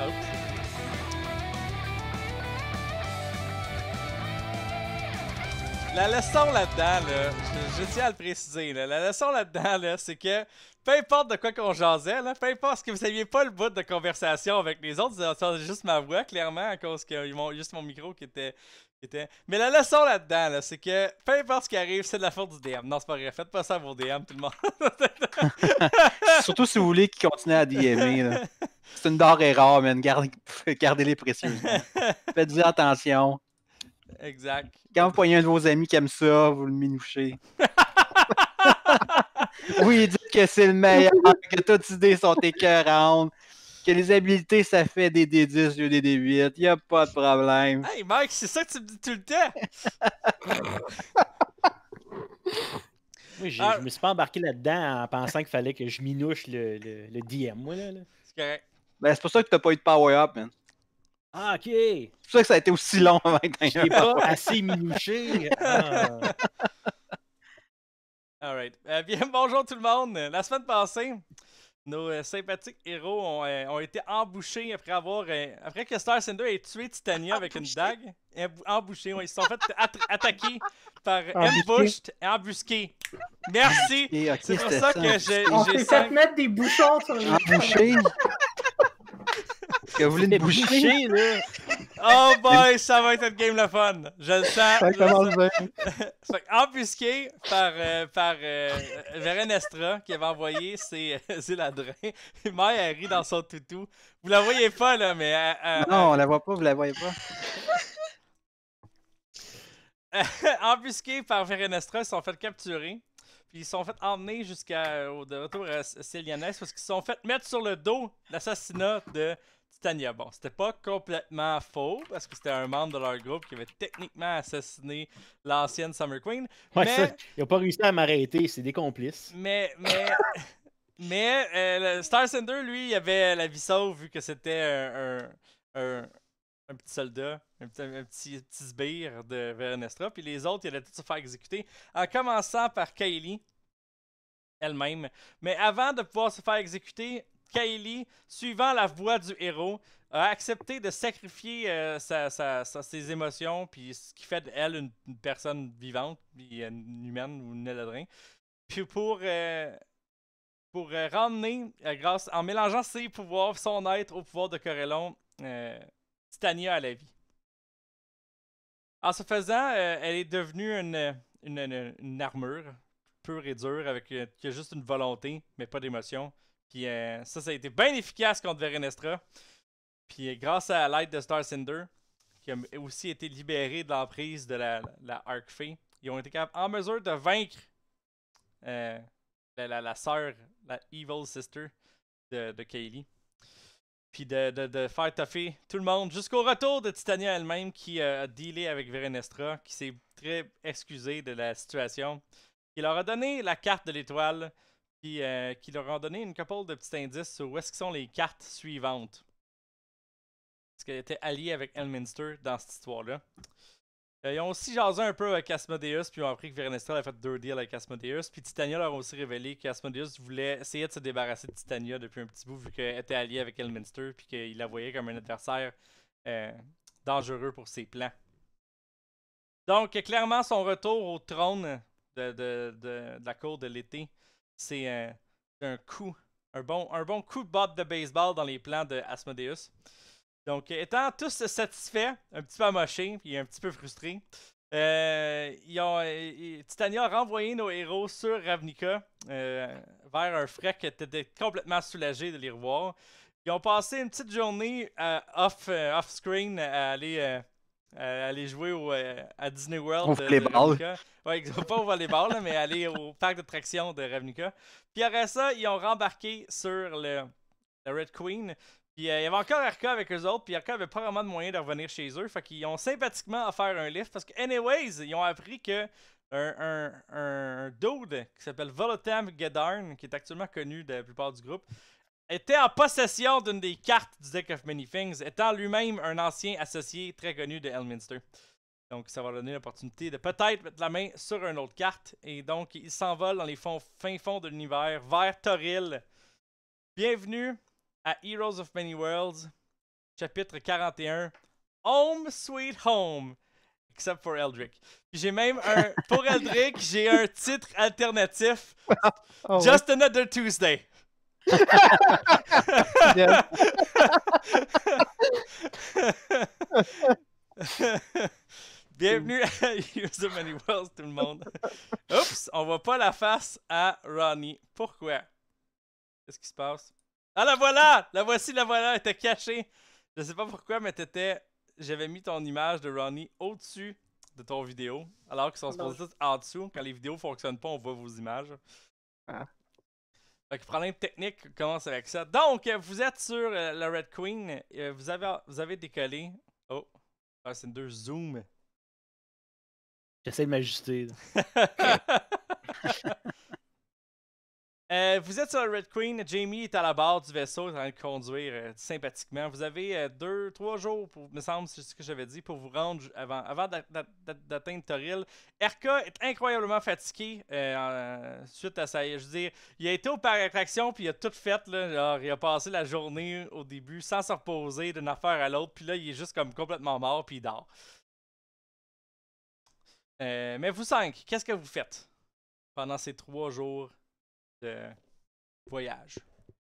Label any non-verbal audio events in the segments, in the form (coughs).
Ah, la leçon là-dedans, je, tiens à le préciser, la leçon là-dedans, c'est que peu importe de quoi qu'on jasait, là, peu importe ce que vous saviez pas le bout de conversation avec les autres, vous juste ma voix, clairement, à cause que juste mon micro qui était mais la leçon là-dedans, c'est que peu importe ce qui arrive, c'est de la faute du DM. Non, c'est pas vrai. Faites pas ça à vos DM, tout le monde. (laughs) Surtout si vous voulez qu'ils continuent à DMer. C'est une d'or et rare, mais (laughs) Gardez, les précieuses. (laughs) Faites-y attention. Exact. Quand vous poignez un de vos amis qui aime ça, vous le minouchez. oui, dites que c'est le meilleur, que toutes les idées sont écœurantes, que les habilités, ça fait des D10 au lieu des D8. Il a pas de problème. Hey, Mike, c'est ça que tu me dis tout le temps! (laughs) Oui, ah. je me suis pas embarqué là-dedans en pensant qu'il fallait que je minouche le, DM, là. C'est correct. Ben, c'est pour ça que t'as pas eu de power-up, man. Ah, ok. C'est pour ça que ça a été aussi long avant Je pas assez minouché. Ah. (laughs) right. Euh, bien, bonjour tout le monde. La semaine passée, nos euh, sympathiques héros ont, euh, ont, été embouchés après avoir. Euh, après que Star Cinder ait tué Titania avec une dague. Embouchés, ouais, ils se sont fait attaquer par Ambushed et embusqués. Merci! C'est pour ça, que j'ai. On s'est fait mettre des bouchons sur les. Embouchés? (laughs) que vous voulez boucher, là? Oh boy, ça va être un game le fun. Je le sens. Ça commence par, (laughs) par euh, euh qui avait envoyé ses, (laughs) ses Mère, elle rit dans son toutou. Vous la voyez pas, là, mais. Euh, euh, non, on la voit pas, vous la voyez pas. (laughs) Embusqué par Verenestra, ils sont fait capturer. Puis ils sont fait emmener jusqu'à au retour à Célianès, parce qu'ils sont fait mettre sur le dos l'assassinat de Titania. Bon, c'était pas complètement faux parce que c'était un membre de leur groupe qui avait techniquement assassiné l'ancienne Summer Queen. mais... ils n'ont pas réussi à m'arrêter, c'est des complices. Mais, mais, (laughs) mais euh, Star Sender, lui, il avait la vie sauve vu que c'était un, petit soldat, un petit, petit, sbire de Verenestra. Puis les autres, ils allaient tous se faire exécuter en commençant par Kaylee, elle-même. Mais avant de pouvoir se faire exécuter, Kylie, suivant la voie du héros, a accepté de sacrifier euh, ses émotions, puis ce qui fait d'elle une, personne vivante, puis une humaine ou une adrin, puis pour, euh, pour euh, ramener, grâce, en mélangeant ses pouvoirs, son être au pouvoir de Corellon, Titania à la vie. En ce faisant, elle est devenue une, une, armure pure et dure, avec qui a juste une volonté, mais pas d'émotion. Puis euh, ça, ça a été bien efficace contre Verenestra. Puis euh, grâce à l'aide de Star Cinder, qui a aussi été libéré de l'emprise de la, la Arc ils ont été en mesure de vaincre euh, la, la, sœur, la Evil Sister de, de Kaylee. Puis de, de, faire toffer tout le monde jusqu'au retour de Titania elle-même qui a dealé avec Verenestra, qui s'est très excusée de la situation. Il leur a donné la carte de l'étoile euh, qui, leur a donné une couple de petits indices sur où est-ce sont les cartes suivantes. Parce qu'elle était alliée avec Elminster dans cette histoire-là. Euh, ils ont aussi jasé un peu avec Asmodeus, puis ils ont appris que Verenestrel a fait deux deals avec Asmodeus. Puis Titania leur a aussi révélé qu'Asmodeus voulait essayer de se débarrasser de Titania depuis un petit bout, vu qu'elle était alliée avec Elminster, puis qu'il la voyait comme un adversaire euh, dangereux pour ses plans. Donc, clairement, son retour au trône de la cour de l'été c'est un, coup, un bon, un bon coup de botte de baseball dans les plans de Asmodeus. Donc, étant tous satisfaits, un petit peu amochés, puis un petit peu frustrés, euh, ont, euh, Titania a renvoyé nos héros sur Ravnica euh, vers un fret qui était complètement soulagé de les revoir. Ils ont passé une petite journée off-screen à aller euh, aller jouer euh, à Disney World. Au balles, Ouais, (laughs) pas au volleyball, mais aller au parc traction de Ravnica. Puis après ça, ils ont rembarqué sur le, Red Queen. Puis euh, il y avait encore Arca avec eux autres, puis Arca avait pas vraiment de moyen de revenir chez eux. Fait qu'ils ont sympathiquement offert un lift parce que, anyways, ils ont appris que un, dude qui s'appelle Volotam Gedarn, qui est actuellement connu de la plupart du groupe, était en possession d'une des cartes du Deck of Many Things, étant lui-même un ancien associé très connu de Elminster. Donc, ça va donner l'opportunité de peut-être mettre la main sur une autre carte. Et donc, il s'envole dans les fonds, fins fonds de l'univers vers Toril. Bienvenue à Heroes of Many Worlds, chapitre 41. Home Sweet Home, except for Eldrick. J'ai même un. Pour (laughs) Eldrick, j'ai un titre alternatif. (laughs) Oh, Just Another Tuesday. (laughs) Bienvenue à User Worlds tout le monde. Oups, on voit pas la face à Ronnie. Pourquoi? Qu'est-ce qui se passe? Ah, la voilà! La voici, la voilà, elle était cachée. Je sais pas pourquoi, mais t'étais... J'avais mis ton image de Ronnie au-dessus de ton vidéo, alors qu'ils sont ah, supposés en dessous. Quand les vidéos fonctionnent pas, on voit vos images. Ah. Fait que problème technique commence avec ça. Donc, euh, vous êtes sur euh, la Red Queen. Euh, vous, avez, vous avez décollé. Oh, ah, c'est deux zoom. J'essaie de m'ajuster. (laughs) Euh, vous êtes sur la Red Queen, Jamie est à la barre du vaisseau en train de conduire euh, sympathiquement. Vous avez euh, deux, trois jours, me semble, c'est ce que j'avais dit, pour vous rendre avant, d'atteindre Toril. Erka est incroyablement fatigué suite à ça. Je veux dire, il a été au par attraction puis il a tout fait. Là, il a passé la journée au début sans se reposer d'une affaire à l'autre, puis là, il est juste comme complètement mort puis il dort. mais vous cinq, qu'est-ce que vous faites pendant ces trois jours de voyage.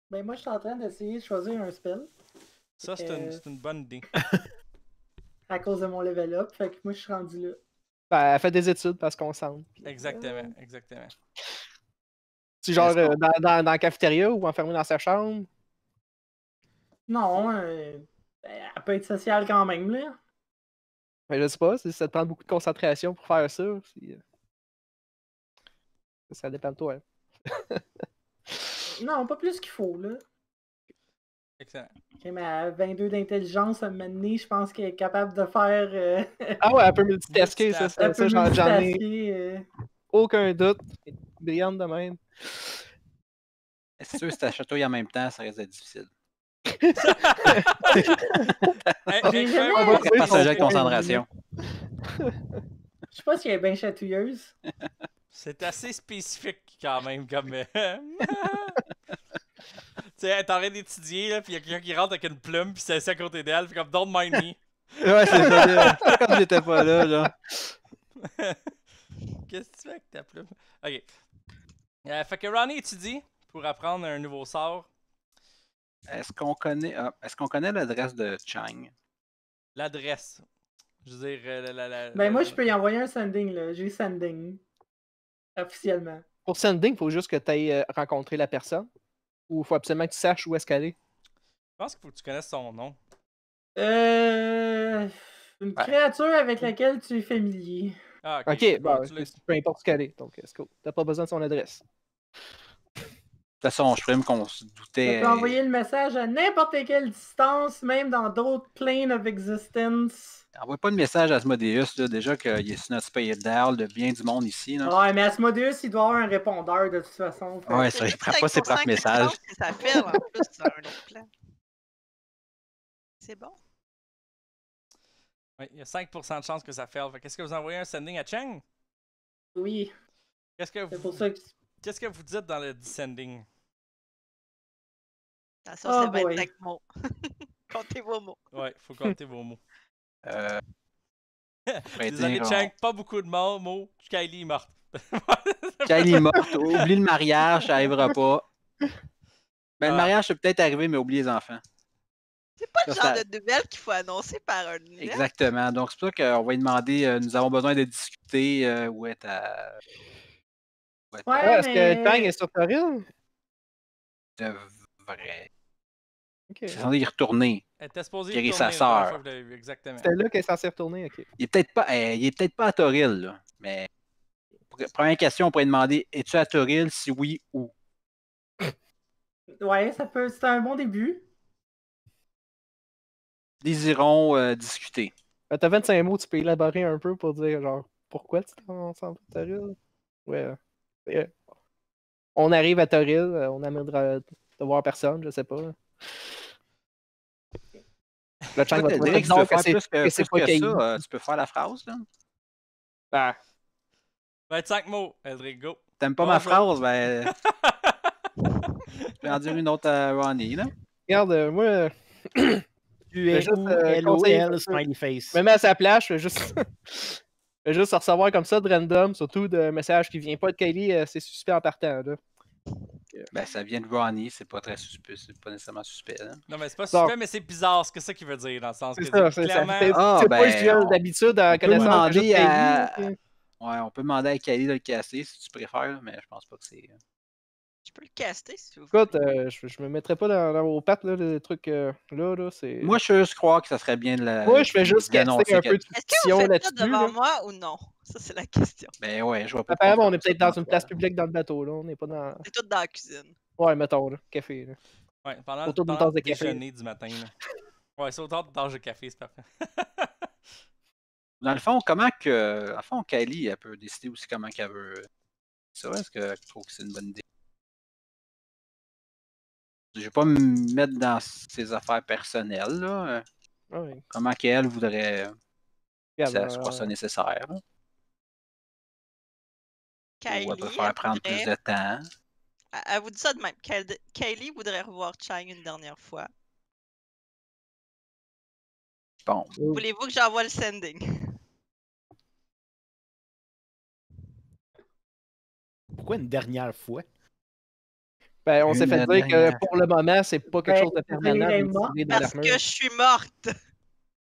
Ben moi, je suis en train d'essayer de choisir un spell. Ça, euh, c'est une, bonne idée. (laughs) à cause de mon level up, fait que moi, je suis rendu là. Ben, elle fait des études parce qu'on semble. Exactement, exactement. C'est genre euh, dans, la cafétéria ou enfermée dans sa chambre? Non, euh, ben, elle peut être sociale quand même, là. Ben, je sais pas, ça te prend beaucoup de concentration pour faire ça. Ça dépend de toi. Hein. (laughs) non, pas plus qu'il faut, là. Excellent. mais 22 d'intelligence, à un moment donné, je pense qu'elle est capable de faire. Euh, (laughs) ah ouais, elle peut multitasker, ça, ça, ça j'en ai. Euh. Aucun doute. Brillante de même. C'est que si tu chatouille en même temps, ça risque d'être difficile. on va passer concentration. Je sais pas si elle est bien chatouilleuse. (laughs) C'est assez spécifique quand même comme. Euh, (laughs) tu sais, t'arrêtes d'étudier, là, puis il y a quelqu'un qui rentre avec une plume, puis c'est assis à côté d'elle, puis comme Don't mind me. ouais, c'est ça, comme j'étais pas là, genre. (laughs) Qu'est-ce que tu fais avec ta plume? Ok. Euh, fait que Ronnie étudie pour apprendre un nouveau sort. Est-ce qu'on connaît, ah, est-ce qu'on connaît l'adresse de Chang? L'adresse. Je veux dire, euh, ben moi, je peux y envoyer un sending, là. J'ai sending. Officiellement. Pour sending, il faut juste que tu aies euh, rencontré la personne ou il faut absolument que tu saches où est-ce qu'elle est? Je pense qu'il faut que tu connaisses son nom. Euh. Une créature avec laquelle tu es familier. Ah, ok. okay bon, bah, peu importe ce qu'elle est, donc euh, c'est cool. T'as pas besoin de son adresse. De toute façon, je présume qu'on se doutait. On peut euh, envoyer le message à n'importe quelle distance, même dans d'autres planes of existence. Envoie pas de message à Asmodeus, là, déjà qu'il est sur notre space d'air, de bien du monde ici. Là. Ouais, mais Asmodeus, il doit avoir un répondeur de toute façon. Ouais, ça, il prend pas ses propres messages. Ça fait, en plus, sur un autre plan. C'est bon. Oui, il y a 5% de chance que ça fail. Qu'est-ce que vous envoyez un sending à Cheng? Oui. Qu'est-ce que vous... Qu'est-ce que vous dites dans le sending Attention, c'est 25 avec mots. (laughs) comptez vos mots. Ouais, faut compter vos mots. (laughs) Euh, (laughs) ben, Désolé, Chang, pas beaucoup de mots. mots. Kylie est morte. Kylie est morte. Oublie le mariage, ça n'arrivera pas. Ben, le ah. mariage, c'est peut-être arrivé, mais oublie les enfants. C'est pas le genre de nouvelle qu'il faut annoncer par un Exactement. Donc, c'est pour ça qu'on va lui demander euh, nous avons besoin de discuter où est ta. Ouais, Est-ce que Tang est sur Paris. De vrai. Okay. C'est censé y retourner. Elle était supposée y sa Exactement. C'était là qu'elle est censée retourner, ok. Il est peut-être pas, euh, il est peut-être pas à Toril, là, mais première question, on pourrait demander es-tu à Toril Si oui, où (laughs) Ouais, ça peut. C'est un bon début. Désirons iront euh, discuter. Ben, t'as 25 mots, tu peux élaborer un peu pour dire genre pourquoi tu t'en ensemble à Toril Ouais. on arrive à Toril, euh, on amènera de voir personne, je sais pas. Le chat va te dire que c'est pas que ça, euh, tu peux faire la phrase, là? 25 ben. mots, Eldrick, go. T'aimes pas ma phrase, ben. Euh, (laughs) je vais en dire une autre à Ronnie, là. Regarde, euh, moi. (clears throat) tu es juste, smiley Même à sa place, je vais juste. (laughs) je vais juste recevoir comme ça de random, surtout de messages qui vient pas de Kylie, c'est suspect en partant, là. Ben, ça vient de Ronnie, c'est pas très suspect, c'est pas nécessairement suspect. Hein. Non, mais c'est pas suspect, mais c'est bizarre, que ça qu'il veut dire, dans le sens que. C'est ça, ah, c'est pas ben, on... d'habitude à... Ouais, on peut demander à Kali de le casser si tu préfères, mais je pense pas que c'est. Euh, tu peux le caster si tu veux. Écoute, euh, je, je me mettrai pas dans, dans vos pattes, là, les trucs euh, là, là, c'est... Moi, je suis que ça serait bien de la... Moi, je fais juste casser un peu de Est-ce que vous faites ça devant moi ou non? Ça, c'est la question. Ben ouais, je vois pas... Apparemment, on est peut-être dans une place publique dans le bateau, là. On n'est pas dans... C'est tout dans la cuisine. Ouais, mettons, là. Café, là. Ouais, pendant, le pendant de le déjeuner du matin, là. Ouais, c'est autant de tâches de café, c'est parfait. dans le fond, comment que... À fond, Kali elle peut décider aussi comment qu'elle veut... Ça, est-ce qu'elle trouve que c'est une bonne idée? Je vais pas me mettre dans ses affaires personnelles. Là. Ah oui. Comment qu'elle voudrait que ça soit ça euh, nécessaire. Kylie, Ou elle prendre plus de temps. Elle vous dit ça de même. Kylie voudrait revoir Chang une dernière fois. Bon. Voulez-vous que j'envoie le sending? Pourquoi une dernière fois? Ben, on s'est fait dire que pour le moment, c'est pas quelque ben, chose de permanent. Parce que je suis morte. (laughs)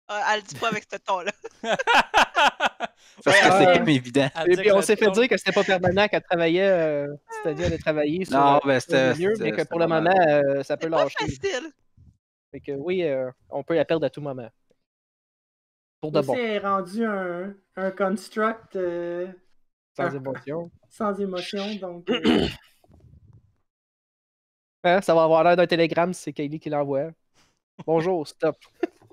Ah, elle dit pas avec ce ton-là. (laughs) Parce que c'est même évident. Et puis on s'est fait dire que c'était pas permanent qu'elle travaillait, euh, c'est-à-dire de travailler sur non, euh, ben, mieux, mais que pour le moment, euh, ça peut lâcher. C'est facile. Fait que oui, on peut la perdre à tout moment. Pour de bon. C'est rendu un, un construct. sans émotion. (laughs) Sans émotion, donc. (clears throat) Hein, ça va avoir l'air d'un télégramme si c'est Kylie qui l'envoie. Bonjour, stop.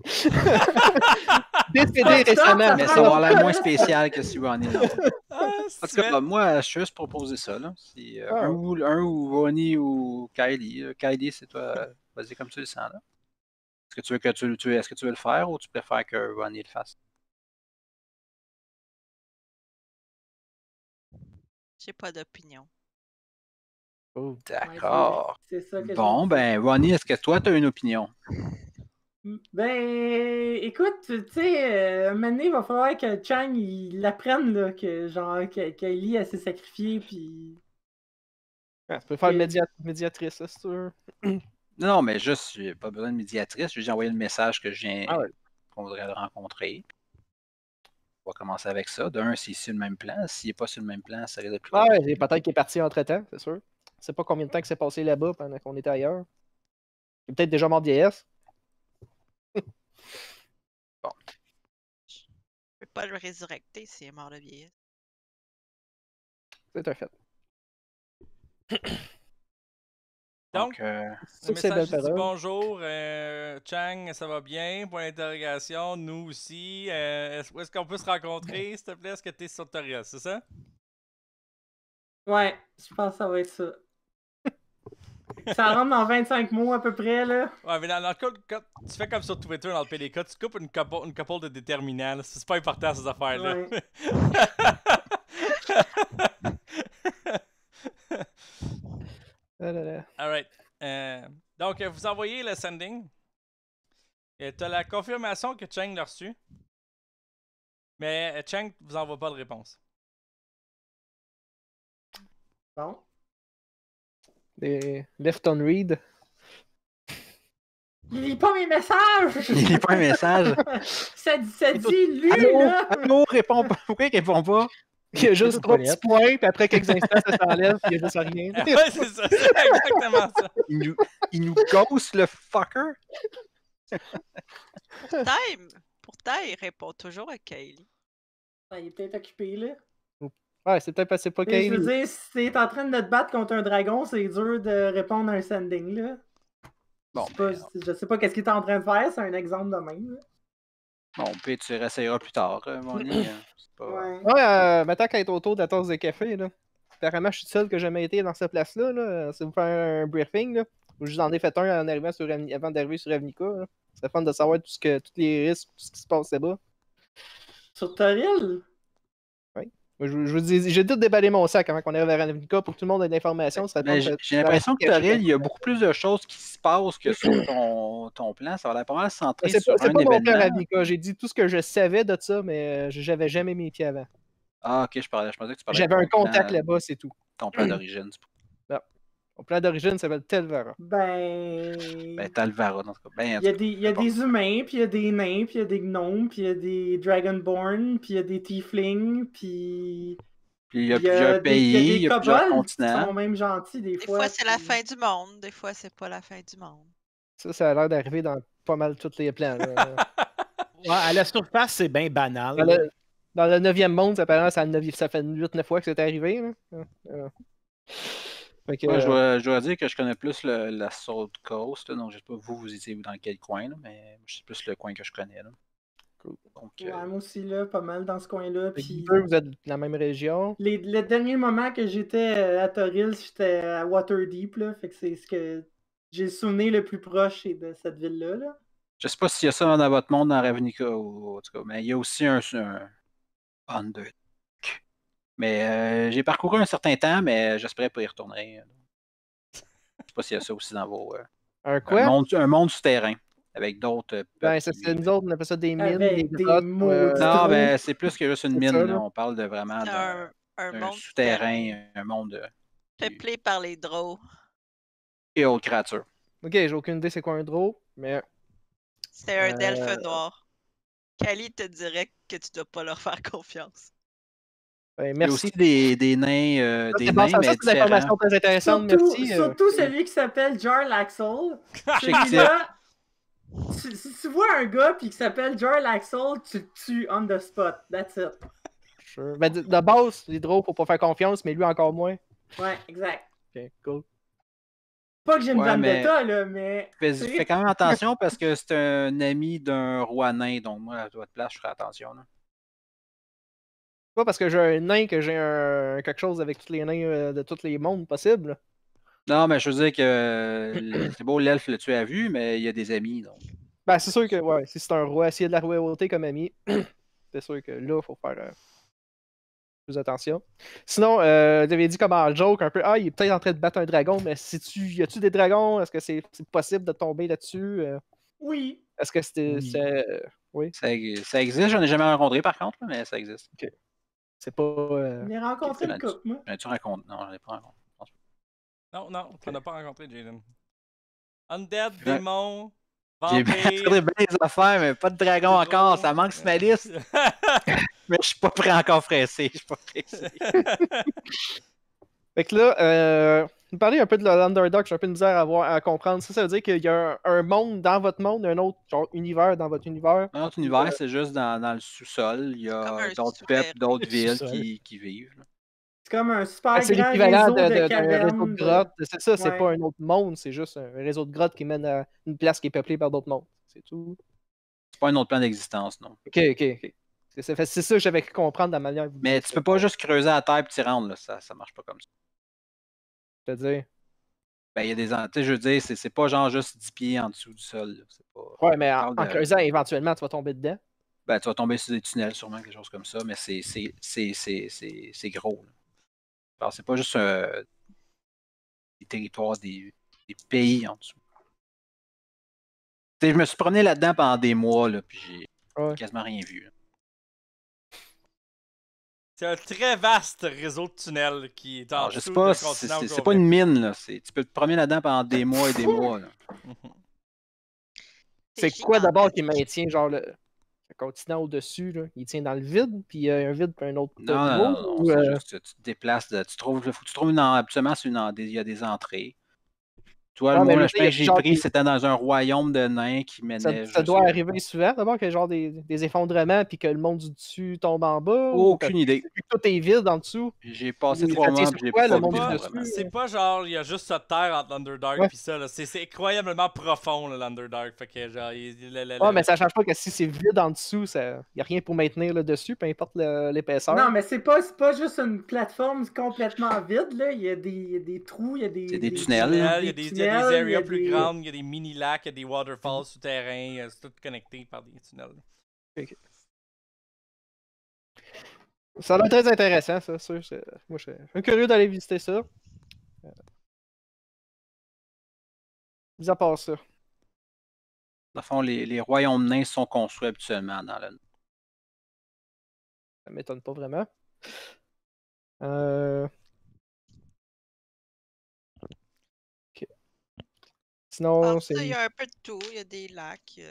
(laughs) Décédé récemment, mais ça va avoir l'air moins spécial que si Ronnie l'envoie. Ah, en tout cas, bah, moi, je suis juste proposer ça. Là. Euh, ah. un, ou, Ronnie ou Kylie. Euh, Kylie, c'est toi. Euh, vas-y comme tu le sens. Là. Est-ce que tu veux que tu, tu est-ce que tu veux le faire ou tu préfères que Ronnie le fasse? J'ai pas d'opinion. Oh. d'accord. Bon, ben, Ronnie, est-ce que toi, tu as une opinion? Ben, écoute, tu sais, euh, moment donné, il va falloir que Chang, il apprenne, là, que, genre, qu'Ellie, elle s'est sacrifiée, puis... Ouais, tu peux faire une médiatrice, c'est sûr. (clears throat) non, mais juste, j'ai pas besoin de médiatrice, j'ai envoyé le message que je viens... Ah qu'on voudrait le rencontrer. On va commencer avec ça. D'un, s'il sur le même plan. S'il n'est pas sur le même plan, ça risque de plus... Ah ouais, peut-être qu'il est parti entre-temps, c'est sûr sais pas combien de temps que c'est passé là-bas pendant qu'on était ailleurs. Il est peut-être déjà mort vieillesse. (laughs) bon. Je peux pas le résurrecter s'il est mort de vieillesse. C'est un fait. (coughs) Donc, euh, le bonjour, euh, Chang, ça va bien? Point d'interrogation, nous aussi. Euh, est-ce, qu'on peut se rencontrer, s'il te plaît? Est-ce que tu es sur Torias, c'est ça? Ouais, je pense que ça va être ça. Ça rentre dans 25 mots à peu près, là. Ouais, mais dans, le tu fais comme sur Twitter dans le PDK, tu coupes une couple, une couple de déterminants. C'est pas important, ces affaires-là. Ouais. (laughs) Oh Alright. Euh, donc, euh, vous envoyez le sending. Et t'as la confirmation que Cheng l'a reçu. Mais euh, Cheng vous envoie pas de réponse. Bon. Des left on read. Il lit pas mes messages! Il lit pas mes messages! (laughs) ça, dit, lui, là! Allô, répond pas! Pourquoi il répond pas? Il y a juste trois petits points, puis après quelques instants, ça s'enlève, puis il y a juste rien. (laughs) ouais, c'est ça, c'est exactement ça. Il nous, il ghost, le fucker! Pourtant, il... pourtant, il répond toujours à Kaylee. Ben, il est peut-être occupé, là. Ouais, c'est peut-être parce c'est pas Je veux dire, si t'es en train de te battre contre un dragon, c'est dur de répondre à un sending, là. Bon, je, sais pas, euh, sais pas qu'est-ce qu'il est en train de faire, c'est un exemple de même. Là. Bon, puis tu réessayeras plus tard, euh, mon ami. Hein. Ouais, ouais euh, maintenant qu'elle est autour de la tasse de café, là. Apparemment, je suis seul que j'ai jamais été dans cette place-là. Là. c'est vous faire un briefing, là, Ou je en ai fait un arrivant avant d'arriver sur Avnica, c'est fun de savoir tout ce que, tous les risques, tout ce qui se passe là-bas. Sur Toril? Je, je, je j'ai déballer mon sac avant qu'on arrive à Ravnica pour que tout le monde ait de l'information. Ben, j'ai, l'impression que Thorel, il y a beaucoup plus de choses qui se passent que sur ton, plan. Ça va la pas mal centré sur pas, un c'est Mon plan J'ai dit tout ce que je savais de ça, mais euh, j'avais jamais mis les pieds avant. Ah, ok, je, parlais, je pensais que tu parlais. J'avais un contact là-bas, c'est tout. Ton plan (clears throat) d'origine, c'est pour au plan d'origine, ça s'appelle Telvara. Ben. Ben, Telvara, dans ce cas. Ben, il y a, des, humains, puis il y a des nains, puis il y a des gnomes, puis il y a des dragonborn, puis il y a des tieflings, puis. Puis il y a plusieurs pays, il y a, plusieurs continents. Ils sont même gentils des, fois. Des fois, c'est la fin du monde, des fois, c'est pas la fin du monde. Ça, ça a l'air d'arriver dans pas mal toutes les plans. ouais, à la surface, c'est bien banal. Dans le, 9e monde, ça, fait 8-9 fois que c'est arrivé. Là. Euh, je, dois, dire que je connais plus la South Coast. Donc, je sais pas vous, vous étiez dans quel coin, mais c'est plus le coin que je connais. Là. Euh, moi aussi, là, pas mal dans ce coin-là. Puis... Vous êtes de la même région? Les, le dernier moment que j'étais euh, à Toril, j'étais à Waterdeep. Là, fait que c'est ce que j'ai le le plus proche de cette ville-là. Là. Je sais pas s'il y a ça dans votre monde, dans Ravnica, ou, en tout cas, mais il y a aussi un, un mais euh, j'ai parcouru un certain temps, mais j'espérais pas y retourner. Je sais pas s'il y a ça aussi dans vos. Euh, un quoi? Un monde, souterrain avec d'autres. Ben, c'est nous autres, on appelle ça des mines. Des euh, Non, ben c'est plus que juste une mine. On parle de vraiment d'un, un, monde souterrain, un monde. Peuplé par les draws. Et autres créatures. Ok, j'ai aucune idée c'est quoi un draw, mais. C'est un euh... noir. Kali te dirait que tu dois pas leur faire confiance. Il y a aussi des, des nains. Euh, des nains, c'est des informations très intéressantes. Surtout, merci. Euh. surtout celui qui s'appelle Jarl Axel. (laughs) si tu vois un gars puis qui s'appelle Jarl tu le tues on the spot. That's it. Sure. Mais ben, de, base, il est drôle pour pas faire confiance, mais lui encore moins. Ouais, exact. Ok, cool. Pas que j'ai une ouais, méta, là, mais. Fais, fais, quand même attention parce que c'est un ami d'un roi nain, donc moi, à votre place, je ferai attention pas parce que j'ai un nain que j'ai un... quelque chose avec tous les nains euh, de tous les mondes possibles. Non, mais je veux dire que euh, c'est beau, l'elfe le tu à vu, mais il y a des amis, donc. Ben, c'est sûr que ouais, si c'est un roi, s'il de la royauté comme ami, (clears throat) c'est sûr que là, il faut faire euh, plus attention. Sinon, euh, tu dit comme un joke un peu, ah, il est peut-être en train de battre un dragon, mais si tu, y a-tu des dragons Est-ce que c'est possible de tomber là-dessus Oui. Est-ce que c'était. Oui. Ça, existe, j'en ai jamais rencontré par contre, mais ça existe. C'est pas. On euh, est rencontré le couple, moi. tu racontes. Non, je pas rencontré. Non, non, okay. on as pas rencontré Jaden. Undead, ouais. démon, vampire. J'ai bien des affaires, mais pas de dragon encore. Ça manque sur ma liste. (laughs) mais je suis pas prêt encore pressé. Je suis pas pressé. (laughs) fait que là, euh, me parler un peu de l'underdog, j'ai un peu de misère à, voir, à comprendre. Ça, veut dire qu'il y a un, monde dans votre monde, un autre genre, univers dans votre univers. Un autre univers, c'est juste dans, le sous-sol. Il y a d'autres peuples, d'autres villes qui, vivent. C'est comme un super grand réseau de grottes. C'est ça, c'est pas un autre monde, c'est juste un réseau de grottes qui mène à une place qui est peuplée par d'autres mondes. C'est tout. C'est pas un autre plan d'existence, non. Ok, ok, ok. C'est ça, que j'avais compris comprendre de la manière. Mais tu peux pas juste creuser la terre et t'y rendre, Ça, ça marche pas comme ça veux dire? Ben, il y a des. je veux dire, c'est pas genre juste 10 pieds en dessous du sol. Oui, mais en, creusant, éventuellement, tu vas tomber dedans. Ben, tu vas tomber sur des tunnels, sûrement, quelque chose comme ça, mais c'est gros. Alors, c'est pas juste des territoires, des, pays en dessous. je me suis promené là-dedans pendant des mois, là, puis j'ai quasiment rien vu. C'est un très vaste réseau de tunnels qui est en ah, dessous pas, C'est pas une mine, là. Tu peux te promener là-dedans pendant des mois et des mois. C'est quoi d'abord qui maintient genre le, continent au-dessus? là Il tient dans le vide, puis il y a un vide puis un autre. Non, non, non, non euh? juste tu te déplaces. tu trouves, tu trouves une, il y a des entrées. Toi, non, moins, le chemin que j'ai pris, c'était dans un royaume de nains qui menait. Ça, doit arriver souvent, d'abord, que genre des, effondrements, puis que le monde du dessus tombe en bas. Aucune idée. tout est vide en dessous. J'ai passé trois mois, j'ai pas le monde C'est euh? pas genre, il y a juste cette terre entre l'Underdark puis ça, C'est incroyablement profond, l'Underdark. Fait que genre. mais ça change pas que si c'est vide en dessous, il y a rien pour maintenir le dessus, peu importe l'épaisseur. Non, mais c'est pas, pas juste une plateforme complètement vide, là. Il y a des, des trous, il y a des. Il y a des tunnels, y a des areas plus grandes, il y a des mm. mini-lacs, il y a des waterfalls souterrains, euh, c'est tout connecté par des tunnels. Ça a l'air très intéressant, ça, sûr. Moi, je suis curieux d'aller visiter ça. Euh. Mis à part ça. Dans le fond, les, les royaumes nains sont construits habituellement dans le. Ça m'étonne pas vraiment. Euh... Sinon, c'est. Il y a un peu de tout. Il y a des lacs, il y a,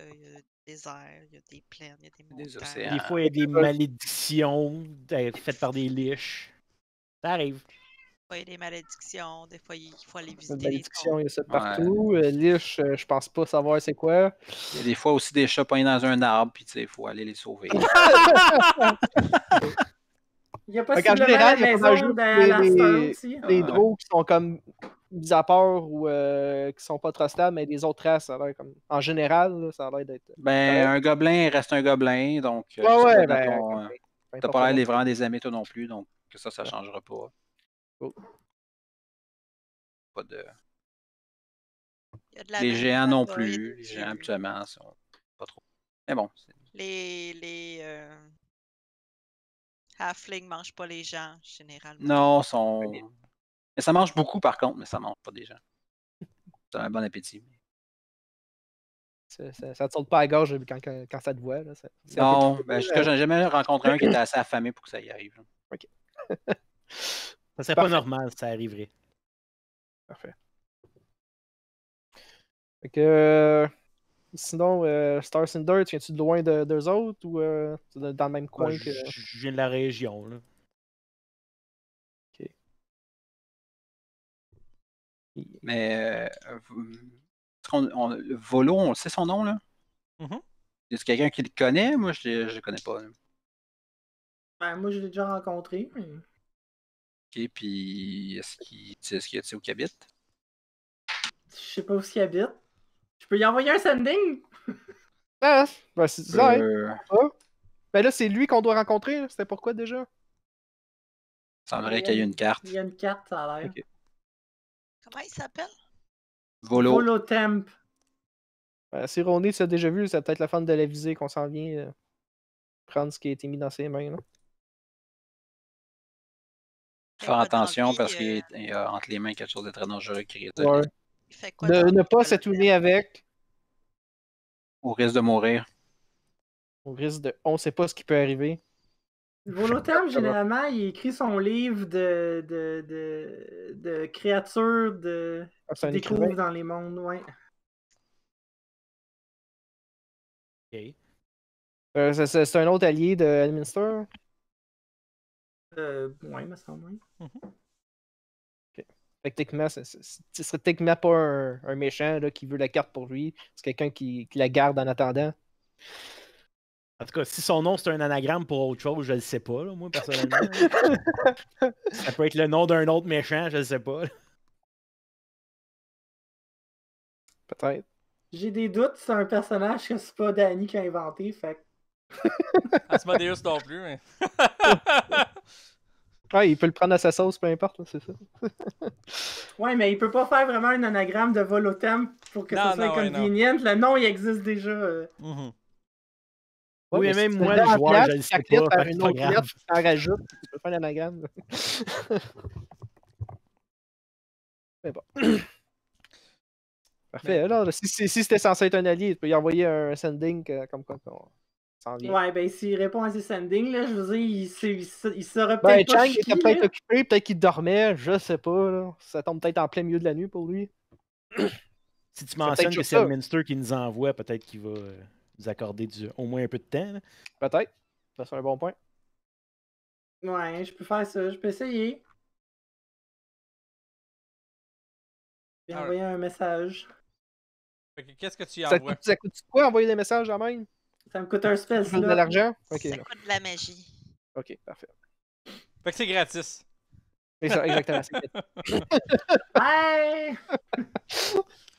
des airs, il y a des plaines, il y a des montagnes. Des, des fois, il y a des malédictions faites par des liches. Ça arrive. Des fois, il y a des malédictions, des fois, il faut aller visiter. Des malédictions, il y a ça partout. Ouais. je pense pas savoir c'est quoi. Il y a des fois aussi des chats pognés dans un arbre, puis il faut aller les sauver. il y a pas de choses. la des, des, des qui sont comme mis à part ou euh, qui sont pas trop stables, mais les autres races, ça a l'air comme. En général, ça a l'air d'être. Euh, ben, un gobelin reste un gobelin, donc. Euh, ouais, ouais, ben, T'as pas l'air vraiment des amis, toi non plus, donc que ça, ça changera pas. Oh. Pas de. de les géants non plus. Les géants, actuellement, sont pas trop. Mais bon. Les. les Halfling mangent pas les gens, généralement. Non, sont. Mais ça mange beaucoup, par contre, mais ça mange pas des gens. C'est un bon appétit. Ça, ça, te saute pas à gorge quand, ça te voit. Là. non, ben, je, euh, n'ai jamais rencontré un qui était (clears throat) assez affamé pour que ça y arrive. OK. (laughs) ça serait pas normal si ça arriverait. Parfait. Euh, sinon, euh, Star Cinder, tu viens-tu de loin de, d'eux autres ou euh, dans le même ben, coin que. Je viens de la région. Là. Mais euh, on, on, Volo, sait son nom là mm -hmm. Est-ce quelqu'un qui le connaît Moi, je ne le connais pas. Ben, moi, je l'ai déjà rencontré. Mais... Ok, puis est-ce qu'il est sait où il habite Je sais pas où il habite. Je peux y envoyer un sending Ah, ben, c'est ça. Hein. Euh... Ah. Ben là, c'est lui qu'on doit rencontrer. C'était pourquoi déjà me semblerait qu'il y ait une carte. Il y a une carte, ça a l'air. Comment il s'appelle? Volo. Temp. si Roné, tu as déjà vu, c'est peut-être la fin de la visée qu'on s'en vient euh, prendre ce qui a été mis dans ses mains. Faire attention parce qu'il y euh, a euh, entre les mains quelque chose de très dangereux qui est. ne pas s'étouffer avec. Au risque de mourir. Au risque de. On ne sait pas ce qui peut arriver. Volotem, généralement, il écrit son livre de, de, de, créatures de ah, découvre dans les mondes, ouais. Ok. Euh, c'est un autre allié de Elminster? Euh, ouais, me semble. Mm ce serait techniquement pas un, méchant là, qui veut la carte pour lui. C'est quelqu'un qui la garde en attendant. En tout cas, si son nom c'est un anagramme pour autre chose, je le sais pas, moi personnellement. (laughs) ça peut être le nom d'un autre méchant, je le sais pas. Peut-être. J'ai des doutes c'est un personnage que c'est pas Danny qui a inventé, fait (laughs) Asmodeus non plus, mais. (laughs) ouais, il peut le prendre à sa sauce, peu importe, c'est ça. ouais, mais il peut pas faire vraiment un anagramme de Volotem pour que ça ce soit non, Le nom, il existe déjà. Euh. Mm-hmm oui, mais même moi, le joueur, j'ai je le sais pas. par une autre tu peux faire l'anagramme. (laughs) bon. (coughs) Parfait. si, c'était censé être un allié, tu peux y envoyer un sending euh, comme quoi qu'on Ouais, ben s'il répond à ses sendings, là, je veux dire, il, il, il serait ben, peut-être. Ben, Chang était peut-être occupé, peut-être qu'il dormait, je sais pas. Ça tombe peut-être en plein milieu de la nuit pour lui. si tu mentionnes que c'est le Minster qui nous envoie, peut-être qu'il va. Euh, vous accorder du, au moins un peu de temps. Peut-être. Ça serait un bon point. Ouais, je peux faire ça. Je peux essayer. Je vais envoyer un message. Qu'est-ce que tu ça envoies? ça coûte quoi envoyer des messages en même? Ça me coûte un spell. Ça coûte de l'argent? ça coûte de la magie. Ok, parfait. Fait que c'est gratis. C'est ça, exactement. (laughs) Bye! (laughs)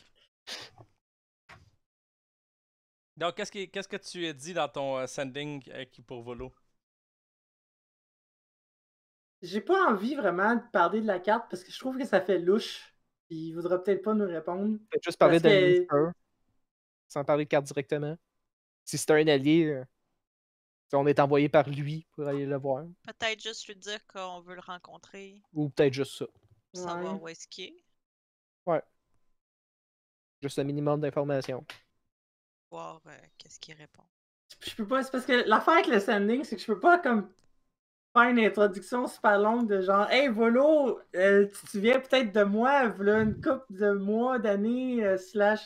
Donc, qu'est-ce, que tu as dit dans ton euh, sending euh, pour Volo? J'ai pas envie vraiment de parler de la carte parce que je trouve que ça fait louche. Il voudra peut-être pas nous répondre. peut juste parler de sans parler de carte directement. Si c'est un allié, euh, on est envoyé par lui pour aller le voir. Peut-être juste lui dire qu'on veut le rencontrer. Ou peut-être juste ça. savoir où est-ce qu'il est. Ouais. Juste un minimum d'informations. Euh, qu'est-ce qu'il répond. Je peux pas, c'est parce que l'affaire avec le sending, c'est que je peux pas comme faire une introduction super longue de genre Hey Volo, euh, tu te souviens peut-être de moi, voilà une couple de mois, d'années, euh, slash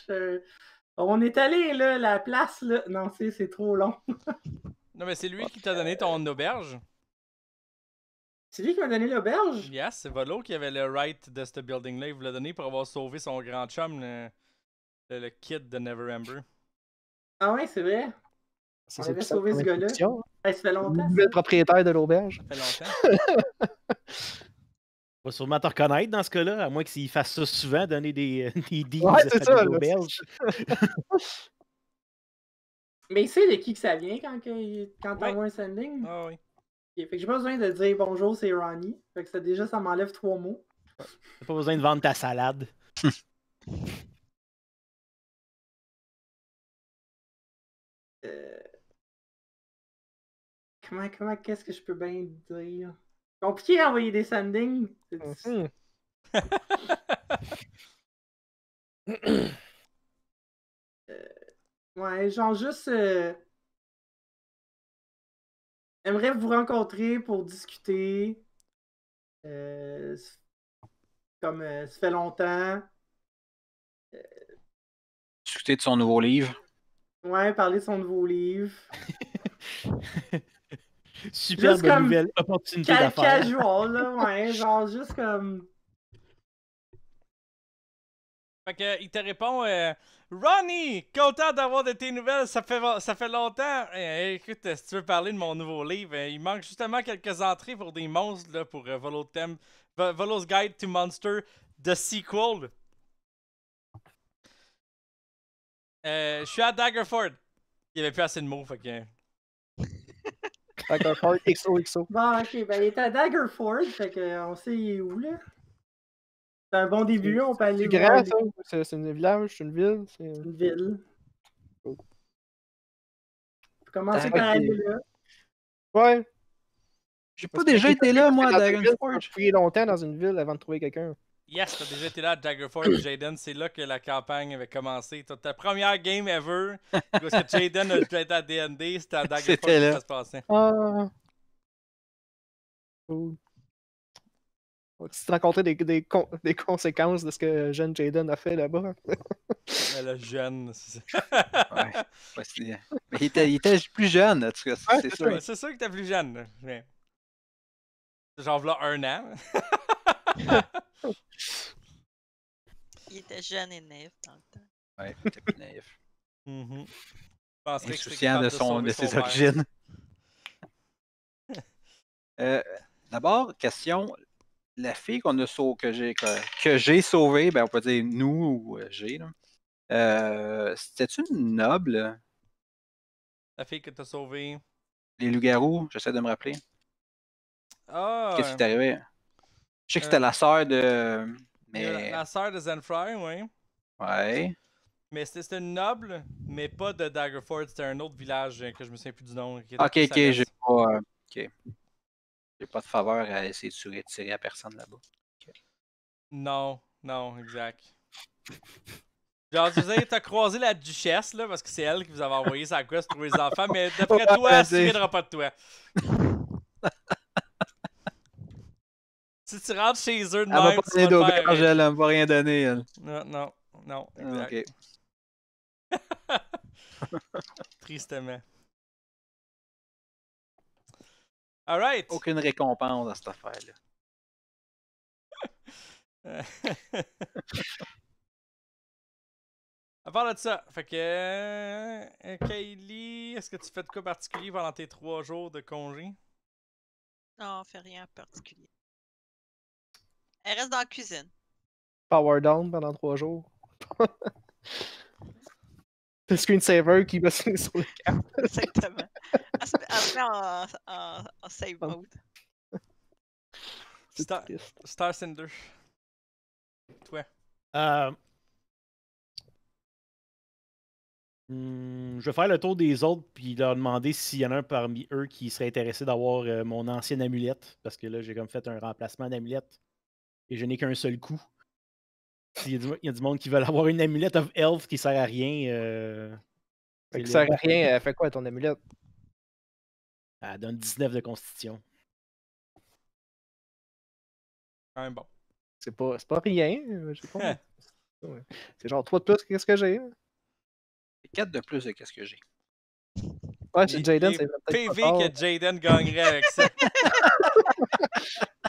on est allé là, la place là. Non, c'est, c'est trop long. (laughs) non, mais c'est lui qui t'a donné ton auberge. C'est lui qui m'a donné l'auberge? Yes, c'est Volo qui avait le right de ce building-là. Il vous l'a donné pour avoir sauvé son grand chum, le, le, le kid de Never Ember. Ah ouais, c'est vrai. Ça, On avait sauvé ce gars-là. ça fait longtemps. Le propriétaire de l'auberge. Ça fait longtemps. (laughs) On va sûrement te reconnaître dans ce cas-là, à moins qu'il fasse ça souvent, donner des, euh, (laughs) des ouais, c'est ça, (laughs) Mais il sait de qui que ça vient quand, quand t'envoies un sending. Ah oui. fait que j'ai pas besoin de dire bonjour, c'est Ronnie. Fait que déjà, ça m'enlève trois mots. T'as pas besoin de vendre ta salade. Comment, comment, qu'est-ce que je peux bien dire? Compliqué à envoyer des sandings. Mhm. (coughs) Euh, ouais, genre juste. Euh, j'aimerais vous rencontrer pour discuter. Euh, comme ça fait longtemps. Discuter de son nouveau livre. Ouais, parler de son nouveau livre. (laughs) Superbe nouvelle opportunité quel casual, là, (laughs) ouais, genre juste comme... Fait que, il te répond euh, Ronnie, content d'avoir de tes nouvelles, ça fait, ça fait longtemps. Eh, eh, écoute, si tu veux parler de mon nouveau livre, eh, il manque justement quelques entrées pour des monstres là, pour euh, Volo's Guide to Monster, The Sequel. Euh, je suis à Daggerford. Il n'y avait plus assez de mots, fait que. (laughs) Daggerford, XOXO. Bon, ok, ben il est à Daggerford, fait euh, on sait il est où, là. C'est un bon début, on peut aller. C'est grand, C'est un village, c'est une ville. C'est une ville. Tu peut ah, par aller là. Ouais. J'ai pas déjà été là, moi, à Daggerford. J'ai pris longtemps dans une ville avant de trouver quelqu'un. Yes, t'as déjà été là à Daggerford, Jaden. C'est là que la campagne avait commencé. T'as ta première game ever. parce que Jaden a joué à DND, c'était à Daggerford ça se passait. Ah. Cool. Tu te racontais des, conséquences de ce que jeune Jaden a fait là-bas. (laughs) le jeune, c'est ça. mais il était, plus jeune, en tout cas. C'est sûr. C'est sûr que t'es plus jeune. J'en Genre, là, un an. (laughs) Il était jeune et naïf dans le temps. Ouais, il était plus naïf. Mm-hmm. de, son, de, ses origines. (laughs) Euh, d'abord, question la fille qu'on a sauvée que j'ai que, sauvée, ben on peut dire nous ou euh, j'ai euh, c'était une noble. La fille que t'as sauvée. Les loups-garous, j'essaie de me rappeler. Ah! Qu'est-ce qui t'est arrivé? Je sais que c'était euh, la sœur de. La, sœur de Zenfry, oui. Ouais. Mais c'était une noble, mais pas de Daggerford. C'était un autre village euh, que je me souviens plus du nom. ok, ok, j'ai pas. Euh, j'ai pas de faveur à essayer de retirer à personne là-bas. Non, non, exact. Genre, tu sais, t'as croisé la duchesse, là, parce que c'est elle qui vous avait envoyé sa quest pour les enfants, mais d'après toi, elle ne pas de toi. Si tu rentres chez eux de elle même, va pas donner rien donner, Non, non, non, ah, exact. ok. (laughs) Tristement. Alright. Aucune récompense à cette affaire-là. (laughs) à part de ça, fait que. Euh, Kaylee, est-ce que tu fais de quoi particulier pendant tes trois jours de congé? Non, on fait rien particulier. Elle reste dans la cuisine. Power down pendant trois jours. C'est (laughs) le screensaver qui va (laughs) sur le cap. Exactement. Elle se met en, save oh. mode. (laughs) Star, Star Cinder. Toi. Euh, hmm, je vais faire le tour des autres puis leur demander s'il y en a un parmi eux qui serait intéressé d'avoir euh, mon ancienne amulette. Parce que là, j'ai comme fait un remplacement d'amulette et je n'ai qu'un seul coup. Il y, a du monde qui veut avoir une amulette of elves qui sert à rien. Euh, sert à rien, elle euh, fait quoi ton amulette Elle donne 19 de constitution. Quand ah, bon. C'est pas, rien, euh, je hein. C'est genre 3 de plus qu'est-ce que j'ai. 4 hein. de plus de qu'est-ce que j'ai. Ouais, c'est PV que Jaden gagnerait avec ça. (laughs)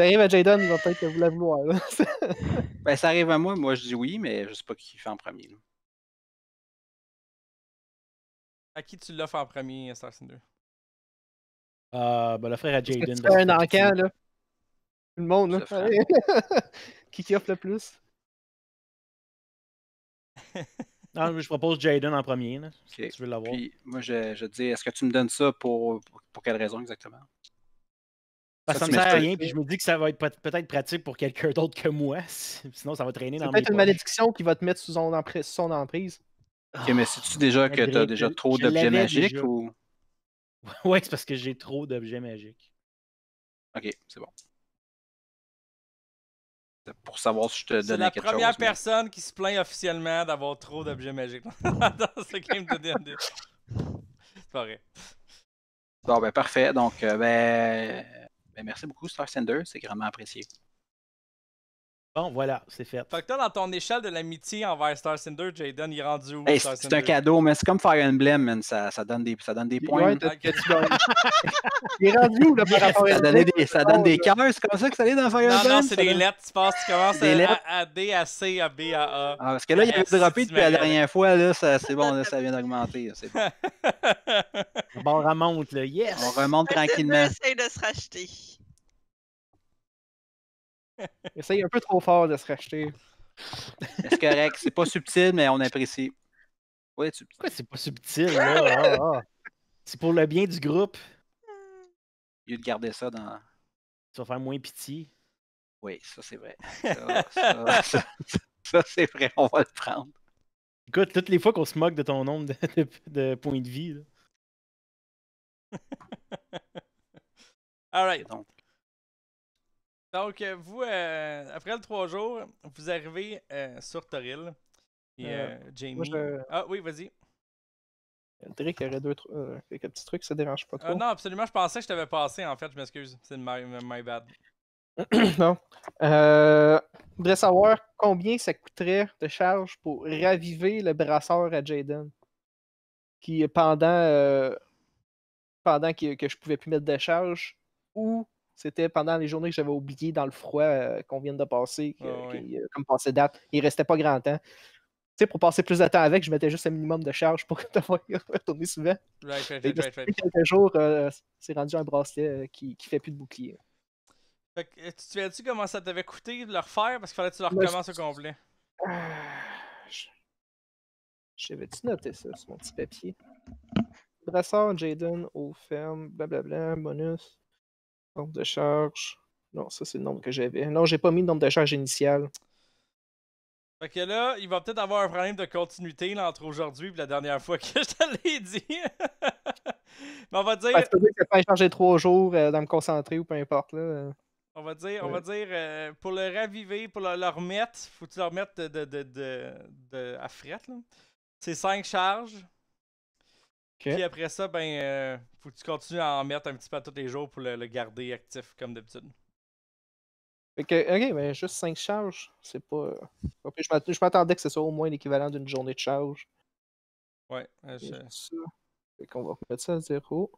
arrive à Jaden, il va peut-être vous vouloir. (laughs) Ben, ça arrive à moi, moi je dis oui, mais je sais pas qui fait en premier. À qui tu l'offres en premier, Assassin 2 euh, ben, le frère à Jaden. C'est un encan, là. Tout le monde, (laughs) qui qui offre le plus (laughs) Non, je propose Jaden en premier, si tu veux l'avoir. moi, je, je dis, est-ce que tu me donnes ça pour, pour quelle raison exactement ça ne sert à rien, puis je me dis que ça va être peut-être pratique pour quelqu'un d'autre que moi. (laughs) Sinon, ça va traîner dans Peut-être une malédiction qui va te mettre sous son, emprise, Ok, mais sais-tu déjà que tu as déjà trop d'objets magiques ou. (laughs) Ouais, c'est parce que j'ai trop d'objets magiques. Ok, c'est bon. Pour savoir si je te donne C'est la première personne qui se plaint officiellement d'avoir trop d'objets magiques (laughs) dans ce game de D&D. c'est pas vrai. Bon, ben parfait. Donc, euh, ben, ben, merci beaucoup, Star Sender, c'est grandement apprécié. Bon, voilà, c'est fait. Fait que toi, dans ton échelle de l'amitié envers Star Cinder, Jaden, il est rendu où? c'est un cadeau, mais c'est comme Fire Emblem, man. Ça, donne, des, des points. (laughs) il est rendu où, là, par rapport à ça, donne des, ça donne des oh, cœurs, c'est comme ça que ça allait dans Fire non, Emblem? Non, non, c'est des lettres, tu passes, tu commences à, à, à, D, à C, à B, à A. Ah, parce que là, il a rapide droppé depuis la dernière fois, là, c'est bon, là, ça vient d'augmenter, c'est bon. (laughs) bon, on remonte, là, yes! On remonte tranquillement. On de se racheter. Essaye un peu trop fort de se racheter. C'est correct, c'est pas subtil, mais on apprécie. Ouais, Pourquoi c'est pas subtil, là? Ah, ah. C'est pour le bien du groupe. Au de garder ça dans. Tu vas faire moins pitié. Oui, ça c'est vrai. Ça, c'est vrai, on va le prendre. Écoute, toutes les fois qu'on se moque de ton nombre de, de points de vie. Alright. Donc, donc, euh, vous, euh, après le trois jours, vous arrivez euh, sur Toril. Et Jamie. Ah oui, vas-y. Drake aurait deux quelques petits trucs, ça dérange pas ah, trop. non, absolument, je pensais que je t'avais passé en fait, je m'excuse. C'est my, bad. (coughs) non. je voudrais savoir combien ça coûterait de charge pour raviver le brasseur à Jaden. Qui pendant, pendant que, que je pouvais plus mettre de charge, ou c'était pendant les journées que j'avais oublié dans le froid euh, qu'on vient de passer, ah comme passé date. Il restait pas grand temps. Tu sais, pour passer plus de temps avec, je mettais juste un minimum de charge pour (laughs) retourner souvent. Right, right, right, right, right. Quelques jours, euh, c'est rendu un bracelet euh, qui, qui fait plus de bouclier. Fait que, tu te souviens-tu comment ça t'avait coûté de le refaire parce qu'il fallait que tu le recommences au complet? Ah, j'avais-tu noté ça sur mon petit papier? Brassard, Jaden, haut ferme, blablabla, bonus. Nombre de charge... Non, ça c'est le nombre que j'avais. Non, j'ai pas mis le nombre de charges initiale. Fait que là, il va peut-être avoir un problème de continuité entre aujourd'hui et la dernière fois (laughs) que je te l'ai dit. (laughs) Mais on va dire. Ben, Parce que ça pas trois jours euh, dans me concentrer ou peu importe. Là. On va dire, on va dire euh, pour le raviver, pour le, remettre, faut-tu le remettre de, de, de, de, à fret. C'est cinq charges. Puis après ça, ben, euh, faut que tu continues à en mettre un petit peu à tous les jours pour le, garder actif comme d'habitude. ok, mais ben, juste 5 charges, c'est pas. Euh, je m'attendais que ce soit au moins l'équivalent d'une journée de charge. Ouais, c'est... Euh, fait qu'on va mettre ça à zéro.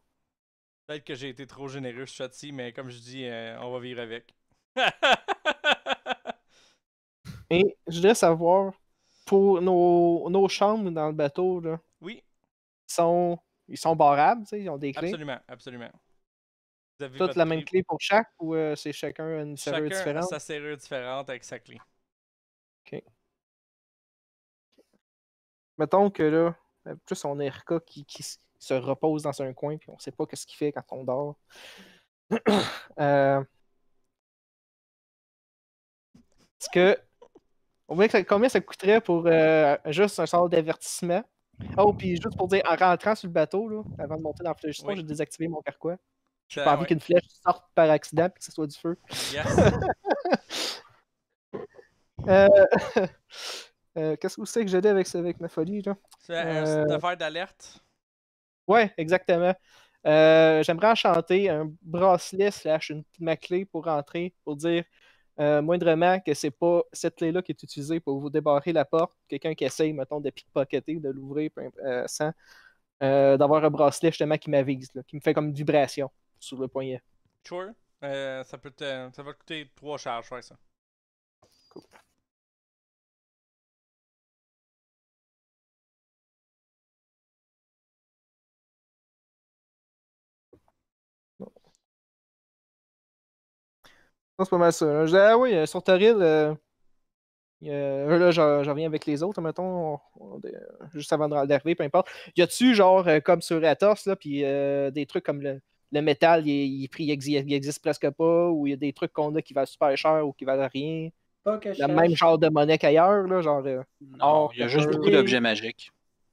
Peut-être que j'ai été trop généreux ce chat mais comme je dis, on va vivre avec. (laughs) Et je voudrais savoir, pour nos, nos chambres dans le bateau, là, sont, ils sont barrables, ils ont des clés. Absolument, absolument. Toute la même clé pour chaque ou euh, c'est chacun une serrure différente? Chacun sa serrure différente avec sa clé. OK. Mettons que là, plus on est RK qui, se repose dans un coin puis on sait pas ce qu'il fait quand on dort. (coughs) Euh. Est-ce que combien ça coûterait pour euh, juste un sort d'avertissement Oh, puis juste pour dire, en rentrant sur le bateau, là, avant de monter dans le flèche, j'ai désactivé mon carquois. J'ai pas envie qu'une flèche sorte par accident et que ce soit du feu. (laughs) Euh, (laughs) euh, qu'est-ce que c'est que j'ai avec, avec ma folie? là? C'est un euh, verre d'alerte. Ouais, exactement. J'aimerais enchanter un bracelet slash une ma clé pour rentrer pour dire euh, moindrement que c'est pas cette clé-là qui est utilisée pour vous débarrer la porte, quelqu'un qui essaye, mettons, de pickpocketer, de l'ouvrir euh, sans euh, d'avoir un bracelet justement qui m'avise, qui me fait comme une vibration sur le poignet. Sure. ça, ça va coûter trois charges, ça. Cool. C'est pas mal ça. Je disais, ah oui, euh, sur Toril, euh, euh, là, j'en reviens avec les autres, mettons, juste avant d'arriver, peu importe. Y a-tu, genre, comme sur Atos, là, puis des trucs comme le, métal, il, il, existe presque pas, ou il y a des trucs qu'on a qui valent super cher ou qui valent rien? Pas que le même genre de monnaie qu'ailleurs, là, genre. non, il y a juste beaucoup d'objets magiques.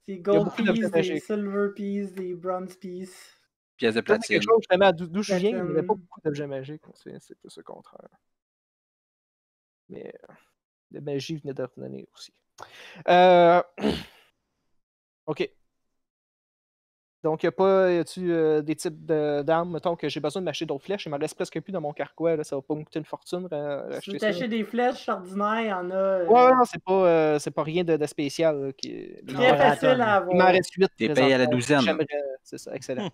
C'est gold piece, des silver piece, des bronze piece pièce de platine. C'est quelque chose, vraiment d'où je viens, il avait pas beaucoup d'objets magiques. C'est tout le contraire. Mais euh, la magie venait d'ordonner aussi. Euh, (clears throat) OK. Donc, y a pas, y tu euh, des types d'armes, mettons que j'ai besoin de m'acheter d'autres flèches, il m'en reste presque plus dans mon carquois, là, ça va pas me coûter une fortune. Je euh, si tu des flèches ordinaires, il y en a. Euh, ouais, non, c'est pas, pas rien de, spécial. Là, qui... Très facile à avoir. Il m'en reste 8. T'es payé à la douzaine. C'est ça, excellent.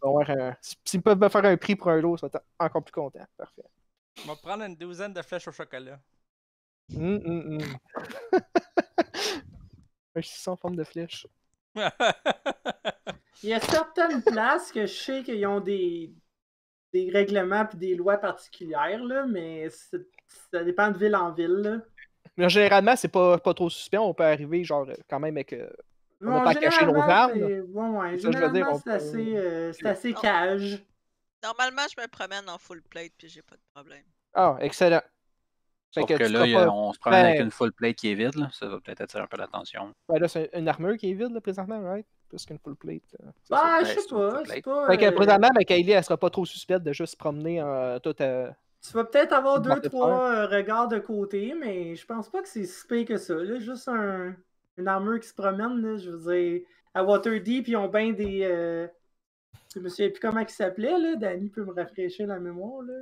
bon, (laughs) ouais, S'ils peuvent me faire un prix pour un lot, ça va être encore plus content. Parfait. On va prendre une douzaine de flèches au chocolat. Mm, mm, mm. Je suis sans forme de flèche. (laughs) Il y a certaines (laughs) places que je sais qu'ils ont des, règlements et des lois particulières, là, mais ça dépend de ville en ville. Mais généralement, c'est pas, pas trop suspect. On peut arriver, genre, quand même, avec. Euh, on n'a pas caché nos armes. c'est assez, euh, cage. Normalement, je me promène en full plate puis j'ai pas de problème. Ah, excellent. Fait que, là, on se promène avec une ben full plate qui est vide, ça va peut-être attirer un peu l'attention. Ben là, c'est une armure qui est vide présentement, right? Plus qu'une full plate. Euh, bah, je sais pas. Fait que euh, présentement, ben, Kylie, elle sera pas trop suspecte de juste se promener euh, tout à. Tu vas peut-être avoir deux, trois regards de côté, mais je pense pas que c'est si pire que ça. juste un... une armure qui se promène, là, je veux dire. À Waterdeep, ils ont bien des. Monsieur, Je me plus comment il s'appelait, là. Danny peut me rafraîchir la mémoire, là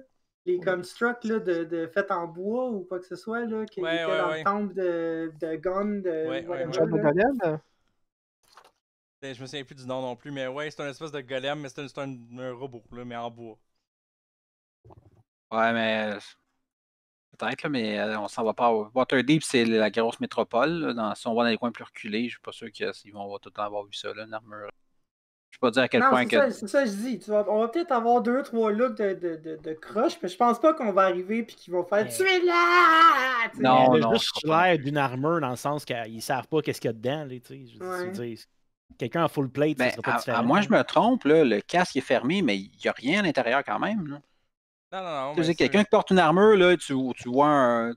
les constructs là, de, de faits en bois ou quoi que ce soit, là, qui ouais, étaient ouais, dans le temple de, de Gun, de ben, Je me souviens plus du nom non plus, mais ouais, c'est un espèce de golem, mais c'est un, robot, là, mais en bois. Ouais, mais. Peut-être, mais euh, on s'en va pas. Waterdeep, c'est la grosse métropole. Si on va dans les coins plus reculés, je suis pas sûr qu'ils vont tout le temps avoir vu ça, là, une armure. Je peux pas dire à quel point que. C'est ça, je dis. on va peut-être avoir deux, trois looks de, de, de, de crush, mais je pense pas qu'on va arriver et qu'ils vont faire Tu es là Non, il a juste l'air d'une armure dans le sens qu'ils savent pas qu'est-ce qu'il y a dedans. Quelqu'un en full plate, ça sera pas différent. moi, je me trompe, le casque est fermé, mais il n'y a rien à l'intérieur quand même. Non, non, non. quelqu'un qui porte une armure, là, tu, tu vois, ben,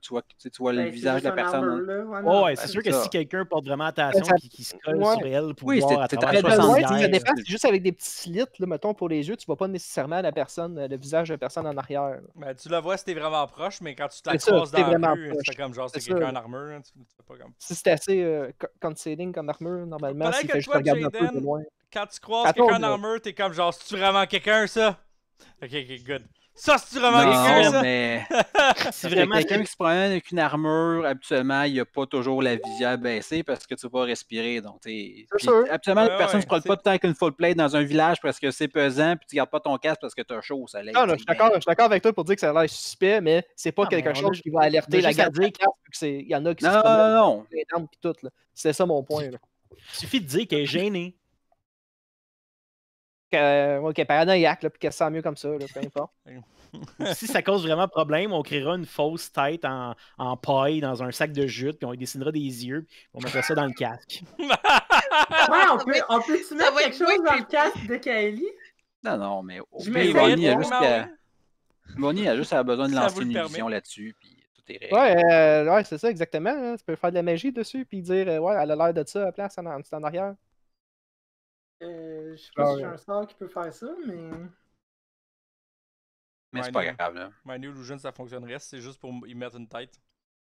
le visage de la personne. Hein. Oh, ouais, c'est sûr que si quelqu'un porte vraiment attention et ben, qui se colle sur elle pour oui, voir à travers ouais, c'est juste avec des petits slits, mettons, pour les yeux, tu vois pas nécessairement la personne, euh, le visage de la personne en arrière. Ben, tu la vois si t'es vraiment proche, mais quand tu croises dans la rue, c'est comme genre, c'est quelqu'un en armure, hein, tu pas comme... Si c'est assez euh, concealing comme armure, normalement, si tu regardes loin. Quand tu croises quelqu'un en armure, t'es comme genre, c'est-tu vraiment quelqu'un, ça? Ok, ok, good. Ça, c'est vraiment quelqu'un, ça! Mais... (laughs) C'est vraiment quelqu'un qui se promène avec une armure, habituellement, il n'y a pas toujours la visière baissée parce que tu vas respirer. Donc, t'es... sûr. Habituellement, personne ne se promène pas de temps avec une full plate dans un village parce que c'est pesant, puis tu ne gardes pas ton casque parce que tu as chaud ça soleil. Non, je suis d'accord, je suis d'accord avec toi pour dire que ça a l'air suspect, mais c'est pas quelque chose qui va alerter la garde. Il y en a qui non, se promènent. Non, non, C'est ça mon point. Il suffit de dire qu'elle est gênée. Euh, ok, ouais, paranoïaque, là, puis qu'elle sent mieux comme ça, là, peu importe. (laughs) si ça cause vraiment problème, on créera une fausse tête en, en paille dans un sac de jute, puis on dessinera des yeux, puis on mettra ça dans le casque. (laughs) Ah ouais, on peut, on mettre quelque chose dans le casque de Kylie? Non, non, mais Bonnie a juste a juste besoin de lancer une émission là-dessus, puis tout est réglé. Ouais, euh, ouais c'est ça, exactement. Hein. Tu peux faire de la magie dessus, puis dire, euh, ouais, elle a l'air de ça à place en, en arrière. Euh, je sais pas ah si j'ai un sort qui peut faire ça, mais. Mais c'est pas grave, là. My New Illusion, ça fonctionnerait. C'est juste pour y mettre une tête.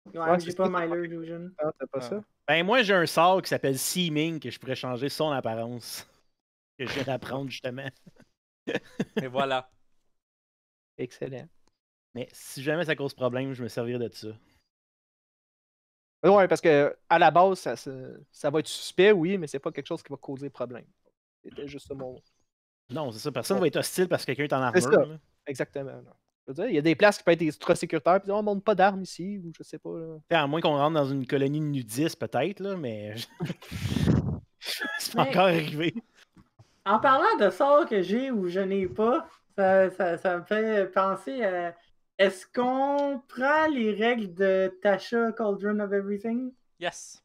Ouais, c'est- pas new Illusion. Ah, c'est pas ça? Ah. Ben moi j'ai un sort qui s'appelle Seeming que je pourrais changer son apparence. (laughs) Que je vais d'apprendre justement. Et (laughs) voilà. Excellent. Mais si jamais ça cause problème, je me servirai de ça. Ouais, parce que à la base, ça, ça va être suspect, oui, mais c'est pas quelque chose qui va causer problème. C'était juste ce monde. Non, c'est ça. Personne va être hostile parce que quelqu'un est en armure. Ça. Exactement. il y a des places qui peuvent être trop sécuritaires, puis on oh, monte pas d'armes ici, ou je sais pas. À moins qu'on rentre dans une colonie de nudistes, peut-être, là, mais. (laughs) c'est pas encore arrivé. En parlant de sort que j'ai ou je n'ai pas, ça, ça, me fait penser à. Est-ce qu'on prend les règles de Tasha Cauldron of Everything? Yes.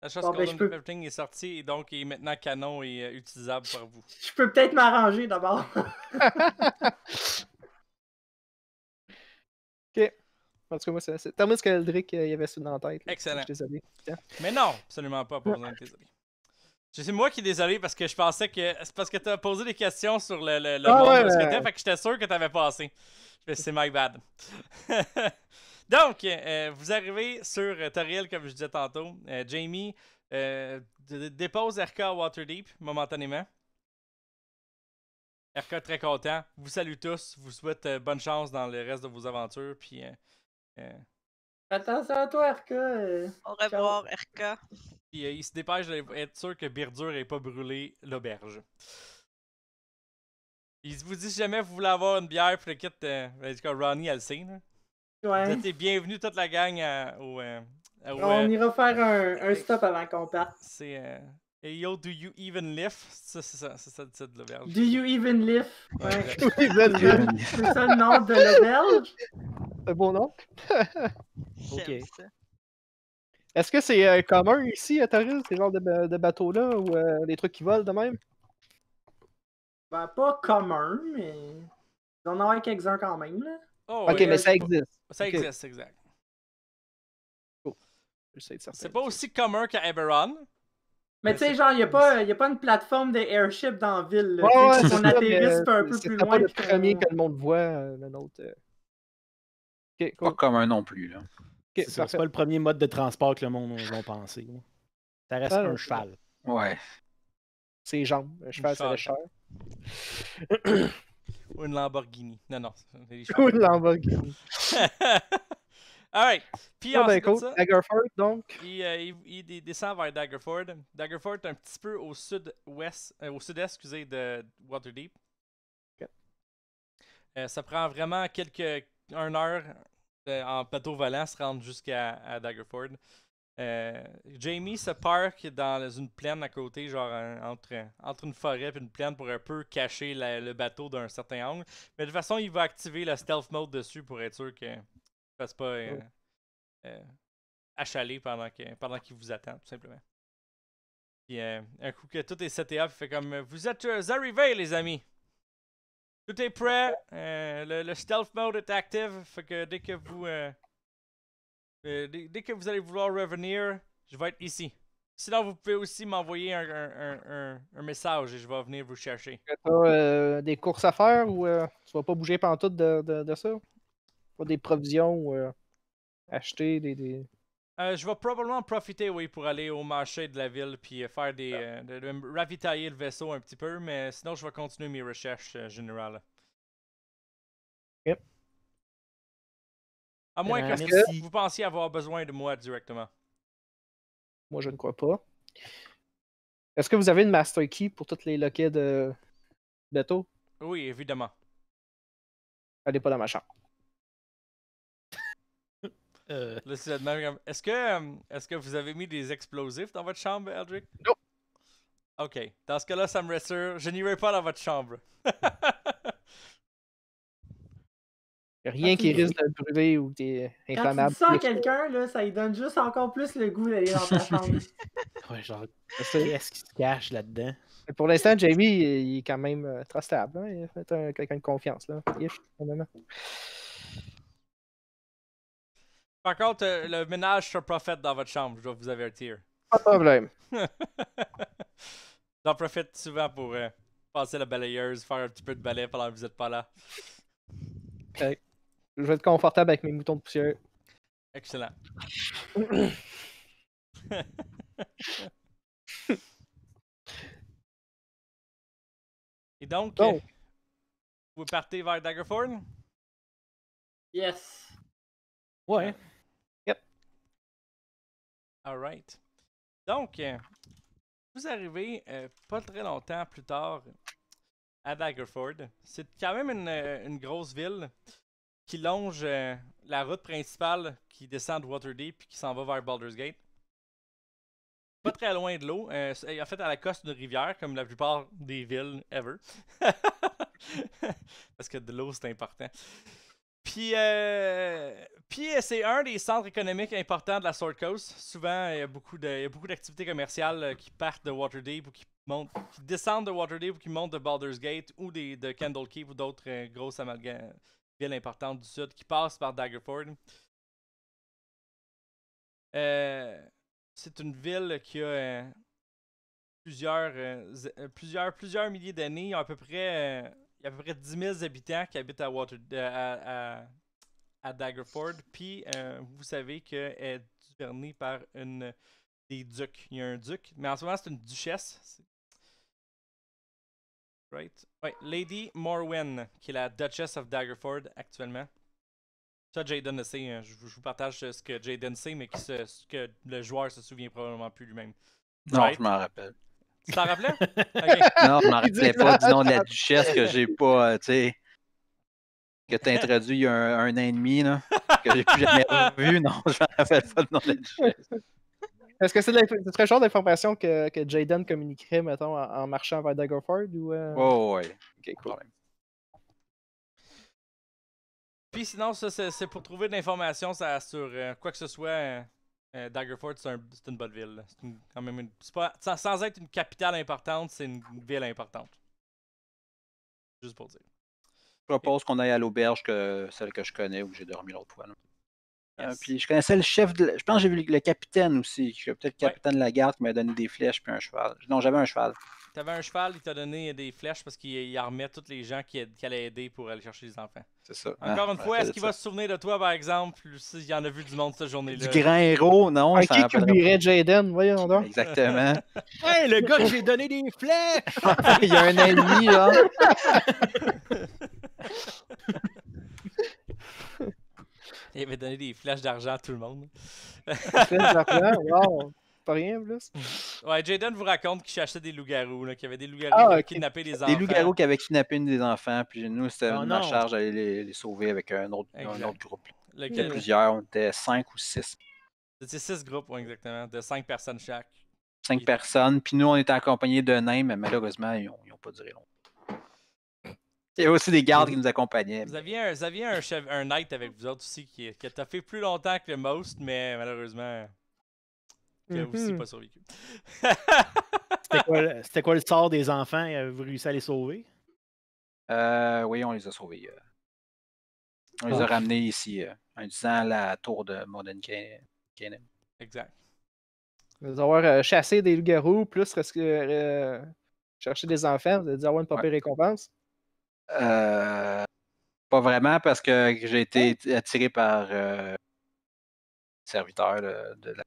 La chose bon, ben, peux... est sortie et donc est maintenant canon et euh, utilisable pour vous. (laughs) Je peux peut-être m'arranger d'abord. (laughs) (laughs) ok. En tout cas, moi, c'est ce Caldric, euh, il y avait ça dans la tête. Excellent. Je suis désolé. Mais non, absolument pas, pas besoin de désolé. C'est moi qui est désolé parce que je pensais que. C'est parce que tu as posé des questions sur le, le, le ah, monde ouais, de ce que fait que j'étais sûr que t'avais passé. C'est my bad. Donc, euh, euh, vous arrivez sur euh, Toriel, comme je disais tantôt. Jamie dépose RK à Waterdeep momentanément. RK très content. Vous salue tous. Vous souhaite bonne chance dans le reste de vos aventures. Puis. Attention à toi, RK. Au revoir, RK. Puis, il se dépêche d'être sûr que Birdure n'ait pas brûlé l'auberge. Il vous dit si jamais vous voulez avoir une bière, puis le kit, en tout cas, Ronnie, elle Ouais. Vous bienvenue toute la gang euh, au, On euh, ira faire un, stop avant qu'on parte. C'est euh, hey yo, do you even lift? Ça, c'est ça, c'est ça le de Do you even lift? Ouais. (laughs) Ben, c'est ça le nom de l'auberge? C'est un bon nom. (laughs) ok. Est-ce que c'est euh, commun ici à Taris, ces genres de, bateaux-là ou des trucs qui volent de même? Ben, pas commun, mais. Il ai en a quelques-uns quand même, là. Oh, ok, mais ça existe. Ça existe, existe, exact. C'est pas aussi commun qu'à Everon. Mais tu sais, genre, il n'y a, pas, a pas une plateforme de airship dans la ville. Là, on atterrisse un peu plus loin. C'est le premier que le monde voit, euh, le nôtre. Euh. Pas commun non plus. là. c'est pas le premier mode de transport que le monde euh, va penser. Ça reste ah, un cheval. Ouais. Ses jambes. Le cheval, c'est le cheval. (clears throat) Ou une Lamborghini. Non, non. Ou (laughs) une Lamborghini. (laughs) Alright. Puis on ah, ben, Daggerford, donc. Il, euh, il, descend vers Daggerford. Daggerford est un petit peu au sud-ouest, euh, au sud-est, excusez, de Waterdeep. Euh, ça prend vraiment quelques. une heure en bateau volant se rendre jusqu'à Daggerford. Euh, Jamie se parque dans une plaine à côté, genre entre, entre une forêt et une plaine pour un peu cacher le bateau d'un certain angle. Mais de toute façon, il va activer le stealth mode dessus pour être sûr que ne fasse pas euh, oh. euh achaler pendant qu'il vous attend, tout simplement. Puis euh, un coup que tout est seté il fait comme Vous êtes arrivés, les amis! Tout est prêt, le, le, stealth mode est actif, fait que dès que vous euh, dès, que vous allez vouloir revenir, je vais être ici. Sinon, vous pouvez aussi m'envoyer un, message et je vais venir vous chercher. Tu as euh, des courses à faire ou euh, tu vas pas bouger pantoute de, de, ça? Pas des provisions ou euh, acheter des... je vais probablement profiter, oui, pour aller au marché de la ville puis faire des. Ah. ravitailler le vaisseau un petit peu, mais sinon je vais continuer mes recherches générales. Yep. À moins euh, que vous pensiez avoir besoin de moi directement. Moi, je ne crois pas. Est-ce que vous avez une Master Key pour toutes les loquets de bateau? Oui, évidemment. Elle n'est pas dans ma chambre. (laughs) Euh. Est-ce que, euh, est que vous avez mis des explosifs dans votre chambre, Eldrick? Non. Ok. Dans ce cas-là, ça me sûr. Je n'irai pas dans votre chambre. (laughs) Rien qui risque de brûler ou qui inflammable. Quand tu sens quelqu'un, ça lui donne juste encore plus le goût d'aller dans ta chambre. (laughs) ouais, genre, qu'est-ce qu'il se cache là-dedans? Pour l'instant, Jamie, il est quand même euh, très stable. Hein. Il a fait un, quelqu'un de confiance, là. Par contre, euh, le ménage sur prophète dans votre chambre, je dois vous avertir. Pas de problème. (laughs) J'en profite souvent pour euh, passer la balayeuse, faire un petit peu de balai pendant que vous n'êtes pas là. Ok. Je vais être confortable avec mes moutons de poussière. Excellent. (laughs) Et donc, vous partez vers Daggerford? Yes. Ouais. Hein? Yep. Alright. Donc, euh, vous arrivez euh, pas très longtemps plus tard à Daggerford. C'est quand même une, euh, une grosse ville qui longe euh, la route principale qui descend de Waterdeep et qui s'en va vers Baldur's Gate. Pas très loin de l'eau, euh, en fait à la coste d'une rivière, comme la plupart des villes ever. (laughs) Parce que de l'eau, c'est important. Puis, euh, puis c'est un des centres économiques importants de la Sword Coast. Souvent, il y a beaucoup d'activités commerciales qui partent de Waterdeep ou qui, montent, qui descendent de Waterdeep ou qui montent de Baldur's Gate ou des, de Candlekeep ou d'autres grosses amalgames ville importante du sud qui passe par Daggerford. Euh, c'est une ville qui a euh, plusieurs, euh, plusieurs, plusieurs milliers d'années, à peu il y a à peu près 10 000 habitants qui habitent à, Water, à, Daggerford. Puis vous savez qu'elle est gouvernée par une des ducs. Il y a un duc, mais en ce moment c'est une duchesse. Right. Ouais, Lady Morwen, qui est la Duchess of Daggerford actuellement. Ça, Jaden le sait. Hein. Je, vous partage ce que Jaden sait, mais qui ce que le joueur se souvient probablement plus lui-même. Non, je m'en rappelle. Tu t'en rappelais? (laughs) Non, je m'en rappelais pas du nom de la duchesse que j'ai pas, euh, tu sais. Que t'as introduit il y a un, un an et demi, là. Que j'ai plus jamais (laughs) revu. Non, je m'en rappelle pas du nom de la duchesse. Est-ce que c'est ce très genre d'information que, que Jaden communiquerait, mettons, en, marchant vers Daggerford ou. Oh, ouais. Ok, cool. Puis sinon, ça, c'est pour trouver de l'information sur euh, quoi que ce soit. Euh, Daggerford, c'est une bonne ville. Une, quand même une, pas, sans, être une capitale importante, c'est une ville importante. Juste pour dire. Je propose qu'on aille à l'auberge que celle que je connais où j'ai dormi l'autre fois. Euh, puis je connaissais le chef, de, je pense que j'ai vu le capitaine aussi, peut-être le capitaine de la garde qui m'a donné des flèches puis un cheval. Non, j'avais un cheval. T'avais un cheval, il t'a donné des flèches parce qu'il armait tous les gens qui, qui, allaient aider pour aller chercher les enfants. C'est ça. Encore ah, une fois, est-ce qu'il va se souvenir de toi, par exemple, s'il y en a vu du monde cette journée-là? Du grand héros, non? qui dirais Jaden, voyons Exactement. (laughs) Ouais, le gars que j'ai donné des flèches! (laughs) il y a un ennemi là. (laughs) (laughs) Il avait donné des flèches d'argent à tout le monde. flèches d'argent? Wow! Pas rien, plus? Ouais, Jaden vous raconte qu'il cherchait des loups-garous, qu'il y avait des loups-garous ah, qui avaient kidnappé des enfants. Des loups-garous qui avaient kidnappé des enfants, puis nous, c'était oh, ma charge d'aller les, sauver avec un autre, groupe. Il y a plusieurs, on était cinq ou six. C'était six groupes, oui, exactement, de cinq personnes chaque. Cinq personnes, puis nous, on était accompagnés d'un nain, mais malheureusement, ils n'ont pas duré longtemps. Il y avait aussi des gardes qui nous accompagnaient. Vous aviez un, un, un knight avec vous autres aussi qui, qui a fait plus longtemps que le most, mais malheureusement, qui a aussi mhm. pas survécu. (laughs) C'était quoi, quoi, le sort des enfants? Vous réussissez à les sauver? Euh, oui, on les a sauvés. Euh. On les a ah. ramenés ici euh, en utilisant la tour de Modern Kenem. Exact. Vous avez euh, chassé des loups-garous, plus chercher des enfants, vous dit avoir une papier récompense. Euh, pas vraiment parce que j'ai été attiré par euh, le serviteur de la.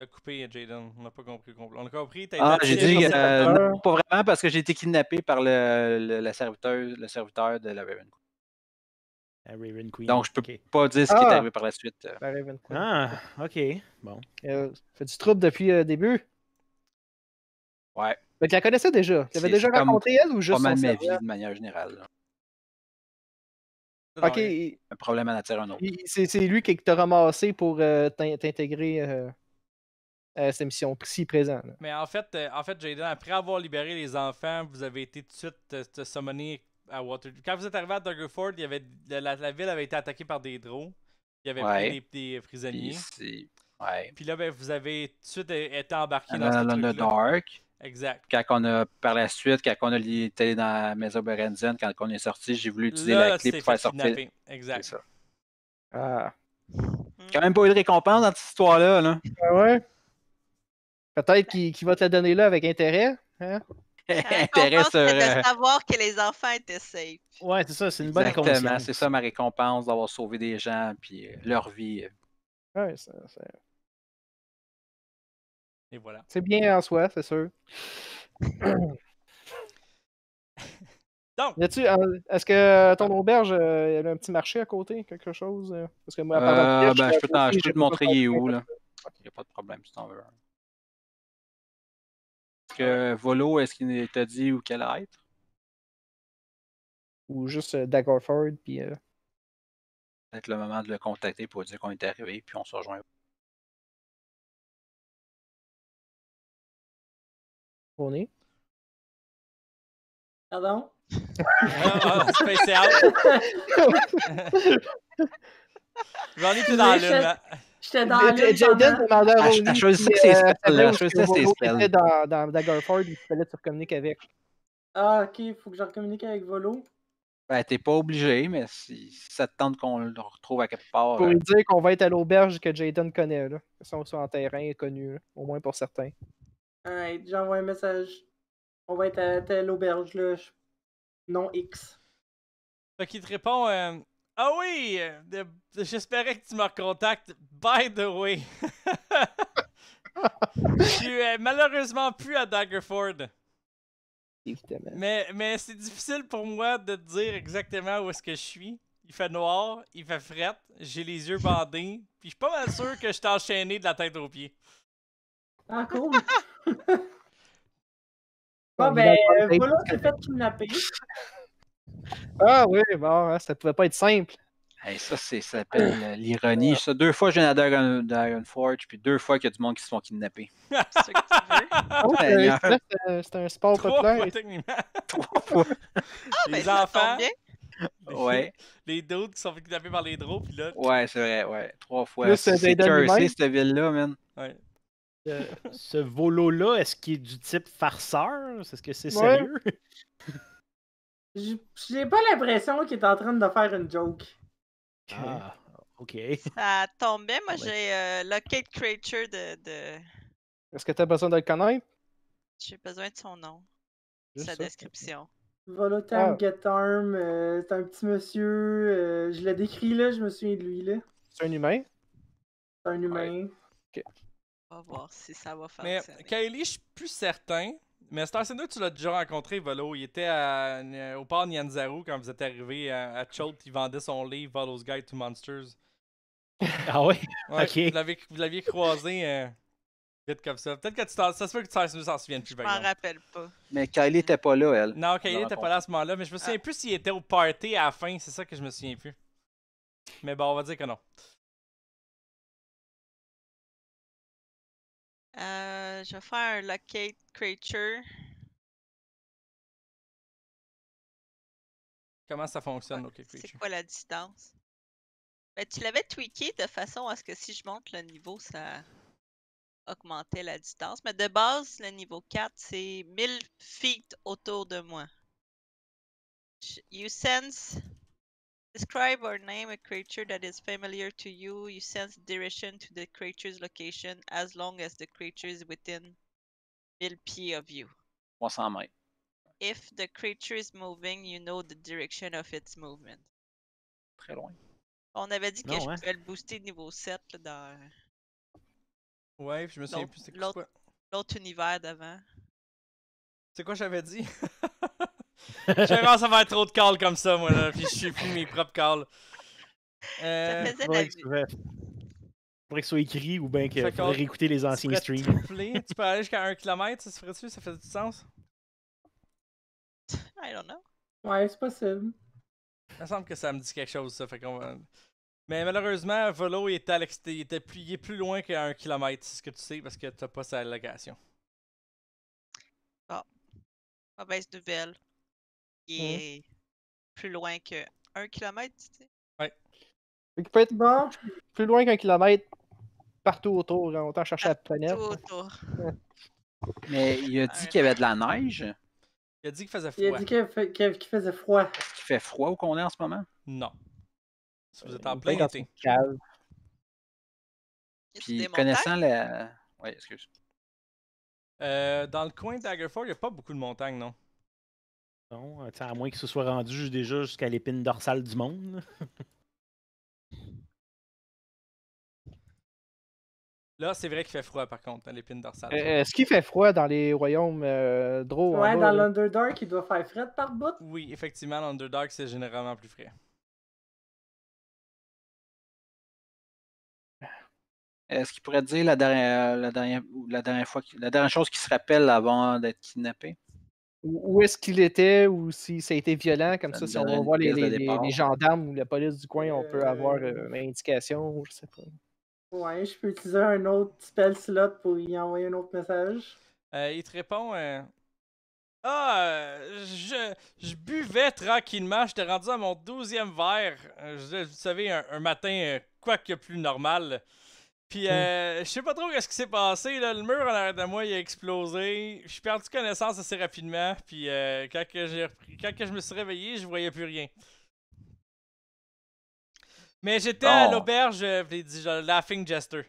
T'as coupé Jaden, on n'a pas compris. On a compris, t'as ah, j'ai dit euh, non, pas vraiment parce que j'ai été kidnappé par le, la serviteur, de la Raven Queen. Donc je peux pas dire ce qui est ah! arrivé par la suite. Euh. La Raven Queen. Ah, ok. Bon. fait du trouble depuis le début? Ouais. Mais tu la connaissais déjà? Tu l'avais déjà raconté elle, ou juste Pas mal ma vie, de manière générale. Ok. un problème à nature, un autre. C'est lui qui t'a ramassé pour euh, t'intégrer euh, à cette mission si présent. Mais en fait, euh, en fait, Jaden, après avoir libéré les enfants, vous avez été tout de suite summoné à Waterloo. Quand vous êtes arrivé à Duggerford, il la, ville avait été attaquée par des drones. Il y avait pris des, prisonniers. Puis, ouais. Puis là, ben, vous avez tout de suite été embarqué dans, dans, dans le dark. Exact. Quand on a, par la suite, quand on a été dans la maison Berenzen, quand on est sorti, j'ai voulu utiliser la clé pour faire sortir. Kidnappé. Exact. Ça. Ah. Quand même pas eu de récompense dans cette histoire-là. Là. Ah ouais. Peut-être qu'il va te la donner là avec intérêt. Hein? (laughs) intérêt sur. de savoir que les enfants étaient safe. Ouais, c'est ça, c'est une bonne récompense. Exactement, c'est ça ma récompense d'avoir sauvé des gens puis euh, leur vie. Ouais, ça, ça... Et voilà. C'est bien en soi, c'est sûr. (coughs) Donc. Euh, est-ce que ton auberge, il euh, y a un petit marché à côté, quelque chose euh, Parce que moi, ben, je, peux je peux te montrer il est où, là. Il n'y a pas de problème si en veux. Est-ce que Volo, est-ce qu'il t'a dit où qu'elle allait être Ou juste Daggerford, puis. Peut-être le moment de le contacter pour dire qu'on est arrivé, puis on se rejoint. Pardon? Ah, ah, space out! J'en ai plus dans l'une, là. J'étais dans l'une. Jaden demandait à Rowling. Je c'est euh, c'est dans, dans Daggerford, il fallait que tu recommuniques avec. Ah, ok, faut que je recommunique avec Volo. Ben, t'es pas obligé, mais si, ça te tente qu'on le retrouve à quelque part. Pour euh... dire qu'on va être à l'auberge que Jaden connaît, là. Que sont soit un terrain connu, au moins pour certains j'envoie un message. On va être à telle auberge, là. Non X. Fait qu'il te répond euh, Ah oui euh, J'espérais que tu me recontactes. By the way. (laughs) Je suis euh, malheureusement plus à Daggerford. Évidemment. Mais, mais c'est difficile pour moi de te dire exactement où est-ce que je suis. Il fait noir, il fait fret, j'ai les yeux bandés, puis je suis pas mal sûr que je t'ai de la tête aux pieds. Ah, cool! bon, ah, ben, voilà, c'est fait kidnapper. (laughs) Ah oui, bon, hein, ça pouvait pas être simple. ça, ça s'appelle euh, l'ironie. Ça, deux fois, j'ai un d'Iron Forge, puis deux fois qu'il y a du monde qui se font kidnapper. (laughs) C'est c'est un sport Trois populaire. techniquement. Trois fois. (laughs) Ah, ben, les enfants. Les, ouais. Les qui sont fait kidnapper par les drôles, puis là. Ouais, c'est vrai, ouais. Trois fois. Euh, c'est cursé, cette ville-là, man. Ouais ce, volo-là, est-ce qu'il est du type farceur? Est-ce que c'est sérieux? (laughs) J'ai pas l'impression qu'il est en train de faire une joke. Ah, ah ok. Ça tombe bien, moi j'ai euh, Creature de. Est-ce que t'as besoin de le connaître? J'ai besoin de son nom. sa description. Voilà, Tam ah. euh, c'est un petit monsieur. Euh, je l'ai décrit là, je me souviens de lui là. C'est un humain? C'est un humain. Ok. On va voir si ça va faire. Mais Kylie, je suis plus certain. Mais Star Cinder, tu l'as déjà rencontré, Volo. Il était au port Nyanzaru quand vous êtes arrivé euh, à, Chult. Il vendait son livre Volo's Guide to Monsters. (laughs) Ah oui? Ouais, ok. Vous l'aviez croisé euh, vite comme ça. Peut-être que tu ça se fait que tu s'en souvienne plus. Je m'en rappelle pas. Mais Kylie était pas là, elle. Non, Kylie était pas là à ce moment-là. Mais je me souviens ah. plus s'il était au party à la fin. C'est ça que je me souviens plus. Mais bon, on va dire que non. Euh, je vais faire un locate creature. Comment ça fonctionne, locate creature? C'est quoi la distance? Ben, tu l'avais tweaké de façon à ce que si je monte le niveau, ça augmentait la distance. Mais de base, le niveau 4, c'est 1000 feet autour de moi. You sense Describe or name a creature that is familiar to you. You sense direction to the creature's location as long as the creature is within mille p of you. 300 mètres. If the creature is moving, you know the direction of its movement. Très loin. On avait dit que Non, je pouvais le booster niveau 7 là, dans Ouais, je me souviens plus. C'est quoi, l'autre univers d'avant. c'est quoi j'avais dit (laughs) je commence à faire trop de calls comme ça, moi, là. Puis je suis plus mes propres calls. Euh... Ça faisait euh, Faudrait que ce soit écrit ou bien que faudrait réécouter les anciens streams. tu peux aller jusqu'à 1 km, ça se ferait-tu? Ça faisait du sens? I don't know. Ouais, c'est possible. Il me semble que ça me dit quelque chose, ça. Fait qu'on va... Mais malheureusement, Volo à il était plus, il est plus loin qu'à 1 km, c'est ce que tu sais, parce que t'as pas sa location. Bon. de belle qui est plus loin que un kilomètre tu sais. Ouais. Il peut être bon, plus loin qu'un kilomètre partout autour, genre, autant chercher la planète. autour. Mais il a dit qu'il y avait de la neige. Il a dit qu'il faisait froid. Il a dit qu'il faisait froid. Est-ce qu'il fait froid où qu'on est en ce moment? Non. vous euh, êtes en plein été. Puis connaissant la. Oui, excuse. Euh, dans le coin d'Aggerford, il n'y a pas beaucoup de montagnes, non? Non, euh, à moins qu'il se soit rendu déjà jusqu'à l'épine dorsale du monde. (laughs) Là, c'est vrai qu'il fait froid, par contre, dans hein, l'épine dorsale. Euh, est-ce qu'il fait froid dans les royaumes euh, Ouais, dans l'Underdark, il doit faire frais par bout. Oui, effectivement, l'Underdark, c'est généralement plus frais. Est-ce euh, qu'il pourrait dire la dernière, la dernière, la dernière, fois, la dernière chose qu'il se rappelle avant d'être kidnappé? où est-ce qu'il était ou si ça a été violent, comme ça, si on va voir les, gendarmes ou la police du coin, on peut avoir euh, euh, une indication, je sais pas. Ouais, je peux utiliser un autre spell slot pour y envoyer un autre message. Euh, il te répond Ah, je, je, buvais tranquillement, j'étais rendu à mon douzième verre. Je, vous savez, un, un matin, quoi plus normal. Puis, euh, je sais pas trop qu'est-ce qui s'est passé. Là. Le mur en arrière de moi, il a explosé. J'ai perdu connaissance assez rapidement. Puis, euh, quand, que je me suis réveillé, je voyais plus rien. Mais j'étais à l'auberge, euh, je dit, Laughing Jester.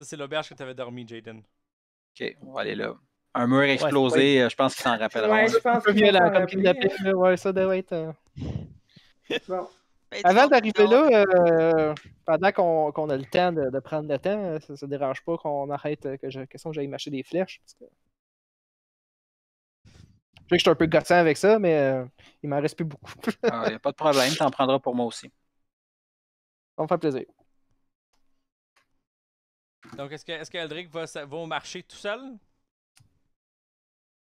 Ça, c'est l'auberge que t'avais dormi, Jaden. Ok, on va aller là. Un mur explosé, je pense qu'il s'en rappellera. Ouais, je pense qu'il s'en rappellera. Ouais, ça devait être. bon. Ben, Avant d'arriver là, euh, pendant qu'on a le temps de, prendre le temps, euh, ça ne dérange pas qu'on arrête euh, que je, j'aille mâcher des flèches. Je sais que je suis un peu gossant avec ça, mais il il m'en reste plus beaucoup. Il (laughs) ah, a pas de problème, tu en prendras pour moi aussi. Ça me fait plaisir. Donc, est-ce que, est va, va marché tout seul?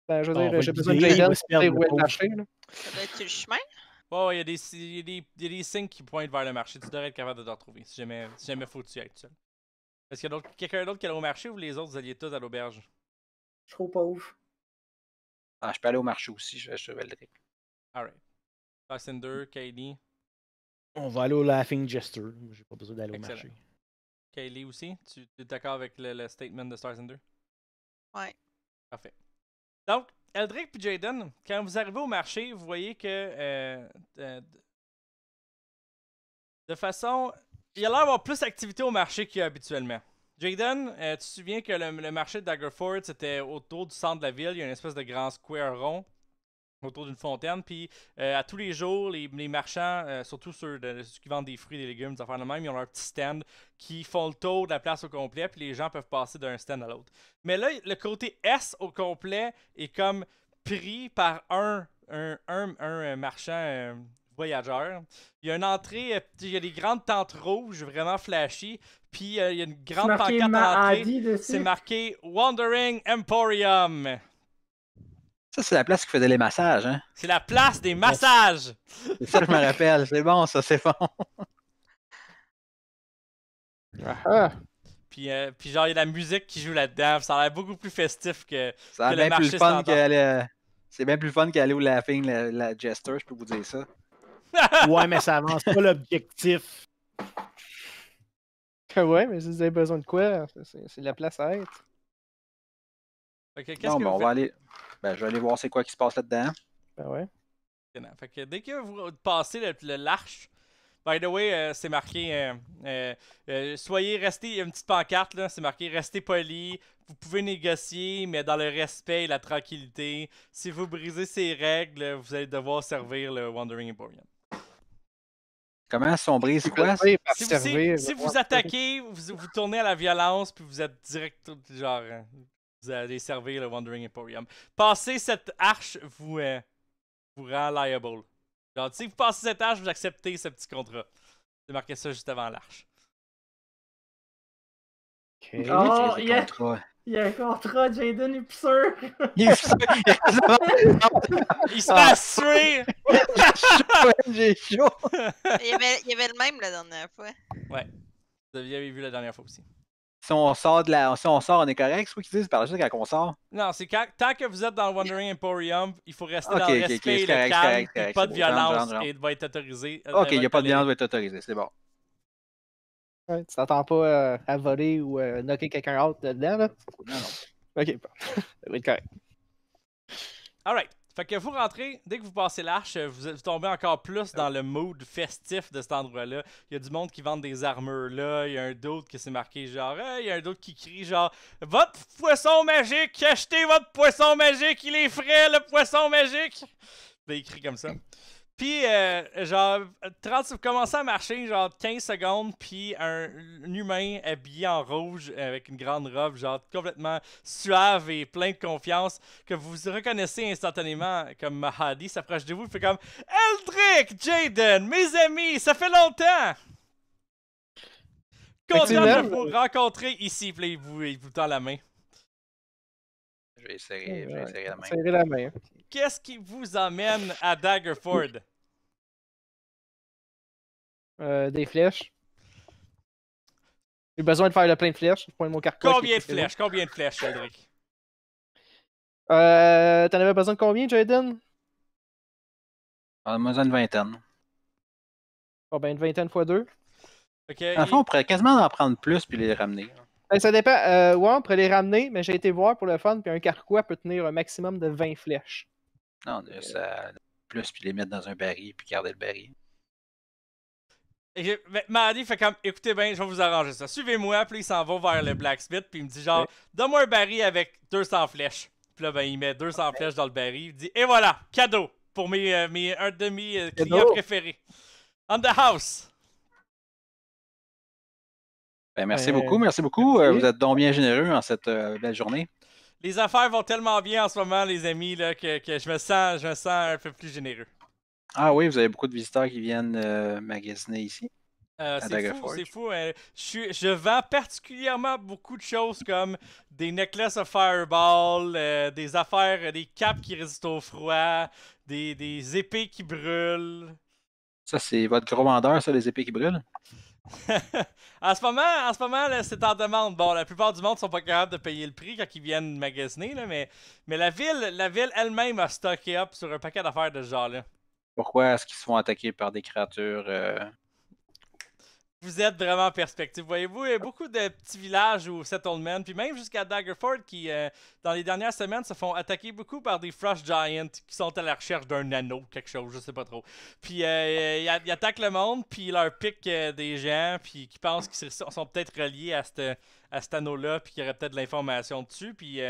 Ben, je veux dire, j'ai besoin de Jaden pour aller marcher. Ça doit être le chemin? Ouais, il y, a des, des, des signes qui pointent vers le marché. Tu devrais être capable de te retrouver si jamais, si jamais faut que tu y ailles tout seul. Est-ce qu'il y a quelqu'un d'autre qui allait au marché ou les autres, vous alliez tous à l'auberge? Je trouve pas ouf. Ah, je peux aller au marché aussi, je, vais le Alright. Cinder, Kaylee. On va aller au Laughing Jester. J'ai pas besoin d'aller au marché. Kaylee aussi, tu es d'accord avec le, statement de Starcinder? Ouais. Parfait. Donc, Eldrick et Jaden, quand vous arrivez au marché, vous voyez que euh, euh, de façon. Il y a l'air d'avoir plus d'activité au marché qu'il habituellement. Jaden, euh, tu te souviens que le marché de Daggerford, c'était autour du centre de la ville. Il y a une espèce de grand square rond autour d'une fontaine. Puis euh, à tous les jours, les, marchands, euh, surtout ceux, qui vendent des fruits, des légumes, des affaires de même, ils ont leur petit stand qui font le tour de la place au complet. Puis les gens peuvent passer d'un stand à l'autre. Mais là, le côté S au complet est comme pris par un, un, euh, marchand. voyageur. Il y a une entrée, il y a des grandes tentes rouges vraiment flashy, puis il y a une grande pancarte à l'entrée. C'est marqué Wandering Emporium. Ça, c'est la place qui faisait les massages, hein? C'est la place des massages! ça je me rappelle. C'est bon, ça, c'est bon. ah. ah. Puis, euh, puis, genre, il y a la musique qui joue là-dedans. Ça a l'air beaucoup plus festif que, ça a le plus fun qu'aller... Euh, c'est bien plus fun qu'aller au Laughing, la, la Jester, je peux vous dire ça. (laughs) ouais, mais ça (laughs) avance pas l'objectif. Ah ouais, mais si vous avez besoin de quoi, c'est la place à être. qu'est-ce que mais ben, on va aller ben, je vais aller voir c'est quoi qui se passe là-dedans. Ben ouais. Fait dès que vous passez le, le l'arche, by the way, euh, c'est marqué euh, euh, soyez restés, il y a une petite pancarte c'est marqué restez poli, vous pouvez négocier, mais dans le respect et la tranquillité. Si vous brisez ces règles, vous allez devoir servir le Wandering Emporium. Comment si on brise quoi? Si, vous, attaquez, vous, vous tournez à la violence, puis vous êtes direct, genre, vous allez servir le Wandering Emporium. Passez cette arche, vous, euh, vous rend liable. Genre, si vous passez cette arche, vous acceptez ce petit contrat. C'est marqué ça juste avant l'arche. Oh, il y, a, ah, il y a un contrat, Jaden est plus (laughs) sûr. Il est sûr. il se passe J'ai chaud. (laughs) Il y, avait, il y avait le même la dernière fois. Ouais. Vous aviez vu la dernière fois aussi. Si on sort on sort, on est correct, c'est quoi qu'ils disent par juste quand on sort? Non, c'est quand tant que vous êtes dans le Wandering Emporium, il faut rester dans le respect, calme, pas de violence et il va être autorisé. Euh, ok, il n'y a pas de violence va être autorisé, c'est bon. Ouais, tu t'entends pas euh, à voler ou euh, knocker quelqu'un autre dedans là? Non, non. Ok, (laughs) bon. ça va être correct. Alright. Fait que vous rentrez, dès que vous passez l'arche, euh, vous, tombez encore plus dans le mood festif de cet endroit-là. Il y a du monde qui vend des armures là, il y a un d'autre qui s'est marqué genre, il y a un d'autre qui crie genre, votre poisson magique, achetez votre poisson magique, il est frais le poisson magique. Ben, il crie comme ça. Puis, euh, genre, 30, commencez à marcher, genre 15 secondes, puis un, humain habillé en rouge avec une grande robe, genre complètement suave et plein de confiance, que vous reconnaissez instantanément comme Mahadi s'approche de vous, il fait comme Eldrick, Jaden, mes amis, ça fait longtemps! Content de vous rencontrer ici, puis il vous tend la main. Je vais serrer, la main. Serrer la main. Qu'est-ce qui vous amène à Daggerford? Euh, des flèches. J'ai besoin de faire le plein de flèches. combien, de flèches? combien de flèches? Cédric? Euh, T'en avais besoin de combien, Jaden? On a besoin de vingtaine. Oh, ben, une vingtaine fois deux. Ok. fait, on pourrait quasiment en prendre plus puis les ramener. Ben, ça dépend. Euh, ouais, on pourrait les ramener, mais j'ai été voir pour le fun, puis un carquois peut tenir un maximum de 20 flèches. Non, euh, ça plus, puis les mettre dans un baril, puis garder le baril. Et fait comme écoutez bien, je vais vous arranger ça. Suivez-moi, puis il s'en va vers le blacksmith, puis il me dit genre donne-moi un baril avec 200 flèches. Puis là, ben, il met 200 flèches dans le baril. Il dit et voilà, cadeau pour mes, euh, mes demi clients préférés. On the house. Ben, euh, merci beaucoup, merci beaucoup. Vous êtes donc bien généreux en cette euh, belle journée. Les affaires vont tellement bien en ce moment, les amis, que, je, me sens, je un peu plus généreux. Ah oui, vous avez beaucoup de visiteurs qui viennent euh, magasiner ici. c'est fou, c'est hein. fou. Je, vends particulièrement beaucoup de choses comme des necklaces à fireball, des affaires, des caps qui résistent au froid, des, des épées qui brûlent. Ça, c'est votre gros vendeur, ça, les épées qui brûlent? (laughs) en ce moment, en ce moment c'est en demande. Bon, la plupart du monde sont pas capables de payer le prix quand ils viennent magasiner, là, mais, mais la ville, la ville elle-même a stocké up sur un paquet d'affaires de ce genre-là. Pourquoi est-ce qu'ils se font attaquer par des créatures euh, vous êtes vraiment en perspective. Voyez-vous, il y a beaucoup de petits villages ou settlements, puis même jusqu'à Daggerford, qui, euh, dans les dernières semaines, se font attaquer beaucoup par des Frost Giants qui sont à la recherche d'un anneau, quelque chose, je sais pas trop. Puis euh, ils, attaquent le monde, puis ils leur piquent euh, des gens, puis qui pensent qu'ils sont peut-être reliés à cet anneau-là, puis qu'il y aurait peut-être de l'information dessus. Puis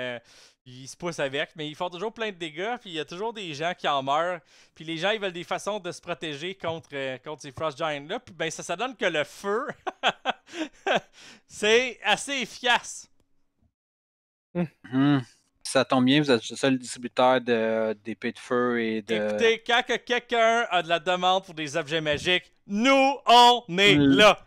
ils se poussent avec, mais ils font toujours plein de dégâts, puis il y a toujours des gens qui en meurent. Puis les gens, ils veulent des façons de se protéger contre, euh, contre ces Frost Giants-là. Puis ben, ça, ça donne que le feu, (laughs) c'est assez efficace. Hmm. Ça tombe bien, vous êtes le seul distributeur d'épées de, de, feu et de. Écoutez, quand quelqu'un a de la demande pour des objets magiques, nous, on est hmm. là.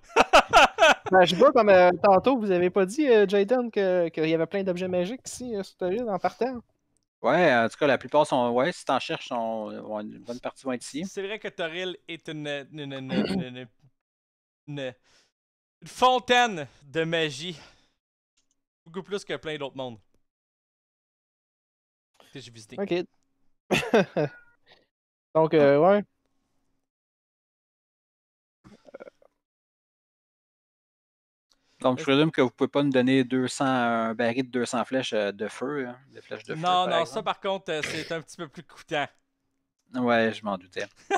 Ben, je vois comme euh, tantôt, vous avez pas dit, Jaden euh, Jayden, qu'il y avait plein d'objets magiques ici euh, sur Toril, en partant. Ouais, en tout cas, la plupart sont. Ouais, si t'en cherches, une bonne partie vont être ici. C'est vrai que Toril est une une, une, une. une, fontaine de magie. Beaucoup plus que plein d'autres mondes. Que j'ai visité. Ok. (laughs) Donc, ouais. Donc, je présume que vous ne pouvez pas nous donner 200, un baril de 200 euh, hein, flèches de feu. non, non, ça par contre, euh, c'est un petit peu plus coûtant. Ouais, je m'en doutais. (laughs)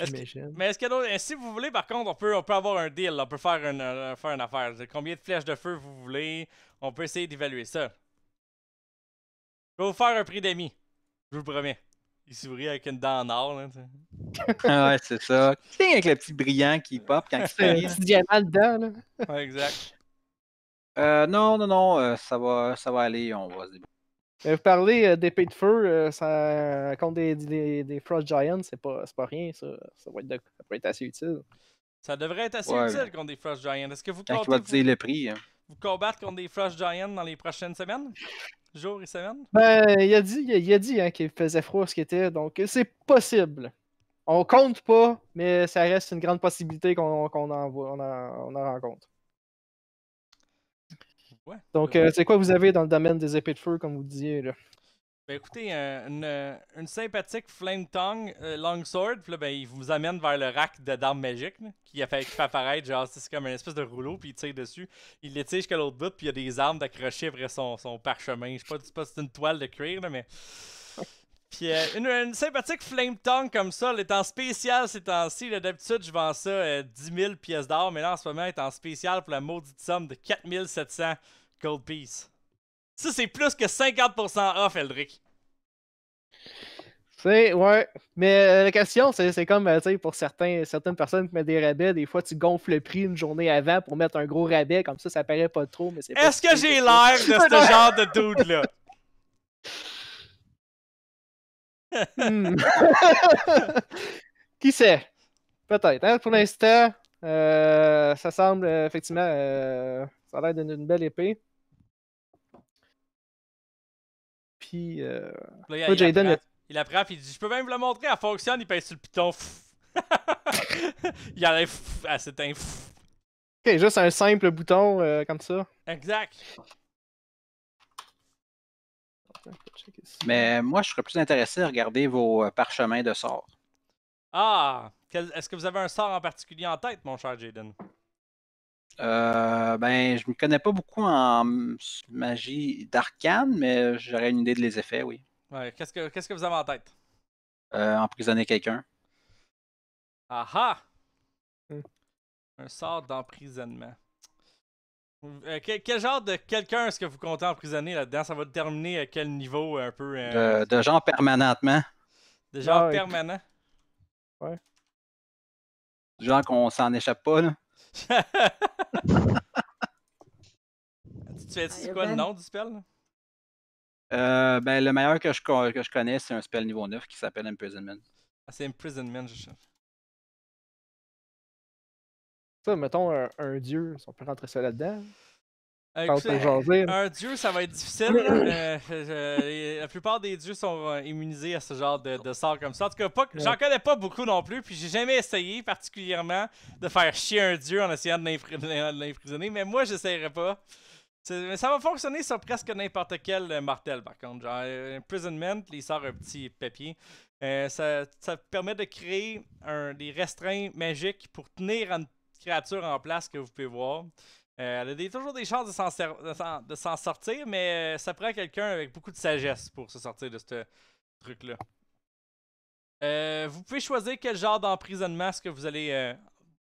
est mais si vous voulez, par contre, on peut, peut avoir un deal, on peut faire une, euh, faire une affaire. Combien de flèches de feu vous voulez On peut essayer d'évaluer ça. Je vais vous faire un prix d'ami, je vous le promets. Il sourit avec une dent en or, là, ah ouais, c'est ça. Tu avec le petit brillant qui pop quand il fait. (laughs) petit diamant dedans, Ouais, exact. Euh, non, non, non, euh, ça, va, ça va aller, on va se débrouiller. Vous parlez euh, d'épée de feu, euh, ça, contre des, des, Frost Giants, c'est pas, pas rien, ça. Ça, va être assez utile. Ça devrait être assez utile contre des Frost Giants. Est-ce que vous comptez. vous... prix. Hein? Vous combattre contre des Frost Giants dans les prochaines semaines Bonjour et semaine? Ben, il a dit, il a dit hein, qu'il faisait froid ce qu'il était, donc c'est possible. On compte pas, mais ça reste une grande possibilité qu'on en, on on rencontre. donc, euh, c'est quoi vous avez dans le domaine des épées de feu, comme vous disiez? Là? Ben écoutez, une, sympathique Flame Tongue euh, Longsword, puis là, ben, il vous amène vers le rack d'armes magiques, qui, fait, fait apparaître, genre, c'est comme une espèce de rouleau, puis il tire dessus. Il les tire jusqu'à l'autre bout, puis il y a des armes d'accrocher après son, parchemin. Je sais pas, si c'est une toile de cuir, mais. (laughs) Puis euh, une, sympathique flame tongue comme ça, elle est en spécial ces temps D'habitude, je vends ça 10 euh, 000 pièces d'or, mais là, en ce moment, elle est en spécial pour la maudite somme de 4700 gold piece. Ça, c'est plus que 50% off, Eldrick. C'est, ouais. Mais euh, la question, c'est comme, euh, pour certains, certaines personnes qui mettent des rabais, des fois, tu gonfles le prix une journée avant pour mettre un gros rabais, comme ça, ça paraît pas trop, mais c'est Est-ce que j'ai l'air de ce (laughs) genre de doute là hmm. (laughs) qui sait? Peut-être. Hein, pour l'instant, euh, ça semble, effectivement, ça a l'air d'une belle épée. il, apprend, il dit Je peux même vous le montrer, elle fonctionne. Il pèse sur le piton. (laughs) il enlève à cet Ok, juste un simple bouton euh, comme ça. Exact. Mais moi, je serais plus intéressé à regarder vos euh, parchemins de sorts. Ah Est-ce que vous avez un sort en particulier en tête, mon cher Jaden euh, ben, je ne me connais pas beaucoup en magie d'arcane, mais j'aurais une idée de les effets, oui. Ouais, qu'est-ce que que vous avez en tête? Euh, emprisonner quelqu'un. Aha! Hmm. Un sort d'emprisonnement. Euh, quel, genre de quelqu'un est-ce que vous comptez emprisonner là-dedans? Ça va déterminer à quel niveau euh, un peu. Euh, de, gens genre permanentement. De genre permanent? Ouais. Du genre qu'on s'en échappe pas, là. (laughs) tu sais quoi le nom du spell? Euh, ben, le meilleur que je, que je connais, c'est un spell niveau 9 qui s'appelle Imprisonment. Ah, c'est Imprisonment, je sais. Ça, mettons un, dieu, si on peut rentrer ça là-dedans. Hein. un dieu, ça va être difficile. (clears throat) Euh, euh, la plupart des dieux sont euh, immunisés à ce genre de, de sort comme ça. En tout cas, j'en connais pas beaucoup non plus, puis j'ai jamais essayé particulièrement de faire chier un dieu en essayant de l'imprisonner, mais moi, j'essaierai pas. ça va fonctionner sur presque n'importe quel martel, par contre. Genre, Imprisonment, il sort un petit papier. ça, permet de créer des restreints magiques pour tenir une créature en place que vous pouvez voir. Euh, elle a toujours des chances de s'en sortir, mais euh, ça prend quelqu'un avec beaucoup de sagesse pour se sortir de ce truc-là. Euh, vous pouvez choisir quel genre d'emprisonnement que vous allez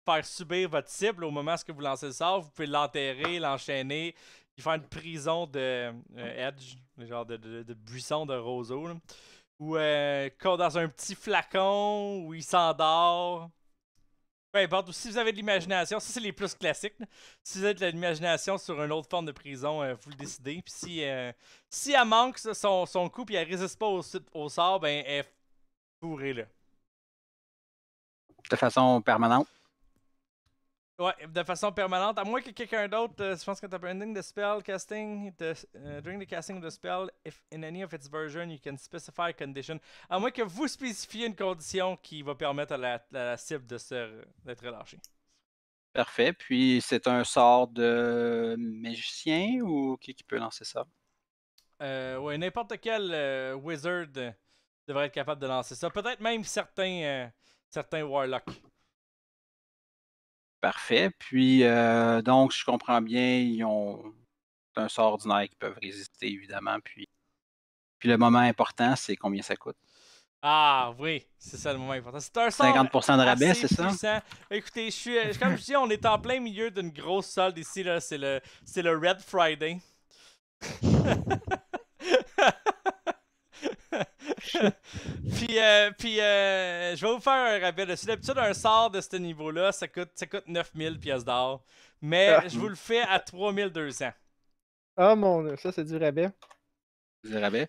faire subir votre cible au moment où vous lancez le sort. Vous pouvez l'enterrer, l'enchaîner, il faire une prison de edge, le genre de, buisson de roseau, ou dans un petit flacon où il s'endort. Peu importe. Si vous avez de l'imagination, ça c'est les plus classiques. Si vous avez de l'imagination sur une autre forme de prison, euh, vous le décidez. Puis si, euh, si elle manque son, son coup et elle résiste pas au, sort, ben elle est là. De façon permanente? Ouais, de façon permanente. À moins que quelqu'un d'autre, euh, je pense que tu as ending the spell casting. Euh, during the casting of the spell, if in any of its version, you can specify a condition. À moins que vous spécifiez une condition qui va permettre à la, la cible de se, d'être relâchée. Parfait. Puis c'est un sort de magicien ou qui, peut lancer ça? Euh, ouais, n'importe quel euh, wizard devrait être capable de lancer ça. Peut-être même certains, certains warlocks. Parfait. Puis, euh, donc, je comprends bien, ils ont un sort ordinaire qui peuvent résister, évidemment. Puis, puis le moment important, c'est combien ça coûte. Ah oui, c'est ça le moment important. C'est un sort 50% de rabais, c'est ça? Écoutez, je suis, comme je dis, on est en plein milieu d'une grosse solde ici. C'est le, le Red Friday. (laughs) (laughs) puis, euh, euh, je vais vous faire un rabais dessus. D'habitude, un sort de ce niveau-là, ça coûte, ça 9000 pièces d'or. Mais ah. je vous le fais à 3200. Ah oh, mon dieu, ça c'est du rabais. Du rabais.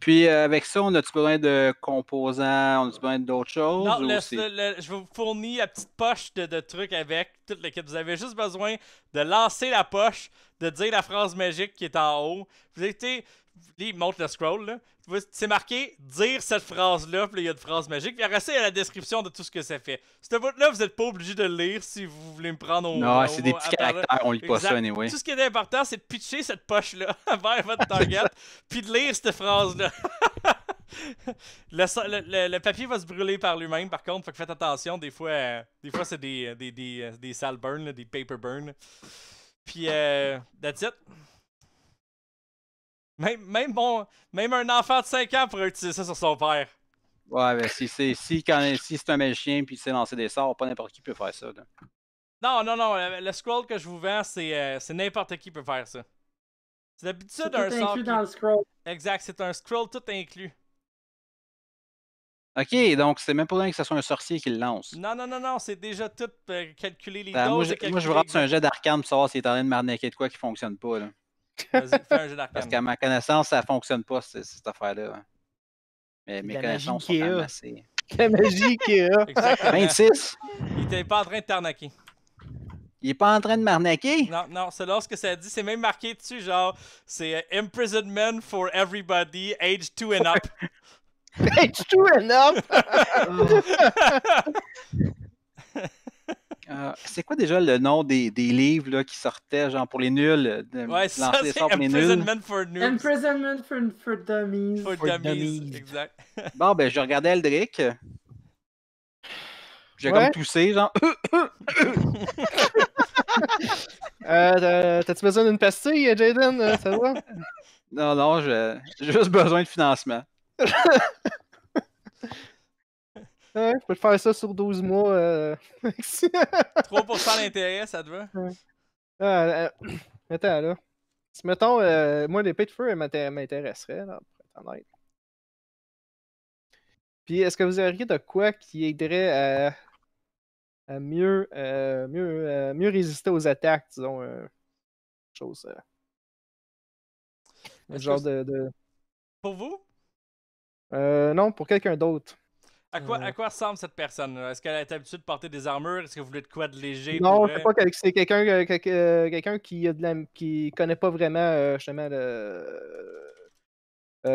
Puis euh, avec ça, on a-tu besoin de composants, on a-tu besoin d'autres choses? Non, je vous fournis la petite poche de, de trucs avec toute l'équipe. Vous avez juste besoin de lancer la poche, de dire la phrase magique qui est en haut. Vous écoutez, il montre le scroll, là. C'est marqué dire cette phrase-là, puis il y a une phrase magique. Puis à il y a la description de tout ce que ça fait. Cette vote là vous n'êtes pas obligé de le lire si vous voulez me prendre au. Non, c'est des petits caractères, on lit pas ça, anyway. Tout ce qui est important, c'est de pitcher cette poche-là (laughs) vers votre target, (laughs) puis de lire cette phrase-là. (laughs) le, papier va se brûler par lui-même, par contre, faut que faites attention. Des fois, euh, des fois c'est des, des, des, euh, des, sales burns, des paper burns. Puis, euh, that's it. Même, même, bon, même un enfant de 5 ans pourrait utiliser ça sur son père. Ouais, mais si c'est si, quand, si c'est un magicien puis il sait lancer des sorts, pas n'importe qui peut faire ça. Non, non, non. Euh, le scroll que je vous vends, euh, c'est, n'importe qui peut faire ça. C'est d'habitude un sort. inclus dans le scroll. Exact, c'est un scroll tout inclus. OK, donc c'est même pas rien que ce soit un sorcier qui le lance. Non, non, non, non, c'est déjà tout euh, calculé les ben, doses. Moi, je, vous je un jet d'arcane pour savoir s'il est en train de m'arnaquer de quoi qui fonctionne pas. Là. Vas-y, fais un jet d'arcane. Parce qu'à ma connaissance, ça fonctionne pas, cette, affaire-là. Mais mes connaissances sont amassées. (laughs) La magie qu'il y a. 26. Il était pas en train de t'arnaquer. Il est pas en train de m'arnaquer? Non, non, c'est lorsque ça dit, c'est même marqué dessus, genre, c'est euh, Imprisonment for Everybody, Age 2 and Up. (laughs) (laughs) Es-tu énorme? (laughs) Euh, c'est quoi déjà le nom des, des livres là, qui sortaient, genre pour les nuls? De, ouais, ça, c'est Imprisonment for Nuls. Imprisonment for, Dummies. For, for dummies. exact. (laughs) bon, ben, je regardais Eldrick. J'ai comme toussé, genre. Euh, t'as-tu besoin d'une pastille, Jaden? Euh, ça va? Non, non, j'ai juste besoin de financement je peux te faire ça sur 12 mois. 3% euh. d'intérêt, (laughs) ça te va? Ah, euh, (clears throat) attends, là. mettons, euh, moi, l'épée de feu, m'intéresserait, pour Puis, est-ce que vous auriez de quoi qui aiderait à, mieux, euh, mieux, mieux résister aux attaques, disons, chose. genre de, Pour vous euh, non, pour quelqu'un d'autre. À quoi, euh. à quoi ressemble cette personne Est-ce qu'elle a habituée de porter des armures Est-ce que vous voulez de quoi de léger Non, c'est quelqu'un euh, euh, qui connaît pas vraiment justement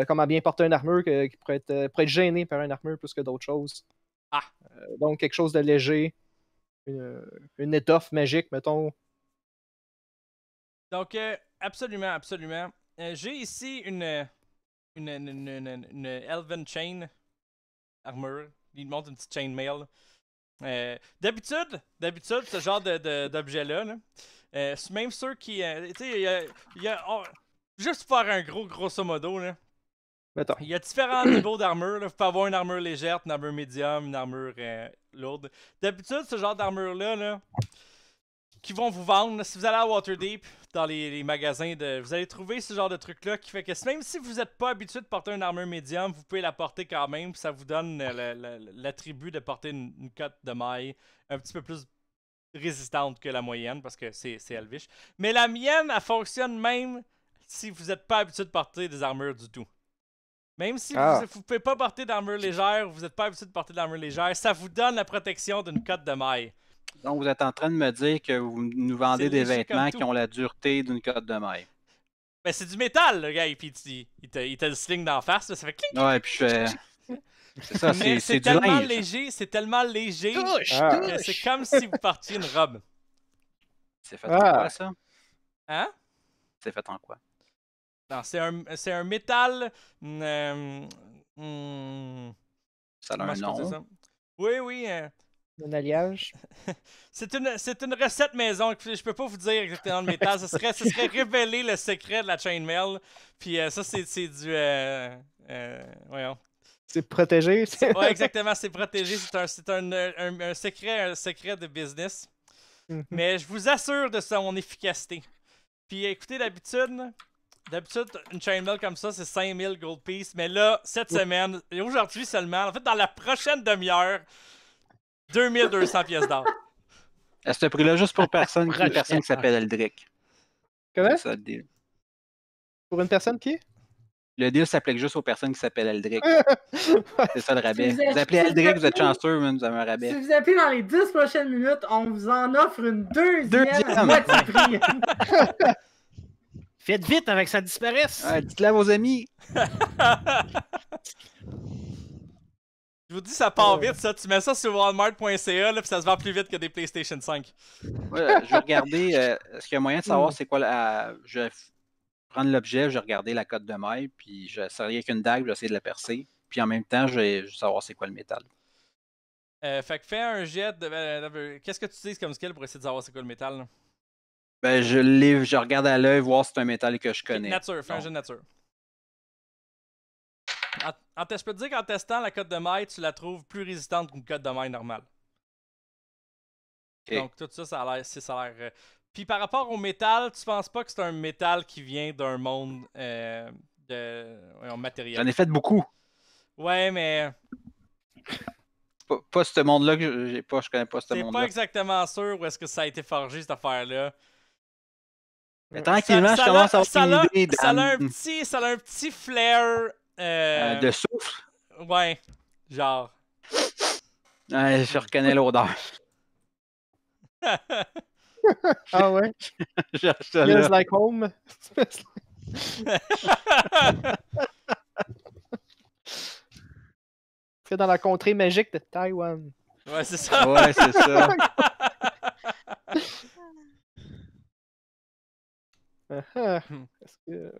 comment bien porter une armure, qui pourrait être, pourrait être, gêné par une armure plus que d'autres choses. Ah Donc quelque chose de léger, une étoffe magique, mettons. Donc, absolument, absolument. J'ai ici une une, une, Elven Chain armure. Il montre une petite chainmail. Euh, d'habitude, d'habitude, ce genre de, d'objet-là, là, euh, même ceux qui. Euh, y a. juste pour faire un gros, grosso modo, là. Il y a différents (coughs) niveaux d'armure. Là. Vous pouvez avoir une armure légère, une armure médium, une armure euh, lourde. D'habitude, ce genre d'armure-là, là qui vont vous vendre. Si vous allez à Waterdeep, dans les, magasins, de, vous allez trouver ce genre de truc-là qui fait que même si vous n'êtes pas habitué de porter une armure médium, vous pouvez la porter quand même. Ça vous donne l'attribut de porter une, cote de maille un petit peu plus résistante que la moyenne parce que c'est Elvish. Mais la mienne, elle fonctionne même si vous n'êtes pas habitué de porter des armures du tout. Même si vous ne ah. pouvez pas porter d'armure légère, vous n'êtes pas habitué de porter d'armure légère, ça vous donne la protection d'une cote de maille. Donc, vous êtes en train de me dire que vous nous vendez des vêtements qui ont la dureté d'une cote de maille. Mais ben, c'est du métal, le gars, et puis il, il, te, il te le sling d'en face, ça fait clink. Ouais, puis je fais. C'est ça, c'est tellement léger, c'est tellement léger touche, c'est comme si vous partiez une robe. C'est fait en quoi ah. ça Hein C'est fait en quoi Non, c'est un, c'est un métal. Euh, hmm, ça a un nom. Oui, oui. Euh, alliage. (laughs) c'est une, c'est une recette maison. Je peux pas vous dire exactement le métal. ce, serait, ce serait révéler le secret de la chainmail. Puis euh, ça, c'est, du. Euh, euh, voyons. C'est protégé. Ouais (laughs) exactement. C'est protégé. C'est, un, c'est un, secret, secret de business. Mhm. Mais je vous assure de son efficacité. Puis écoutez, d'habitude, D'habitude, une chainmail comme ça, c'est 5000 gold pieces. Mais là, cette semaine, et aujourd'hui seulement, en fait, dans la prochaine demi-heure, 2200 pièces d'or. À ce prix-là, juste pour personne, une personne qui s'appelle Aldric. Comment? Ça, le deal. Pour une personne qui? Le deal s'applique juste aux personnes qui s'appellent Aldric. (laughs) c'est ça le rabais. vous, appelez Aldric, vous êtes chanceux, vous avez un rabais. Si vous appelez dans les 10 prochaines minutes, on vous en offre une deuxième, moitié prix. (laughs) Faites vite avec que ça disparaisse. Dites-le à vos amis. (laughs) Je vous dis, ça part vite, ça. Tu mets ça sur walmart.ca, puis ça se vend plus vite que des PlayStation 5. Ouais, euh, je vais regarder. Euh, est-ce qu'il y a moyen de savoir hmm. c'est quoi la. Je vais prendre l'objet, je vais regarder la cote de maille, puis je vais rien avec une dague, je vais essayer de la percer. Puis en même temps, je vais, savoir c'est quoi le métal. Euh, fait que fais un jet de. Qu'est-ce que tu utilises comme skill pour essayer de savoir c'est quoi le métal? Ben, je, je regarde à l'œil voir si c'est un métal que je connais. Nature, fais un jet de nature je peux te dire qu'en testant la cote de maille, tu la trouves plus résistante qu'une cote de maille normale. Donc tout ça, ça a l'air. Ça l'air euh, puis par rapport au métal, tu penses pas que c'est un métal qui vient d'un monde euh, de matériel? J'en ai fait beaucoup. Ouais, mais. Pas, ce monde-là que j'ai pas, je connais pas ce monde-là. pas exactement sûr où est-ce que ça a été forgé cette affaire-là. Mais tranquillement, je commence à avoir ça, a un petit, ça a un petit flair euh, euh, de souffle? Ouais, genre. je reconnais l'odeur. (laughs) ah ouais? Feels (laughs) là. like home. C'est (laughs) dans la contrée magique de Taïwan. Ouais, c'est ça. Ouais, c'est ça. Ah, ah. Est-ce que...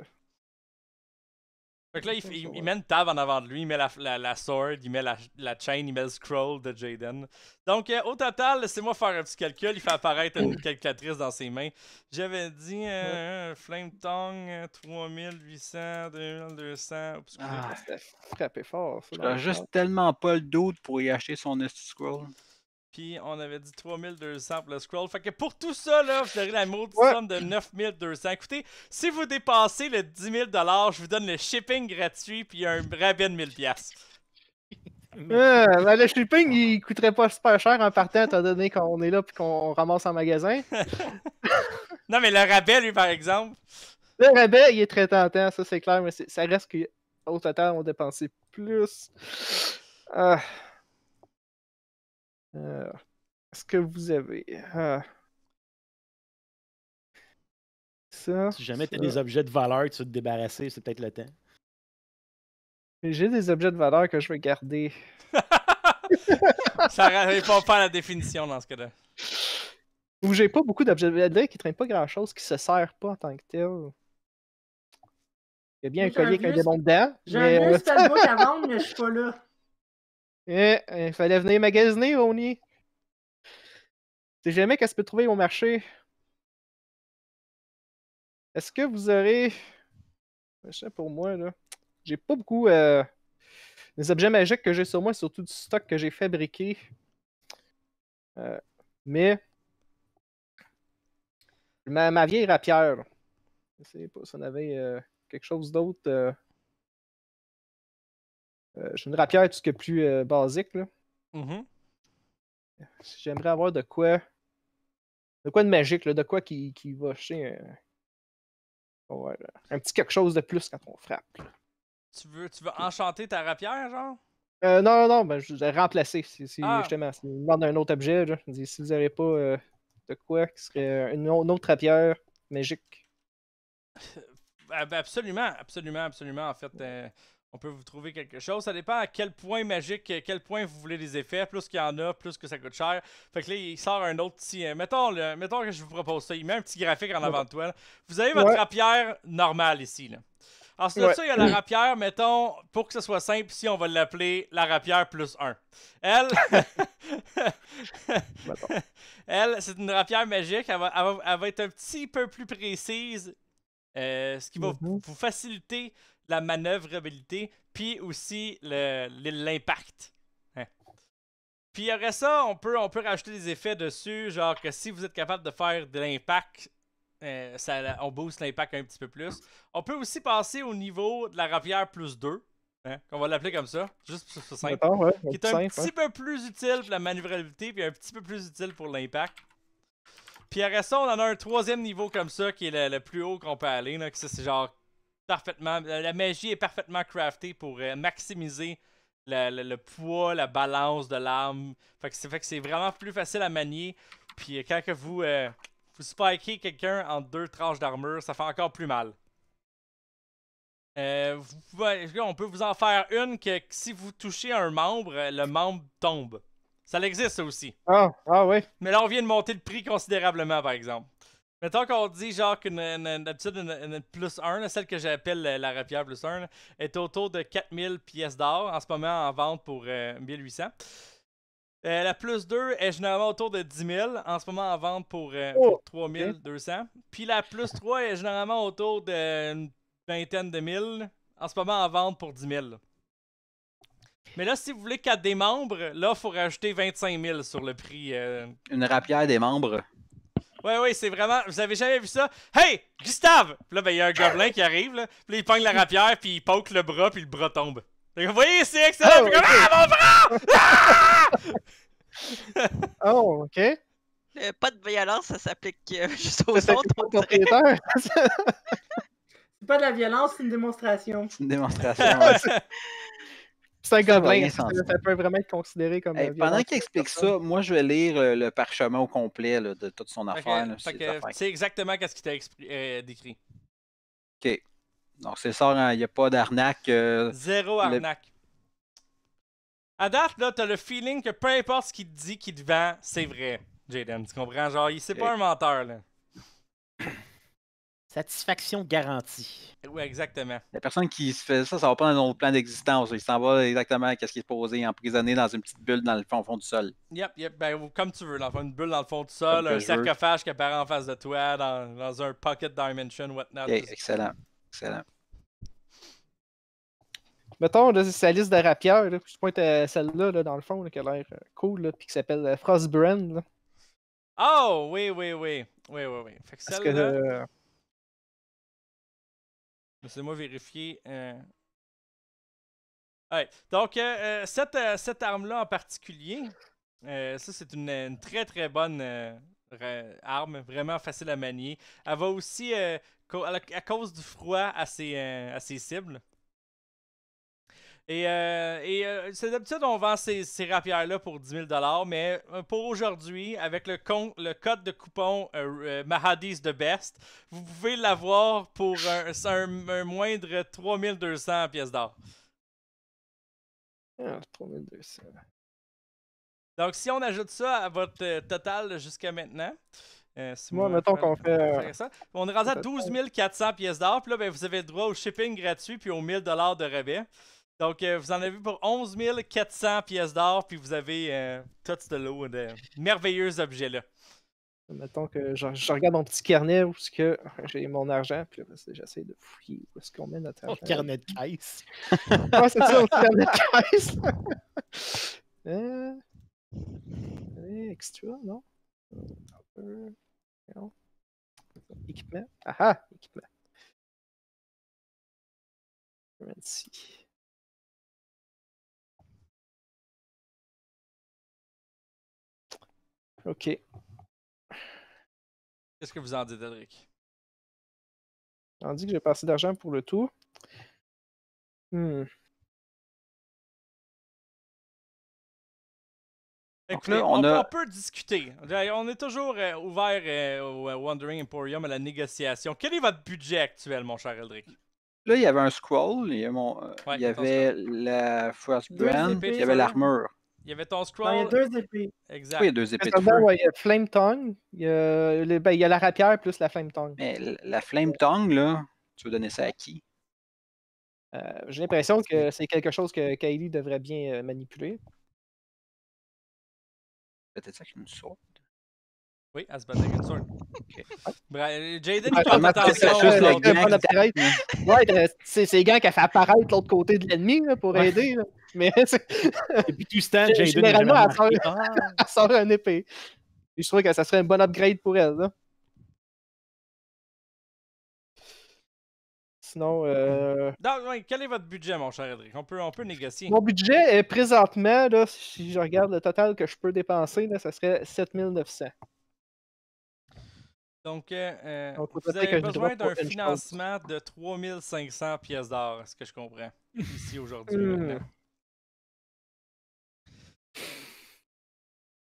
Fait que là, il, met une table en avant de lui, il met la, la, sword, il met la, la, chain, il met le scroll de Jaden. Donc, euh, au total, laissez-moi faire un petit calcul. Il fait apparaître une (coughs) calculatrice dans ses mains. J'avais dit euh, Flame Tongue, 3800, euh, 2200. Ah, ah, frappé fort. Ça, J'ai juste tellement pas le doute pour y acheter son scroll. Puis on avait dit 3200 pour le scroll. Fait que pour tout ça, là, vous aurez la maudite somme de 9200. Écoutez, si vous dépassez le 10 000 je vous donne le shipping gratuit puis un rabais de 1000 pièces. Euh, ben, le shipping, il coûterait pas super cher en partant, étant donné qu'on est là puis qu'on ramasse en magasin. (laughs) non, mais le rabais, lui, par exemple. Le rabais, il est très tentant, ça c'est clair, mais ça reste qu'au total, on dépensait plus. Ah. Euh, est-ce que vous avez. Ah. Ça. Si jamais tu as des objets de valeur que tu veux te débarrasser, c'est peut-être le temps. J'ai des objets de valeur que je veux garder. ça n'arrive pas à la définition dans ce cas-là. Ou j'ai pas beaucoup d'objets de valeur qui traînent pas grand-chose, qui se sert pas en tant que tel. Il y a bien un collier avec un démon dedans. J'ai un cette boîte à vendre, mais je suis pas là il euh, euh, fallait venir magasiner, Ronnie. C'est jamais qu'elle se peut trouver au marché. Est-ce que vous aurez. pour moi, là. J'ai pas beaucoup. des euh, objets magiques que j'ai sur moi, surtout du stock que j'ai fabriqué. Mais. Ma, vieille rapière. Je sais pas si on avait quelque chose d'autre. J'ai euh, je une rapière tout ce que plus euh, basique. Là. Mm-hmm. J'aimerais avoir de quoi. De quoi de magique, là, de quoi qui, qui va chez un... un petit quelque chose de plus quand on frappe. Tu veux, tu veux enchanter ta rapière, genre? Euh, non, non, non, ben, je vais remplacer. Si, si ah. demande un autre objet, je dis, si vous n'avez pas de quoi qui serait une, autre rapière magique. (laughs) Ah, ben, absolument, absolument, absolument. En fait, on peut vous trouver quelque chose. Ça dépend à quel point magique, à quel point vous voulez les effets. Plus qu'il y en a, plus que ça coûte cher. Fait que là, il sort un autre petit. Euh, mettons, mettons que je vous propose ça. Il met un petit graphique en avant de toi. Vous avez votre rapière normale ici. Là. Ensuite ça, il y a la rapière, mettons, pour que ce soit simple, si on va l'appeler la rapière plus 1. Elle, (laughs) elle c'est une rapière magique. Elle va, être un petit peu plus précise euh, ce qui va mm-hmm. vous faciliter la manœuvrabilité, puis aussi l'impact. Hein. Puis après ça, on peut, on peut rajouter des effets dessus, genre que si vous êtes capable de faire de l'impact, euh, on booste l'impact un petit peu plus. On peut aussi passer au niveau de la ravière plus 2. Hein, qu'on va l'appeler comme ça, juste pour ce simple. qui est un petit peu plus utile pour la manœuvrabilité, puis un petit peu plus utile pour l'impact. Puis après ça, on en a un troisième niveau comme ça, qui est le, plus haut qu'on peut aller. Là, que c'est genre parfaitement. Euh, la magie est parfaitement craftée pour euh, maximiser le, poids, la balance de l'arme. Fait que c'est vraiment plus facile à manier. Puis euh, quand que vous, vous spikez quelqu'un en deux tranches d'armure, ça fait encore plus mal. on peut vous en faire une que si vous touchez un membre, le membre tombe. Ça existe aussi. Ah, ah oui. Mais là, on vient de monter le prix considérablement, par exemple. Mettons qu'on dit genre qu'une une plus 1, celle que j'appelle la rapière plus 1, est autour de 4000 pièces d'or en ce moment en vente pour 1800. Euh, euh, la plus 2 est généralement autour de 10 000 en ce moment en vente pour, euh, oh, pour 3200. Puis la plus 3 est généralement autour d'une vingtaine de mille en ce moment en vente pour 10 000. Mais là, si vous voulez ait des membres, là, il faut rajouter 25 000 sur le prix. Une rapière des membres. Ouais, ouais, c'est vraiment. Vous avez jamais vu ça? Hey, Gustave! Puis là, ben, il y a un gobelin qui arrive, là. Puis il pogne la rapière, puis il poke le bras, puis le bras tombe. vous voyez, c'est excellent! Oh, comme, ah, mon bras! Ah! oh, ok. Le euh, pas de violence, ça s'applique euh, (laughs) juste aux autres. (laughs) (laughs) c'est pas de la violence, c'est une démonstration. C'est une démonstration. Ouais. C'est un gobelin, ça, peut vraiment être considéré comme. Euh, pendant qu'il explique ça, moi je vais lire euh, le parchemin au complet de toute son affaire. c'est exactement ce qu'il t'a euh, décrit. Ok. Donc c'est ça, il hein, n'y a pas d'arnaque. Zéro arnaque. À date, là, t'as le feeling que peu importe ce qu'il te dit, qu'il te vend, c'est vrai, Jaden. Tu comprends? Genre, il c'est pas un menteur, là. Satisfaction garantie. Oui, exactement. La personne qui se fait ça, ça va pas dans autre plan d'existence. Il s'en va exactement à ce qui est posé, emprisonné dans une petite bulle dans le fond, fond du sol. Yep, yep, ben, comme tu veux, une bulle dans le fond du sol, un sarcophage qui apparaît en face de toi, dans, un pocket dimension, whatnot. Eh, excellent, excellent. Mettons, là, c'est liste de rapières. je pointe celle-là, là, dans le fond, qui a l'air euh, cool, puis qui s'appelle euh, Frostbrand. Oh, oui, oui, oui. Oui, oui, oui. Fait que celle-là. Euh, Laissez-moi vérifier. Euh... Donc, euh, euh, cette, euh, cette arme-là en particulier, ça, c'est une, une, très très bonne arme, vraiment facile à manier. Elle va aussi, à, cause du froid, à ses, à ses cibles. Et, euh, euh, c'est d'habitude, on vend ces, rapières-là pour 10 000 mais euh, pour aujourd'hui, avec le, code de coupon Mahadis de Best, vous pouvez l'avoir pour un, un, moindre 3200 pièces d'or. Ah, Donc, si on ajoute ça à votre total jusqu'à maintenant, Moi, mettons qu'on fait. On est rendu à 12 400 pièces d'or. Puis là, ben, vous avez le droit au shipping gratuit puis aux 1000 de rabais. Donc, euh, vous en avez vu pour 11 400 pièces d'or, puis vous avez euh, tout ce lot de merveilleux objets-là. Mettons que je, regarde mon petit carnet où que (laughs) j'ai mon argent, puis j'essaie de fouiller où est-ce qu'on met notre argent. carnet de caisse. (laughs) ouais, c'est ça, carnet de (laughs) caisse. euh... Extra, non? Euh, non? Équipement. Ah ah, équipement. Merci. OK. Qu'est-ce que vous en dites, Eldrick? On dit que j'ai passé d'argent pour le tout. Hmm. on, peut, on, discuter. On est toujours euh, ouvert euh, au euh, Wandering Emporium à la négociation. Quel est votre budget actuel, mon cher Eldrick? Là, il y avait un scroll, il y avait, mon, la frostbrand. Brand, il y avait l'armure. Il y avait ton scroll. il y a deux épées. Exact. il y a deux épées. il y a Flame Tongue, ben, il y a, la rapière plus la Flame Tongue. la Flame Tongue, là, tu veux donner ça à qui euh, J'ai l'impression que c'est quelque chose que Kylie devrait bien euh, manipuler. Peut-être ça une sorte. Oui, elle se bat avec une sword. (laughs) Jaden, il prend attention. C'est les qui a fait apparaître l'autre côté de l'ennemi pour aider. Mais (laughs) puis Généralement, (laughs) elle sort, un épée. Et je trouve que ça serait un bon upgrade pour elle. Là. Sinon. Euh... Non, quel est votre budget, mon cher Edric on peut, on peut négocier. Mon budget est présentement, là, si je regarde le total que je peux dépenser, là, ça serait 7900. Donc, euh, euh, Donc vous avez besoin d'un financement de 3500 pièces d'or, est-ce que je comprends, ici aujourd'hui. Hmm.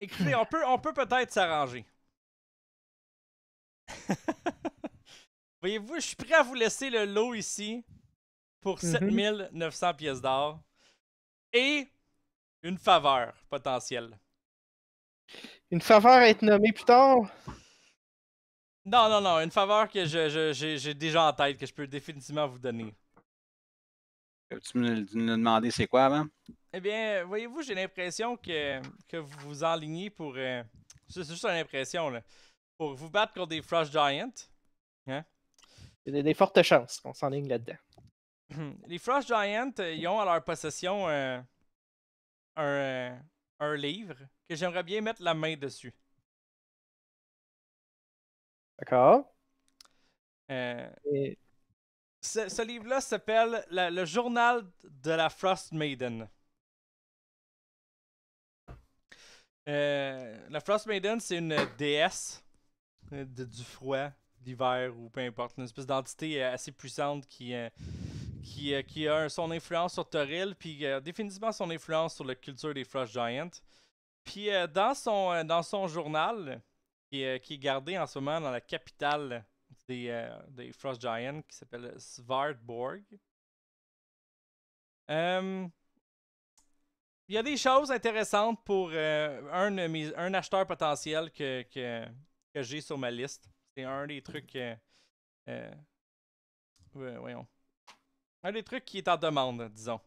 Écoutez, on peut on peut être s'arranger. (laughs) Voyez-vous, je suis prêt à vous laisser le lot ici pour 7900 mhm. pièces d'or et une faveur potentielle. Une faveur à être nommée plus tard? Non, non, non, une faveur que j'ai déjà en tête, que je peux définitivement vous donner. Tu me, me c'est quoi avant? Eh bien, voyez-vous, j'ai l'impression que, que vous vous enlignez pour. Euh, c'est juste une impression, là. Pour vous battre contre des Frost Giants. Hein? Il y a des fortes chances qu'on s'enligne là-dedans. (clears throat) Les Frost Giants, euh, ils ont à leur possession euh, un, un livre que j'aimerais bien mettre la main dessus. D'accord. Ce, ce livre-là s'appelle Le Journal de la Frost Maiden. Euh, la Frost Maiden, c'est une déesse euh, de, du froid, d'hiver ou peu importe. Une espèce d'entité euh, assez puissante qui, qui, qui, a son influence sur Toril, puis définitivement son influence sur la culture des Frost Giants. Puis dans, son, dans son journal, qui, qui, est gardé en ce moment dans la capitale des, des Frost Giants, qui s'appelle Svartborg, il y a des choses intéressantes pour euh, un, acheteur potentiel que, j'ai sur ma liste. C'est un des trucs. Euh, euh, voyons. Un des trucs qui est en demande, disons.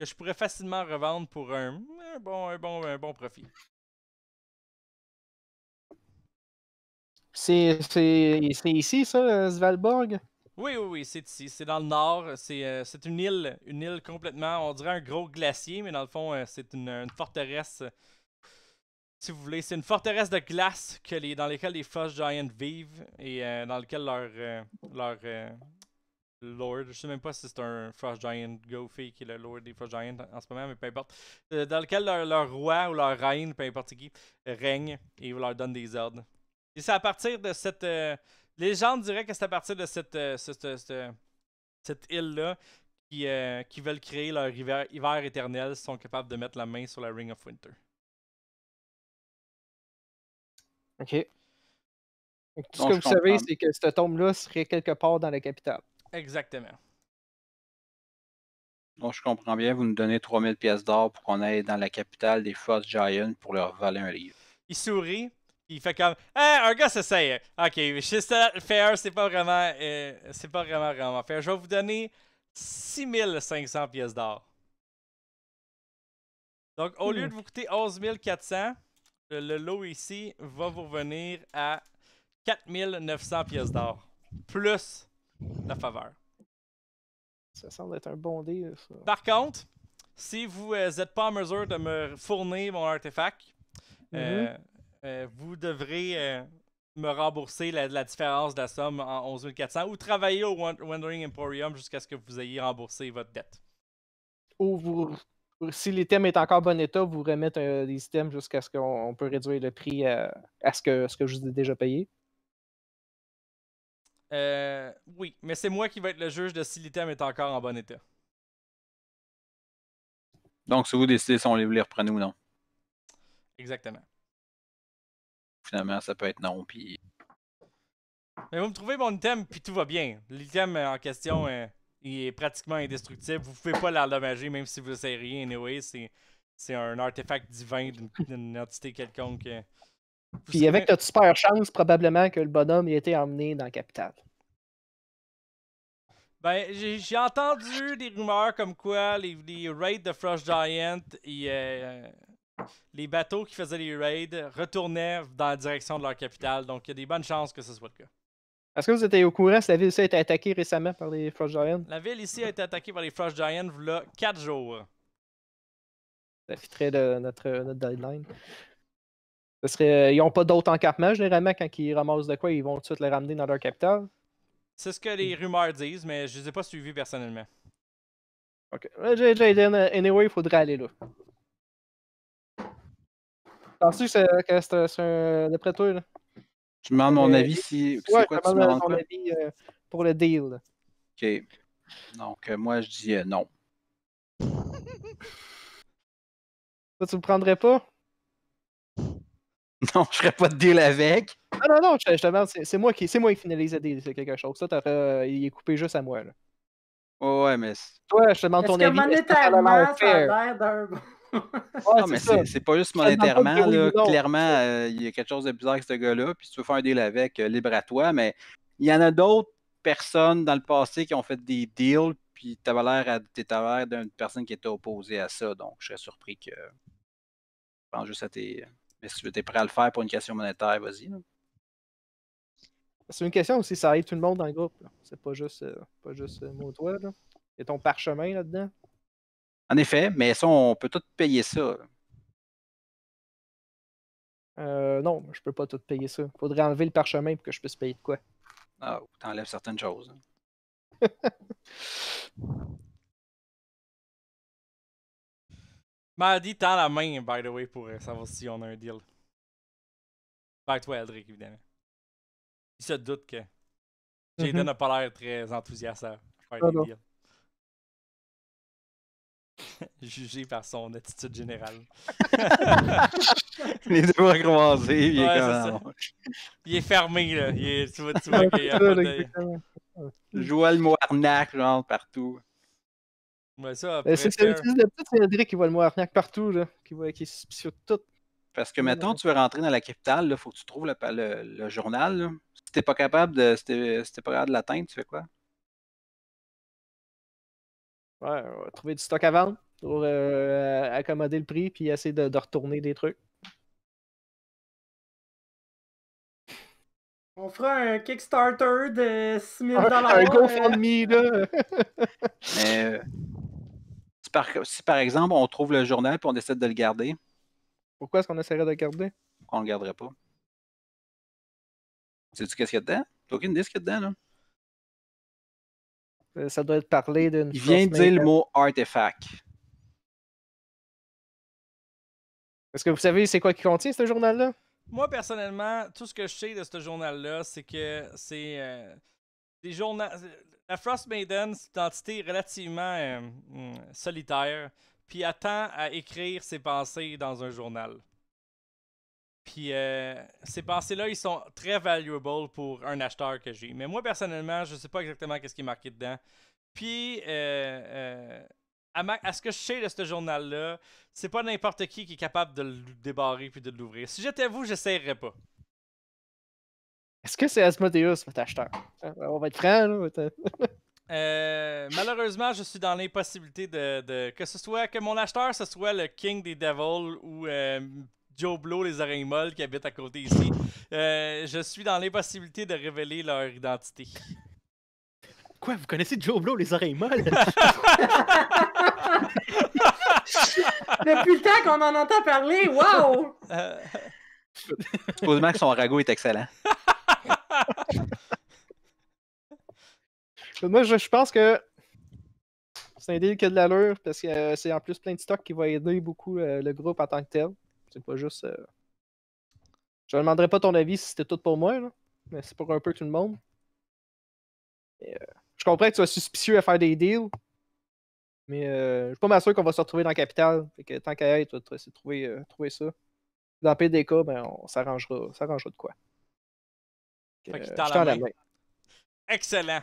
Que je pourrais facilement revendre pour un, bon, un, bon, un bon profit. C'est ici, ça, Svalborg oui, oui, oui, c'est ici. C'est dans le nord. C'est euh, c'est une île, une île complètement, on dirait un gros glacier, mais dans le fond, euh, c'est une, forteresse. si vous voulez, c'est une forteresse de glace que les, dans laquelle les Frost Giants vivent et euh, dans laquelle leur, leur Lord, je sais même pas si c'est un Frost Giant Goofy qui est le Lord des Frost Giants en ce moment, mais peu importe. dans lequel leur, leur roi ou leur reine, peu importe qui, règne et leur donne des ordres. Et c'est à partir de cette les gens diraient que c'est à partir de cette, euh, cette, île-là qui, euh, qui, veulent créer leur hiver, hiver éternel sont capables de mettre la main sur la Ring of Winter. Ok. tout ce que vous savez, c'est que cette tombe-là serait quelque part dans la capitale. Exactement. je comprends bien, vous nous donnez 3000 pièces d'or pour qu'on aille dans la capitale des Force Giants pour leur valer un livre. Il sourit, il fait comme hein, un gars s'essaye. Ok, sais ça faire c'est pas vraiment euh, c'est pas vraiment vraiment Je vais vous donner 6500 pièces d'or. Donc au lieu hmm. de vous coûter 11 400, le, lot ici va vous revenir à 4900 pièces d'or plus la faveur. Ça semble être un bon deal. Par contre, si vous n'êtes euh, pas en mesure de me fournir mon artefact, mm-hmm. euh, euh, vous devrez euh, me rembourser la, différence de la somme en 11 400 ou travailler au Wandering Emporium jusqu'à ce que vous ayez remboursé votre dette. Ou vous, si l'item est encore en bon état, vous remettez des euh, items jusqu'à ce qu'on peut réduire le prix à, ce, que, ce que je vous ai déjà payé. oui, mais c'est moi qui vais être le juge de si l'item est encore en bon état. Donc, si vous décidez si on les, les reprenez ou non. Exactement ça peut être non. Puis... Mais vous me trouvez mon item, puis tout va bien. L'item euh, en question, euh, est pratiquement indestructible. Vous pouvez pas l'endommager, même si vous savez rien. Anyway, c'est un artefact divin d'une entité quelconque. Euh. puis avec ta super chance, probablement que le bonhomme il été emmené dans la capitale. Ben, j'ai entendu des rumeurs comme quoi les, raids de Frost Giant, ils, les bateaux qui faisaient les raids retournaient dans la direction de leur capitale. Donc, il y a des bonnes chances que ce soit le cas. Est-ce que vous étiez au courant si la ville ici a été attaquée récemment par les Frost Giants? La ville ici a été attaquée par les Frost Giants il 4 jours. Ça fitrait de notre, notre deadline. Ce serait, euh, ils n'ont pas d'autres encampements, généralement, quand ils ramassent de quoi, ils vont tout de suite les ramener dans leur capitale. C'est ce que les rumeurs disent, mais je ne les ai pas suivis personnellement. Ok. Anyway, il faudrait aller là penses que c'est d'après toi? Là? Tu me demandes mon euh, avis si. c'est quoi je tu demandes ton avis euh, pour le deal. Ok. Donc, euh, moi, je dis non. Ça, (laughs) tu le prendrais pas? (laughs) Non, je ferais pas de deal avec. Ah non, non, je, te demande, c'est moi, qui, moi qui finalise le deal, c'est quelque chose. Ça, il est coupé juste à moi, là. Ouais, ouais, mais. Toi, je te demande ton avis. Monétairement, ça a l'air d'un non, mais c'est pas juste monétairement. clairement, euh, il y a quelque chose de bizarre avec ce gars-là. Puis si tu veux faire un deal avec, euh, libre à toi. Mais il y en a d'autres personnes dans le passé qui ont fait des deals. Puis tu avais l'air à... d'une personne qui était opposée à ça. Donc je serais surpris que. Je pense juste à tes. Mais euh, si tu es prêt à le faire pour une question monétaire, vas-y. C'est une question aussi, ça arrive tout le monde dans le groupe. C'est pas juste, pas juste toi. Là. Il ton parchemin là-dedans. En effet, mais ça, on peut tout payer ça. Euh, non, je peux pas tout payer ça. Faudrait enlever le parchemin pour que je puisse payer de quoi. Ah, ou t'enlèves certaines choses. Hein. (laughs) dit, tend la main, by the way, pour euh, savoir si on a un deal. Vers toi, Eldrick, évidemment. Il se doute que Jaden n'a mm-hmm. pas l'air très enthousiaste à faire des deals. (laughs) jugé par son attitude générale. Il (laughs) deux bras croisé, il, est comme... Ah, il est fermé, là. Il Tu vois, tu vois qu'il y a pas de... Moarnac, genre, partout. Ouais, ça, euh, c'est le petit Cédric qui voit le Moarnac partout, là. Qui, voit, qui sur tout. Parce que, mettons, tu veux rentrer dans la capitale, il faut que tu trouves le, journal. Si t'es pas capable si t'es, pas capable de l'atteindre, tu fais quoi? Ouais, trouver du stock à vendre pour euh, accommoder le prix puis essayer de, retourner des trucs. On fera un Kickstarter de 6000 Un, un euh. GoFundMe, là. (laughs) Mais, euh, si, par, si, par, exemple, on trouve le journal et on décide de le garder. Pourquoi est-ce qu'on essaierait de le garder? On on le garderait pas? Sais-tu qu'est-ce qu'il y a dedans? T'as aucune idée ce qu'il y a dedans, là? Ça doit être parler d'une. Il vient de dire le mot artefact. Est-ce que vous savez c'est quoi qui contient ce journal-là? Moi, personnellement, tout ce que je sais de ce journal-là, c'est que c'est euh, des journaux. La Frost Maiden, c'est une entité relativement euh, mm, solitaire, puis attend à écrire ses pensées dans un journal. Puis euh, ces pensées-là, ils sont très valuable pour un acheteur que j'ai. Mais moi, personnellement, je sais pas exactement qu'est-ce qui est marqué dedans. Puis, à, ce que je sais de ce journal-là, c'est pas n'importe qui qui est capable de le débarrer puis de l'ouvrir. Si j'étais vous, j'essayerais pas. Est-ce que c'est Asmodeus, votre acheteur? Euh, on va être franc, là. euh, malheureusement, je suis dans l'impossibilité de, que ce soit que mon acheteur ce soit le King des Devils ou euh, Joe Blow les oreilles molles qui habitent à côté ici. Euh, je suis dans l'impossibilité de révéler leur identité. Quoi, vous connaissez Joe Blow, les oreilles molles? (laughs) (laughs) Depuis le temps qu'on en entend parler, wow! Euh. Supposément que son ragot est excellent. (laughs) Moi, je, pense que c'est un deal qui a de l'allure parce que euh, c'est en plus plein de stocks qui va aider beaucoup euh, le groupe en tant que tel. C'est pas juste. Je ne demanderai pas ton avis si c'était tout pour moi, mais c'est pour un peu tout le monde. Et, je comprends que tu sois suspicieux à faire des deals, mais euh, je suis pas mal sûr qu'on va se retrouver dans la capitale. tant qu'à être, vas trouver, de euh, trouver ça. Dans PDK, ben, on s'arrangera, de quoi. Fait euh, je Excellent.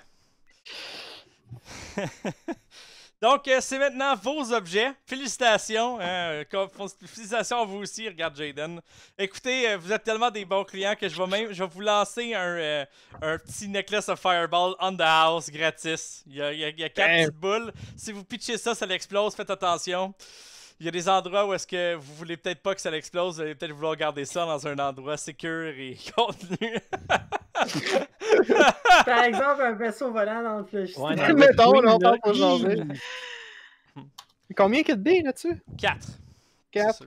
(laughs) Donc, euh, c'est maintenant vos objets. Félicitations. Euh, félicitations à vous aussi. Regarde, Jaden. Écoutez, euh, vous êtes tellement des bons clients que je vais même je vous lancer un, petit necklace of fireball on the house gratis. Il y a, quatre ben. petites boules. Si vous pitchez ça, ça l'explose. Faites attention il y a des endroits où est-ce que vous voulez peut-être pas que ça l'explose, vous allez peut-être vouloir garder ça dans un endroit sécur et (laughs) contenu. Par exemple, un vaisseau volant dans le flèche. Ouais, (laughs) mettons, on parle aujourd'hui. Combien qu'il y a de billes là-dessus? 4. 4.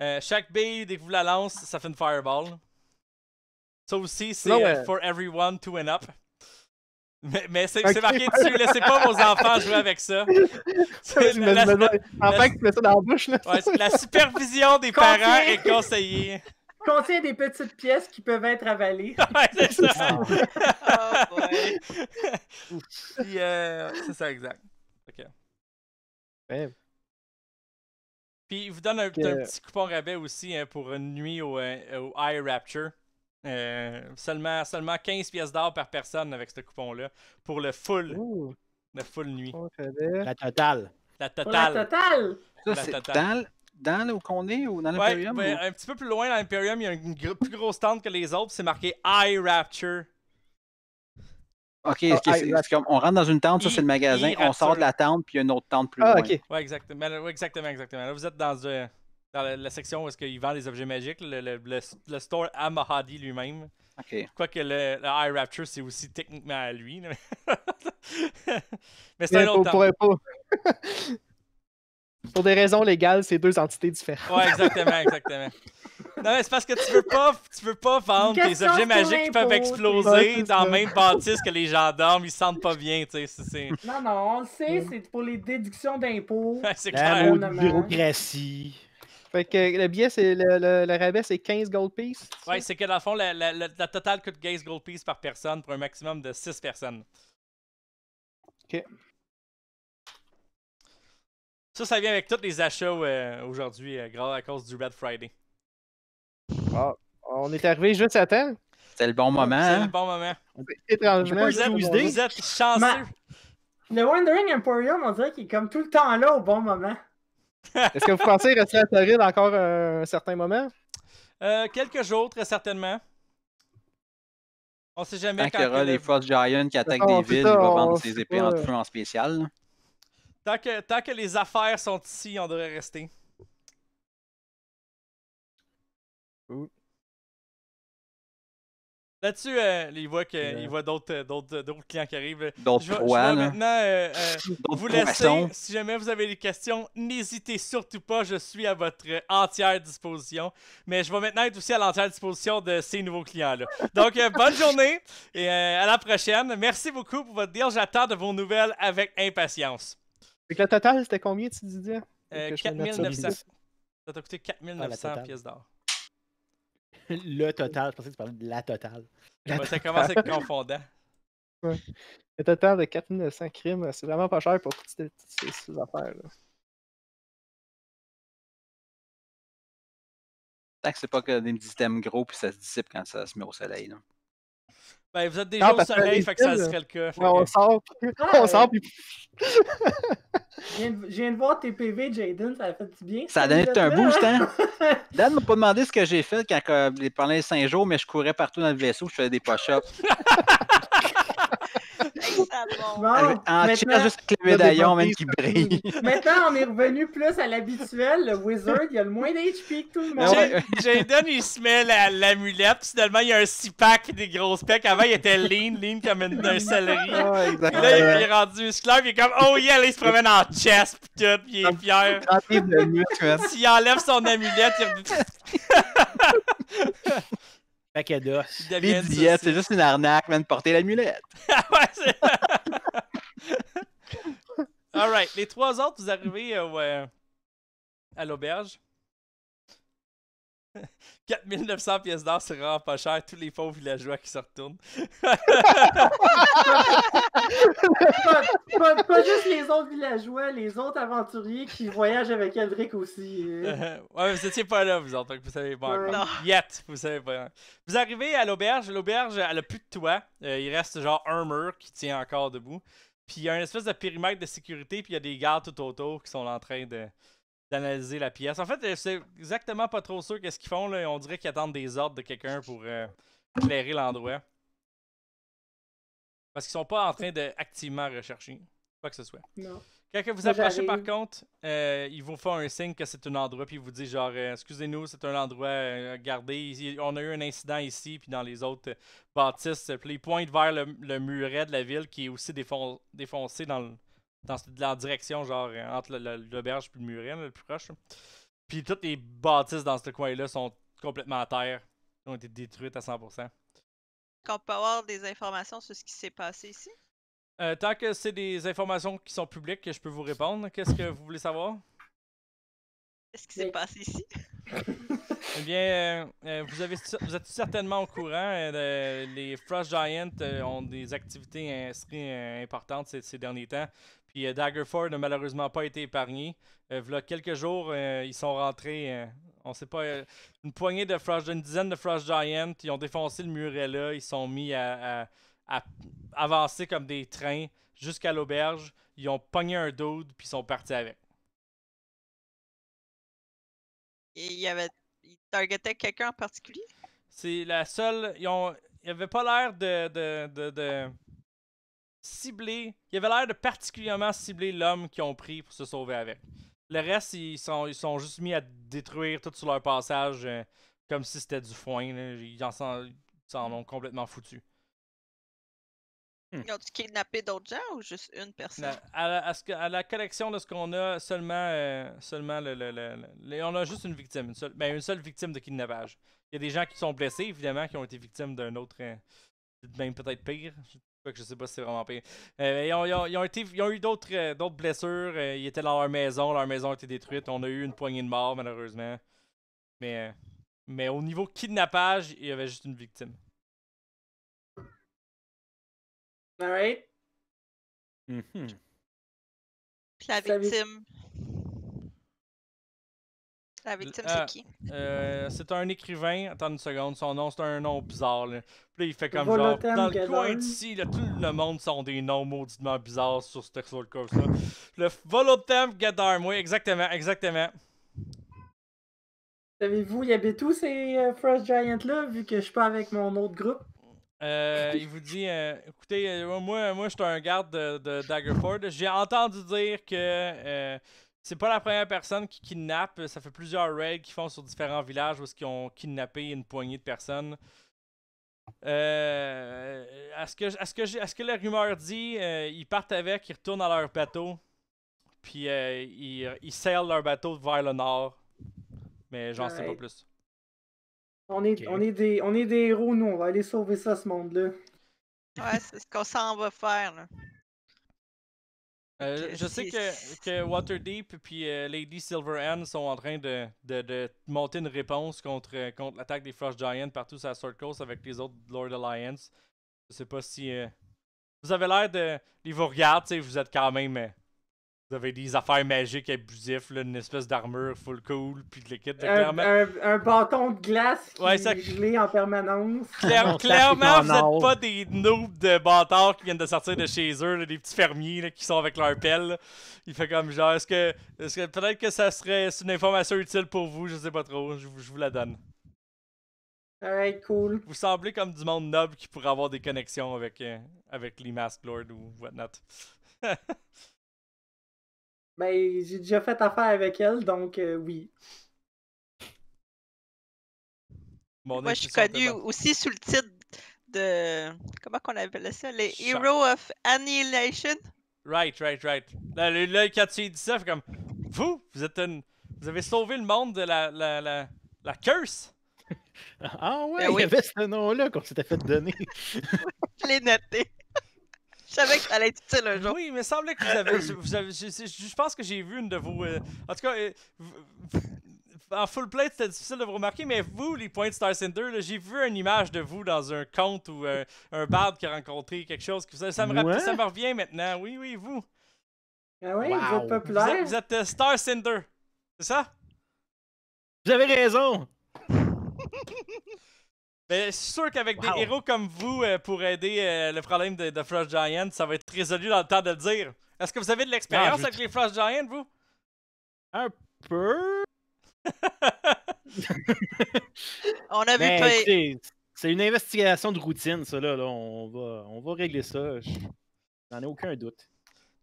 Euh, chaque bille, dès que vous la lance, ça fait une fireball. Ça aussi, c'est for everyone to and up. Mais, c'est marqué dessus, laissez pas vos enfants jouer avec ça. (laughs) En fait, tu ça dans la bouche. la supervision des parents est conseillée. Contient des petites pièces qui peuvent être avalées. (laughs) Ouais, c'est ça. (laughs) Oh, euh, c'est ça, exact. OK. Puis, il vous donne un, petit coupon rabais aussi hein, pour une nuit au, High euh, Rapture. Euh, seulement, seulement 15 pièces d'or par personne avec ce coupon-là pour le full. nuit. La totale. La totale. La totale. dans, dans où qu'on est ou dans l'Imperium ben, Un petit peu plus loin dans l'Imperium, il y a une plus grosse tente que les autres. C'est marqué I Rapture. Ok, ah, okay comme on rentre dans une tente, ça c'est le magasin, on sort de la tente, puis il y a une autre tente plus ah, loin. ok. exactement, exactement, Là, vous êtes dans un. Euh, dans la, section où est-ce qu'il vend les objets magiques, le, store à lui-même. Quoique le, le High Rapture, c'est aussi techniquement à lui. (laughs) mais c'est un autre temps. Pas. (laughs) pour des raisons légales, c'est deux entités différentes. ouais, exactement, exactement. Non, mais c'est parce que tu veux pas, tu veux pas vendre des objets magiques qui peuvent exploser dans la même bâtisse que les gendarmes, ils se sentent pas bien, tu sais. Non, non, on le sait, c'est pour les déductions d'impôts. c'est clair. La bureaucratie. Fait que le billet, c'est le, rabais, c'est 15 gold piece. Ouais, c'est que dans le fond, la, la, la, totale coûte 15 gold piece par personne pour un maximum de 6 personnes. Ok. Ça, ça vient avec tous les achats euh, aujourd'hui, euh, grâce à cause du Red Friday. Ah, on est arrivé juste à temps. C'est le bon moment. C'est le hein? bon moment. Étrangement, vous êtes, vous êtes chanceux. Le Wandering Emporium, on dirait qu'il est comme tout le temps là au bon moment. (laughs) Est-ce que vous pensez rester à Floride encore euh, un certain moment? Euh, quelques jours, très certainement. On sait jamais quand. Tant il y aura les Frost Giants qui attaquent ah, des villes, il va vendre ses épées en feu en spécial. Tant que, tant que les affaires sont ici, on devrait rester. Ouh. Là-dessus, euh, il voit, voit euh, euh, d'autres, clients qui arrivent. D'autres je, vais, maintenant vous laisser. Si jamais vous avez des questions, n'hésitez surtout pas. Je suis à votre entière disposition. Mais je vais maintenant être aussi à l'entière disposition de ces nouveaux clients-là. Donc, bonne journée et à la prochaine. Merci beaucoup pour votre deal. J'attends de vos nouvelles avec impatience. Et le total, c'était combien, tu disais? 4900. Ça t'a coûté 4900 ah, pièces d'or. (laughs) le total. Je pensais que tu parlais de la totale. ça commence à être confondant. Le total de 4900 crimes, c'est vraiment pas cher pour toutes ces, ces, ces affaires. C'est pas que des systèmes gros puis ça se dissipe quand ça se met au soleil. Là. Ben, vous êtes déjà au soleil, fait que ça serait le cas. on sort. (laughs) on sort, je, viens de, voir tes PV, Jaden, ça a fait du bien. Ça a donné un boost, hein? Dan m'a pas demandé ce que j'ai fait quand euh, il parlait de saint jour mais je courais partout dans le vaisseau, je faisais des push-ups. (laughs) Bon, ah, ah, juste avec le médaillon même qui brille. (laughs) Maintenant, on est revenu plus à l'habituel. Le Wizard, il a le moins d'HP que tout le monde. Jaden, il se met l'amulette. La, finalement, il y a un six pack des grosses pecs. Avant, il était lean, lean comme une, un céleri. Ah, là, il est rendu puis Il est comme, oh yeah, là, il se promène en chest. Puis tout, il est fier. Hein. S'il enlève son amulette, il. (laughs) Paquet Les diètes, c'est juste une arnaque, man. Porter l'amulette. (laughs) Ah ouais, c'est. (laughs) Alright, les trois autres, vous arrivez euh, à l'auberge. 4900 pièces d'or, c'est vraiment pas cher. Tous les pauvres villageois qui se retournent. pas, juste les autres villageois, les autres aventuriers qui voyagent avec Eldrick aussi. (laughs) ouais, mais vous étiez pas là, vous autres, donc vous savez pas Yet, vous savez pas. Vous arrivez à l'auberge. L'auberge, elle a plus de toit. Euh, il reste genre un mur qui tient encore debout. Puis il y a une espèce de périmètre de sécurité, puis il y a des gardes tout autour qui sont en train de d'analyser la pièce. En fait, euh, c'est exactement pas trop sûr qu'est-ce qu'ils font. Là. On dirait qu'ils attendent des ordres de quelqu'un pour euh, éclairer l'endroit. Parce qu'ils sont pas en train d'activement rechercher. Quoi que ce soit. Quand que vous approchez, par contre, euh, ils vous font un signe que c'est un endroit, puis ils vous disent genre, euh, excusez-nous, c'est un endroit, gardé. on a eu un incident ici, puis dans les autres bâtisses, puis ils pointent vers le, muret de la ville qui est aussi défoncé dans le, dans la direction, genre entre l'auberge et le murin, le plus proche. Puis toutes les bâtisses dans ce coin-là sont complètement à terre. ont été détruites à 100%. Qu'on peut avoir des informations sur ce qui s'est passé ici? Euh, tant que c'est des informations qui sont publiques, que je peux vous répondre. Qu'est-ce que vous voulez savoir? Qu'est-ce qui s'est passé ici? (laughs) eh bien, euh, euh, vous, avez, vous êtes certainement au courant. les Frost Giants ont des activités assez importantes ces, derniers temps. Puis euh, Daggerford n'a malheureusement pas été épargné. Euh, quelques jours, euh, ils sont rentrés, on sait pas, une poignée de Frost, une dizaine de Frost Giants. Ils ont défoncé le muret là. Ils sont mis à, avancer comme des trains jusqu'à l'auberge. Ils ont pogné un dude, puis ils sont partis avec. Et il y avait. Ils targetaient quelqu'un en particulier? C'est la seule. Ils ont. avait pas l'air de, de ciblé. Il avait l'air de particulièrement cibler l'homme qu'ils ont pris pour se sauver avec. Le reste, ils sont, ils sont juste mis à détruire tout sur leur passage euh, comme si c'était du foin. Ils s'en ont complètement foutu. Ils ont-tu kidnappé d'autres gens ou juste une personne? À, à la collection de ce qu'on a, seulement, euh, seulement le, on a juste une victime, une seule, ben, une seule victime de kidnappage. Il y a des gens qui sont blessés, évidemment, qui ont été victimes d'un autre, euh, même peut-être pire, je sais pas si c'est vraiment pire. Euh, ils, ont, eu d'autres euh, blessures. Euh, ils étaient dans leur maison. Leur maison a été détruite. On a eu une poignée de morts, malheureusement. Mais, au niveau kidnappage, il y avait juste une victime. Alright. Mm-hmm. La victime. La victime, c'est ah, qui euh, C'est un écrivain. Attends une seconde, son nom, c'est un nom bizarre. Puis il fait comme genre. Dans le coin d'ici, tout le monde sont des noms mauditement bizarres sur ce texte là Le Volotem Gadarm, oui, exactement, exactement. Savez-vous, il y avait tous ces euh, Frost Giants-là, vu que je suis pas avec mon autre groupe. Euh, il vous dit écoutez, moi, moi je suis un garde de, de Daggerford. J'ai entendu dire que c'est pas la première personne qui kidnappe. Ça fait plusieurs raids qu'ils font sur différents villages où ils ont kidnappé une poignée de personnes. Euh, à, ce que, à, que la rumeur dit, euh, ils partent avec, ils retournent dans leur bateau, puis euh, ils, ils leur bateau vers le nord. Mais j'en sais pas plus. On est, on, est des, on est des héros, nous, on va aller sauver ça, ce monde-là. Ouais, c'est ce qu'on s'en va faire, là. Euh, je sais que, que Waterdeep et euh, Lady Silverhand sont en train de, monter une réponse euh, contre, l'attaque des Frost Giants partout sur la Sword Coast avec les autres Lord Alliance. Je sais pas si. Vous avez l'air de. Ils vous regardent, vous êtes quand même avez des affaires magiques abusives, une espèce d'armure full cool, puis de l'équipe. Un, un, un, bâton de glace qui en permanence. clairement, vous n'êtes pas des noobs de bâtards qui viennent de sortir de chez eux, des petits fermiers qui sont avec leur pelle. Il fait comme genre, est-ce que, est que peut-être que ça serait une information utile pour vous, je sais pas trop, je, vous la donne. Alright, cool. Vous semblez comme du monde noble qui pourrait avoir des connexions avec, euh, avec les Mask Lord ou whatnot. (laughs) Ben, j'ai déjà fait affaire avec elle, donc euh, oui. Moi, je suis connue aussi sous le titre de. Comment qu'on appelle ça Les Heroes of Annihilation. Right, right, right. Là, là quand tu comme. Vous, vous êtes Vous avez sauvé le monde de la, la, la, curse. ah ouais, ben il y avait ce nom-là qu'on s'était fait donner. (laughs) je l'ai noté. Je savais que ça allait être utile un jour. Oui, mais il semblait que vous avez. je, pense que j'ai vu une de vos. Euh, en tout cas, euh, en full plate, c'était difficile de vous remarquer, mais vous, les points de Star Cinder, j'ai vu une image de vous dans un conte ou euh, un, un qui a rencontré quelque chose. ça, me rappelle, ça me revient maintenant. Oui, oui, vous. Ah oui, vous êtes populaire. Vous êtes, Star Cinder. C'est ça? Vous avez raison! (laughs) Mais je sûr qu'avec des héros comme vous, euh, pour aider euh, le problème de, de, Frost Giant, ça va être résolu dans le temps de le dire. Est-ce que vous avez de l'expérience avec les Frost Giant, vous? Un peu. On a vu C'est une investigation de routine, ça, là. On, va, on va régler ça. J'en ai aucun doute.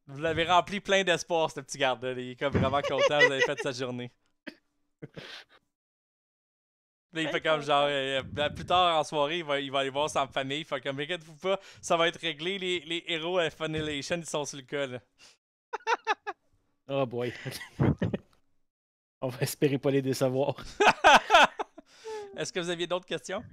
Vous l'avez rempli plein d'espoir, ce petit garde-là. Il est comme vraiment content. vous avez fait sa journée. (laughs) il ben, fait comme genre, euh, ben, plus tard en soirée, il va, il va aller voir sa famille. Fait comme, que vous pas, ça va être réglé. Les, les héros à euh, les ils sont sur le col. (laughs) oh boy. (laughs) On va espérer pas les décevoir. (laughs) Est-ce que vous aviez d'autres questions?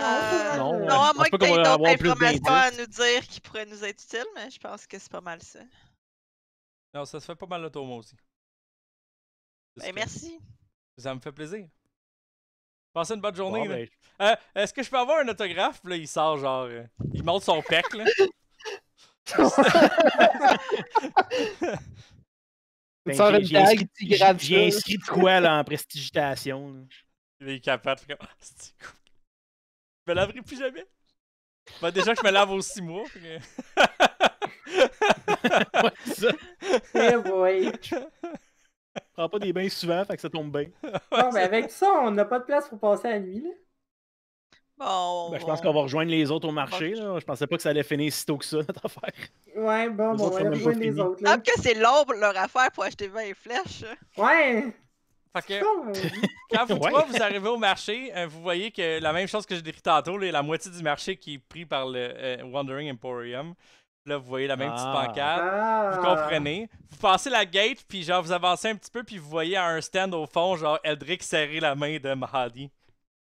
Euh, non, non, à moins que d'autres informations à nous dire qui pourraient nous être utiles, mais je pense que c'est pas mal ça. Non, ça se fait pas mal le moi aussi. Ben, merci. Ça me fait plaisir. Passez une bonne journée. Ben, euh, est-ce que je peux avoir un autographe? là, il sort genre. Euh, il monte son pec, là. Il sort ben, une tag, dit chose. J'ai inscrit de quoi, là, en prestigitation. Il est capable. Ah, je me laverai plus jamais. Ben, déjà que je me lave aux six mois. ouais, ça. Hey eh boy prends pas des bains souvent, fait que ça tombe bien. (laughs) Non, mais avec ça, on n'a pas de place pour passer la nuit. Là. Bon, ben, je pense qu'on va rejoindre les autres au marché. Là. Je pensais pas que ça allait finir si tôt que ça, (laughs) notre affaire. Ouais, bon, on va rejoindre les autres. Là. Ah, que c'est l'ombre leur affaire pour acheter 20 flèches. Hein. Ouais! Fait que, (laughs) quand vous trois, vous arrivez au marché, euh, vous voyez que la même chose que j'ai décrit tantôt, la moitié du marché qui est pris par le euh, Wandering Emporium, Là, vous voyez la même petite ah. pancarte. Vous ah. comprenez. Vous passez la gate, puis genre, vous avancez un petit peu, puis vous voyez un stand au fond, genre, Eldrick serrer la main de Mahadi.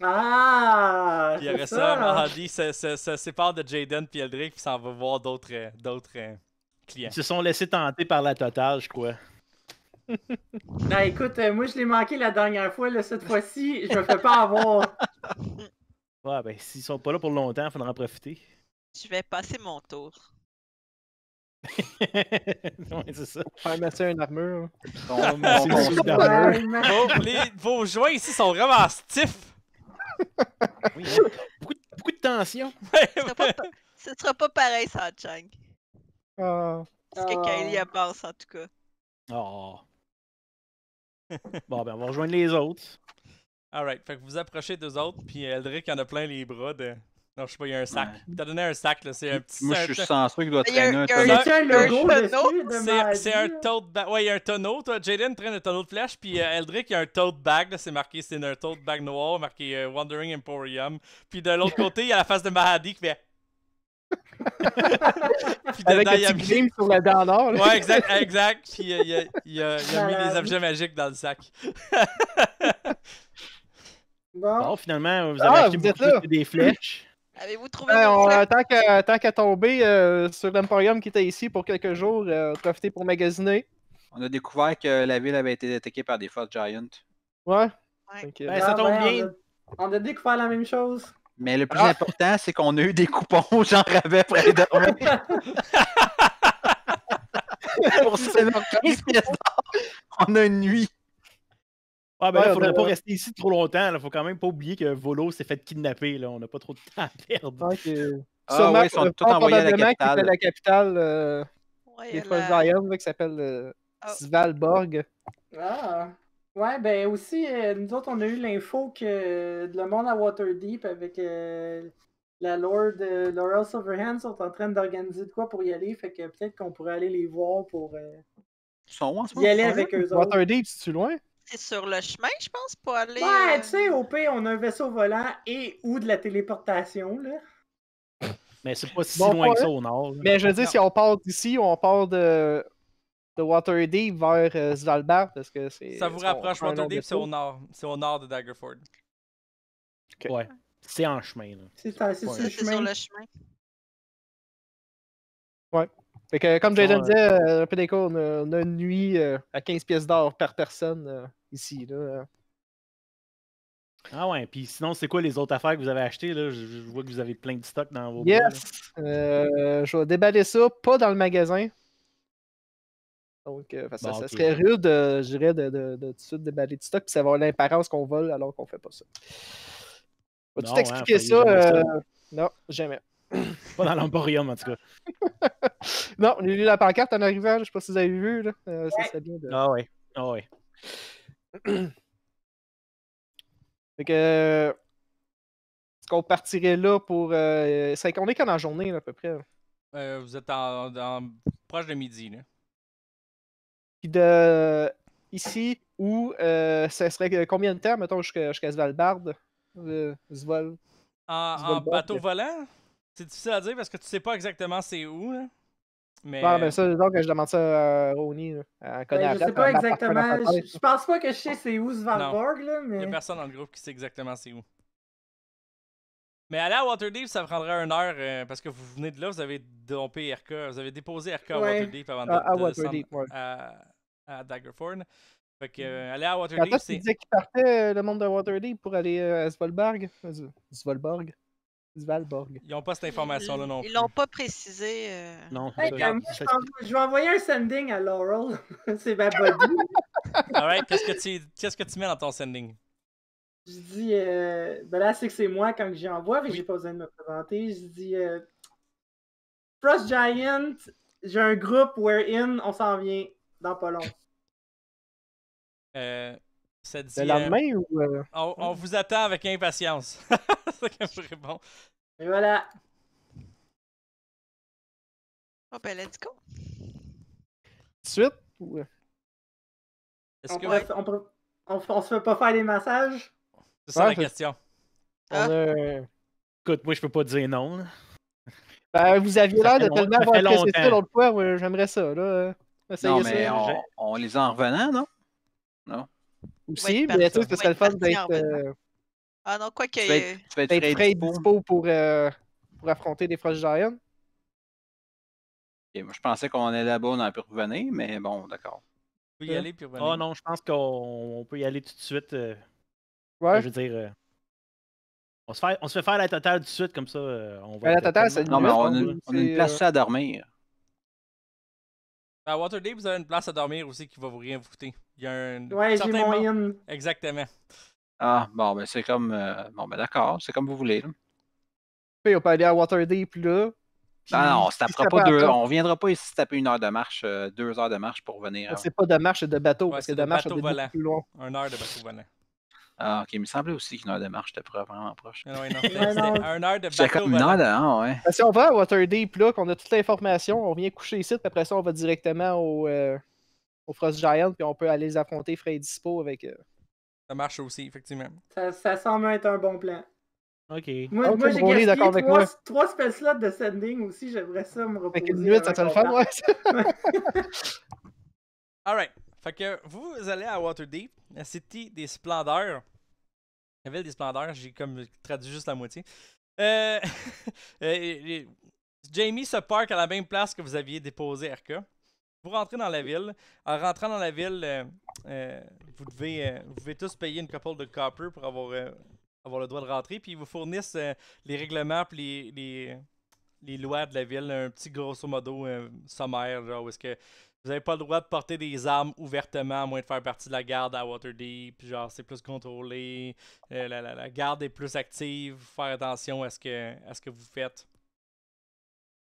Ah! Puis y ça, ça Mahadi se, sépare de Jaden puis Eldrick, puis s'en va voir d'autres euh, euh, clients. Ils se sont laissés tenter par la totale, je crois. (laughs) ben écoute, euh, moi je l'ai manqué la dernière fois, là, cette fois-ci, je me fais pas avoir. Ouais, ben s'ils sont pas là pour longtemps, il faudra en profiter. Je vais passer mon tour. (laughs) ouais, c'est ça. Faire masser une armure. Hein. (laughs) Vos, vos joints ici sont vraiment stiffs. (laughs) Hein. beaucoup, de, tension. Ce sera sera pas pareil sans Chang. Oh. Ah. Parce que y Kylie a en tout cas. Ah. bon, ben, on va rejoindre les autres. Alright, fait que vous approchez deux autres, puis Eldrick en a plein les bras de, non, je sais pas, il y a un sac. Il t'a donné un sac, là. C'est un petit. Moi, je suis censé qu'il doit traîner un tonneau. C'est un tonneau C'est un tote bag. Ouais, il y a un tonneau, toi. Jaden traîne un tonneau de flèche, puis euh, Eldrick, il y a un tote bag, là. C'est marqué, c'est un tote bag noir, marqué euh, Wandering Emporium. Puis de l'autre (laughs) côté, il y a la face de Mahadi qui fait. (laughs) puis Avec un petit sur la dent Ouais, exact, exact. Puis euh, il a, mis des objets magiques dans le sac. Bon. finalement, vous avez ah, acheté des flèches. Avez-vous trouvé on, a Tant qu'à tomber euh, sur l'Emporium qui était ici pour quelques jours, euh, profiter pour magasiner. On a découvert que la ville avait été attaquée par des forces Giants. Ouais. Ben, ça tombe bien. On a, découvert la même chose. Mais le plus ah. important, c'est qu'on a eu des coupons, (laughs) j'en avais près de Pour 15 pièces d'or, on a une nuit. Ah, ben là, il ne faudrait pas rester ici trop longtemps. Il faut quand même pas oublier que Volo s'est fait kidnapper. On n'a pas trop de temps à perdre. Ça, Ah, Sûrement, ouais, ils sont tous euh, envoyés à la capitale. la capitale euh, des Toiles euh, qui s'appelle ah. Svalborg. Ah! Ouais, ben aussi, nous autres, on a eu l'info que le monde à Waterdeep avec la Lord Laurel Silverhand sont en train d'organiser de quoi pour y aller. Fait que peut-être qu'on pourrait aller les voir pour. sont en ce Y aller avec eux autres. Waterdeep, c'est-tu loin? sur le chemin, je pense, pour aller. Ouais, euh, tu sais, au pire, on a un vaisseau volant et ou de la téléportation, là. Mais c'est pas si loin que ça au nord. Mais je veux dire, si on part d'ici, on part de, de Waterdeep vers euh, Svalbard, parce que c'est. Ça vous rapproche, Waterdeep, c'est au nord. C'est au nord de Daggerford. Ouais. C'est en chemin, là. C'est sur le chemin. Ouais. Fait que, comme Jason disait, euh, un peu on, a une nuit euh, à 15 pièces d'or par personne euh, ici. Là. Ah ouais, puis sinon, c'est quoi les autres affaires que vous avez achetées? Là? Je, vois que vous avez plein de stocks dans vos. Yes! je vais déballer ça, pas dans le magasin. Donc, ça, serait rude, je dirais, de, tout de suite déballer du stock, puis ça va avoir l'apparence qu'on vole alors qu'on fait pas ça. Vas-tu hein, t'expliquer ça? Non, jamais. (coughs) pas dans l'Emporium, en tout cas. (laughs) non, on a eu la pancarte en arrivant, je sais pas si vous avez vu. Là. Euh, ah ouais, ah ouais. (coughs) fait que. Est-ce euh, qu'on partirait là pour. Euh, on est quand la journée, à peu près? vous êtes en, proche de midi, là. Puis de. Ici, où... ça serait combien de temps, mettons, jusqu'à jusqu Svalbard, en bateau volant? C'est difficile à dire parce que tu sais pas exactement c'est où. Là. Mais... Non, mais ça, donc, je demande ça euh, à Rony. Ben, à je sais pas exactement. Je, pense pas que je sais c'est où Svalborg, mais... Il n'y a personne dans le groupe qui sait exactement c'est où. Mais aller à Waterdeep, ça prendrait une heure euh, parce que vous venez de là, vous avez RK, vous avez déposé RK à Waterdeep avant de, à, à à, Daggerford. Fait que, mm. aller à Waterdeep, c'est. Tu disais qu'il partait euh, le monde de Waterdeep pour aller à Svalbard. Svalbard. Ils n'ont pas cette information-là non plus. Ils l'ont pas précisé. Euh. Non. Euh, je, vais envoyer un sending à Laurel. (laughs) C'est ma (laughs) body. Alright, qu'est-ce que tu mets dans ton sending? Je dis euh, ben là c'est que c'est moi quand j'envoie, mais je j'ai pas besoin de me présenter. Je dis euh, Frost Giant, j'ai un groupe in, on s'en vient dans pas long. Euh, c'est le lendemain ou. Euh, on, vous attend avec impatience. (laughs) C'est bon. Et voilà. Oh ben, let's go. Suite ou. Euh? Est-ce on, que... on, on, se fait pas faire des massages? C'est ça la question. Ah. Écoute, moi, je peux pas dire non. Ben, vous aviez l'air de tellement avoir apprécié ça l'autre fois. J'aimerais ça. Là. Euh, non, mais On, on les a en revenant, non? Non aussi, mais tu sais, ce serait le fun d'être. Euh, ah non, quoi que. prêt, euh, dispo, pour, euh, pour, affronter des Frost Giants. moi, je pensais qu'on allait là-bas, on a pu revenir, mais bon, d'accord. On peut y aller puis revenir. oh, non, je pense qu'on peut y aller tout de suite. Euh, ouais. Je veux dire. On se, fait, faire la totale tout de suite, comme ça. on va ben, la totale, c'est non, mais hein, on, a, une place à dormir. À ben, Waterdeep, vous avez une place à dormir aussi qui va vous rien vous coûter. Il y a un. Ouais, j'ai moyen. Exactement. Ah, bon, ben c'est comme. Euh, bon, ben d'accord, c'est comme vous voulez. Là. Puis on peut aller à Waterdeep là. non, non, on se tapera pas deux. On viendra pas ici se taper une heure de marche, euh, deux heures de marche pour venir. C'est hein. pas de marche, c'est de bateau. C'est parce que de, de marche, c'est plus loin. Une heure de bateau volant. Ah, ok, il me semblait aussi qu'une heure de marche était vraiment proche. Ah non, (laughs) non, non. une heure de marche, comme une heure ouais. si on va à Waterdeep, là, qu'on a toute l'information, on vient coucher ici, puis après ça, on va directement au, euh, Frost Giant, puis on peut aller les affronter frais et dispo avec. Euh, ça marche aussi, effectivement. Ça, semble être un bon plan. Ok. Moi, ah, j'ai d'accord. avec moi. trois spell slots de sending aussi, j'aimerais ça me reposer. Avec une ça te le fait, ouais. Alright. Fait que vous allez à Waterdeep, la City des Splendeurs. La ville des Splendeurs, j'ai comme traduit juste la moitié. Euh, (laughs) euh, Jamie se parque à la même place que vous aviez déposé RK. Vous rentrez dans la ville. En rentrant dans la ville, euh, vous, devez, vous devez tous payer une couple de copper pour avoir, avoir le droit de rentrer. Puis ils vous fournissent les règlements et les, les, lois de la ville, un petit grosso modo sommaire, genre où est-ce que vous n'avez pas le droit de porter des armes ouvertement, à moins de faire partie de la garde à Waterdeep. Genre, c'est plus contrôlé. Euh, la, garde est plus active. Faire attention à ce que, à ce que vous faites.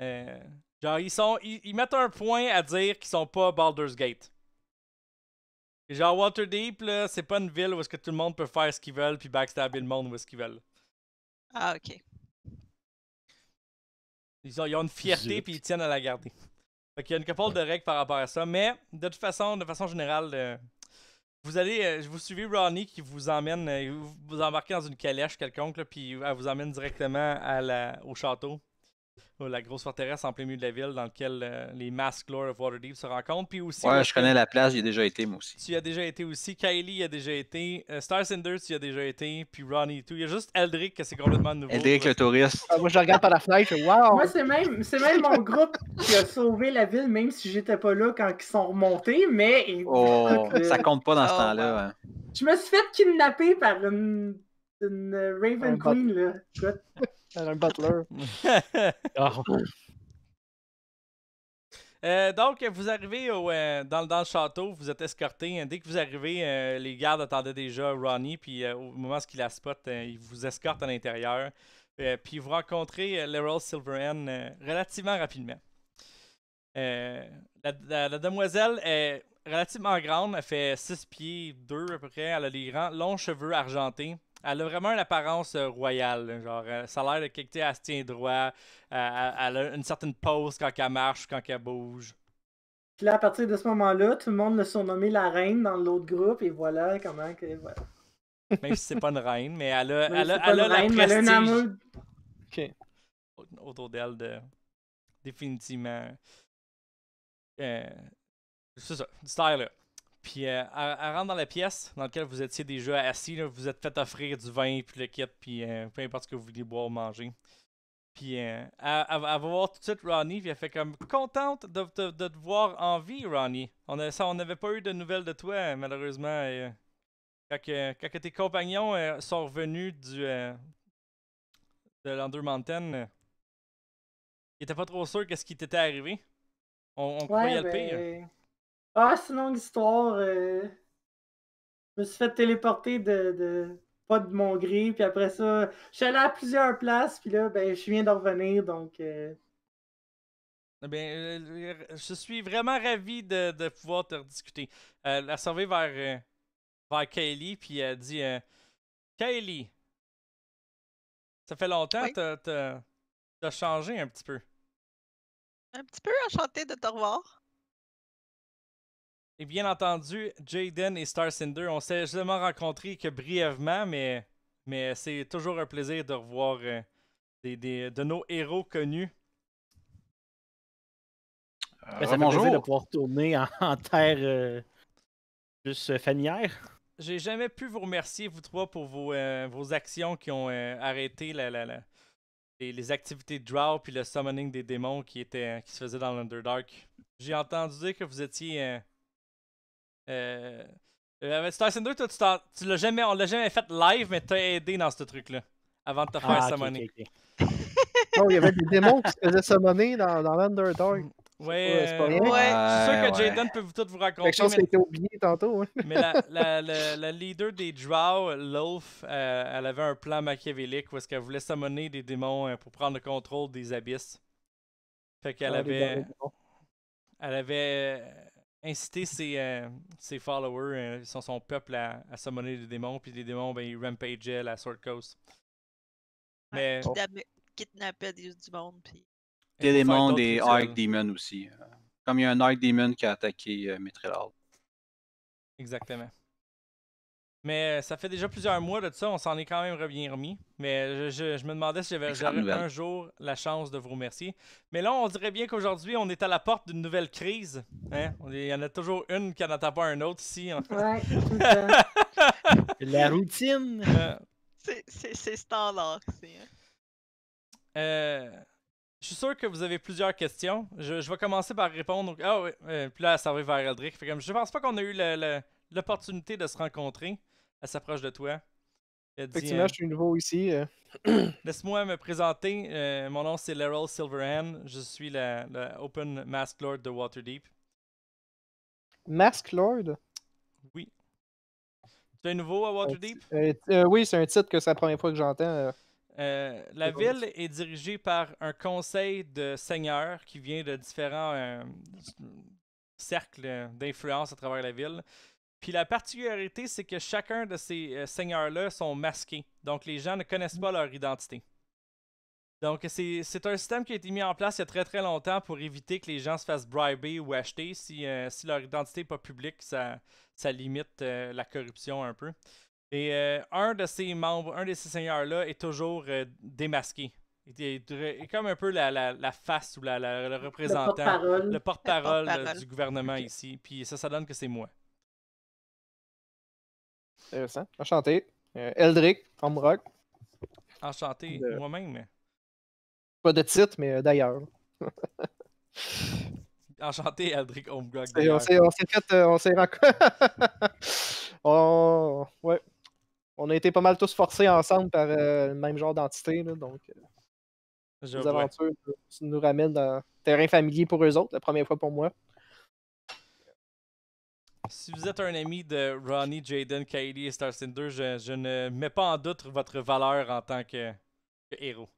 Euh, genre, ils, sont, ils, mettent un point à dire qu'ils sont pas Baldur's Gate. genre, Waterdeep, là, c'est pas une ville où est-ce que tout le monde peut faire ce qu'ils veulent puis backstabber le monde où est-ce qu'ils veulent. Ah, ok. Ils ont, une fierté puis ils tiennent à la garder. Fait qu'il y a une couple de règles par rapport à ça. Mais de toute façon, de façon générale, euh, vous allez, euh, vous suivez Ronnie qui vous emmène, euh, vous embarquez dans une calèche quelconque, puis elle vous emmène directement au château. Oh, la grosse forteresse en plein milieu de la ville dans laquelle euh, les masques lore of Waterdeep se rencontrent. Puis aussi, ouais, je connais la place, j'y ai déjà été moi aussi. Tu y as déjà été aussi. Kylie y a déjà été. Euh, Star Cinder, tu y as déjà été. Puis Ronnie et tout. Il y a juste Eldrick que c'est complètement nouveau. Eldrick le touriste. Ah, moi je regarde par la fenêtre. Wow! Moi c'est même, c'est même mon groupe qui a sauvé la ville, même si j'étais pas là quand ils sont remontés. Mais. Oh, ça compte pas dans ce oh, temps-là. Hein. Je me suis fait kidnapper par une, une Raven Queen. Là un butler. (laughs) Ah. Ah. Euh, donc, vous arrivez euh, dans, le château, vous êtes escorté. Dès que vous arrivez, euh, les gardes attendaient déjà Ronnie, puis au moment où il la spot, il vous escorte à l'intérieur. puis vous rencontrez Leroy Silverhand relativement rapidement. La, la, demoiselle est relativement grande, elle fait 6 pieds 2 à peu près, elle a les grands, longs cheveux argentés, elle a vraiment une apparence euh, royale. Genre, euh, ça a l'air de chose, elle se tient droit. Euh, elle a une certaine pose quand elle marche, quand elle bouge. Puis là, à partir de ce moment-là, tout le monde l'a nommés la reine dans l'autre groupe, et voilà comment que. Voilà. Même si c'est pas une reine, mais elle a, elle a, elle a la reine, Elle a ok. Autour d'elle, de... définitivement. C'est ça, du style là. Puis euh, à elle, dans la pièce dans laquelle vous étiez déjà assis. Là, vous êtes fait offrir du vin, puis le kit, puis euh, peu importe ce que vous voulez boire ou manger. Puis euh, à elle, voir tout de suite Ronnie, puis elle fait comme contente de, de, te voir en vie, Ronnie. On a, ça, on n'avait pas eu de nouvelles de toi, malheureusement. quand, tes compagnons sont revenus du, de l'Under Mountain, ils n'étaient pas trop sûrs qu'est-ce qui t'était arrivé. On, croyait le ben, pire. Ah, c'est une longue histoire. Euh. Je me suis fait téléporter de, de, pas de mon gré, puis après ça, je suis allé à plusieurs places, puis là, ben, je viens de revenir, donc. Ben, je suis vraiment ravi de, pouvoir te rediscuter. elle a sauvé vers, vers Kaylee, puis elle a dit Kaylee, ça fait longtemps que tu t'as changé un petit peu. Un petit peu enchantée de te revoir. Et bien entendu, Jaden et Starcinder, on s'est justement rencontrés que brièvement, mais, mais c'est toujours un plaisir de revoir euh, des, des, de nos héros connus. Euh, ben, ça de pouvoir tourner (laughs) en, terre euh, plus euh, J'ai jamais pu vous remercier, vous trois, pour vos, euh, vos actions qui ont arrêté la, la, les, activités de Drow puis le summoning des démons qui, était, qui se faisait dans l'Underdark. J'ai entendu dire que vous étiez euh, euh, Star Cinder, toi, tu, l'as jamais, on l'a jamais fait live, mais t'as aidé dans ce truc-là avant de te faire ah, summoner. non, (laughs) oh, il y avait des démons qui se faisaient summoner dans, dans l'Underdark. Ouais, c'est pas ouais. Je suis sûr que Jaden peut tout vous raconter. Quelque chose qui oublié tantôt. Hein. mais la, (laughs) la, la, leader des Drow, Loaf, euh, elle avait un plan machiavélique où elle qu'elle voulait summoner des démons euh, pour prendre le contrôle des abysses. Fait qu'elle ah, avait. Elle avait inciter ses, euh, ses followers, euh, son, peuple à, summoner des démons, puis les démons, ben, ils rampageaient la Sword Coast. Mais... Ouais, kidnappait, des, du monde, puis... Des démons, des Arc Demons aussi. Euh, comme il y a un Arc Demon qui a attaqué Mithril Exactement. Mais euh, ça fait déjà plusieurs mois de ça, on s'en est quand même bien remis. Mais je, me demandais si j'avais un jour la chance de vous remercier. Mais là, on dirait bien qu'aujourd'hui, on est à la porte d'une nouvelle crise. Hein? Il y en a toujours une qui en attend pas un autre ici. Hein. Ouais, (laughs) la routine. Euh, c'est C'est standard. Hein. Euh, je suis sûr que vous avez plusieurs questions. Je, je vais commencer par répondre. Ah oui, euh, puis là, ça va vers Eldrick. Fait comme, je pense pas qu'on a eu l'opportunité de se rencontrer. Elle s'approche de toi. Effectivement, euh, je suis nouveau ici. Euh. (clears throat) Laisse-moi me présenter. Euh, mon nom, c'est Laurel Silverhand. Je suis la, Open Mask Lord de Waterdeep. Mask Lord. Oui. Tu es nouveau à Waterdeep? oui, c'est un titre que c'est la première fois que j'entends. la ville est dirigée par un conseil de seigneurs qui vient de différents cercles d'influence à travers la ville. Puis la particularité, c'est que chacun de ces euh, seigneurs-là sont masqués. Donc les gens ne connaissent pas leur identité. Donc c'est un système qui a été mis en place il y a très très longtemps pour éviter que les gens se fassent briber ou acheter. Si, euh, leur identité n'est pas publique, ça, limite euh, la corruption un peu. Et un de ces membres, un de ces seigneurs-là est toujours démasqué. Il est, comme un peu la, face ou le représentant, le porte-parole du gouvernement ici. Puis ça, ça donne que c'est moi. Intéressant. Enchanté. Eldric euh, Eldrick, Rock. Enchanté, moi-même. Pas de titre, mais euh, d'ailleurs. (laughs) Enchanté, Eldrick Homegrog. On s'est fait. Euh, on s'est (laughs) on... Ouais. On a été pas mal tous forcés ensemble par le même genre d'entité. Donc, les aventures nous ramènent dans terrain familier pour eux autres, la première fois pour moi. Si vous êtes un ami de Ronnie, Jaden, Kylie et Star Cinder, je, ne mets pas en doute votre valeur en tant que, héros.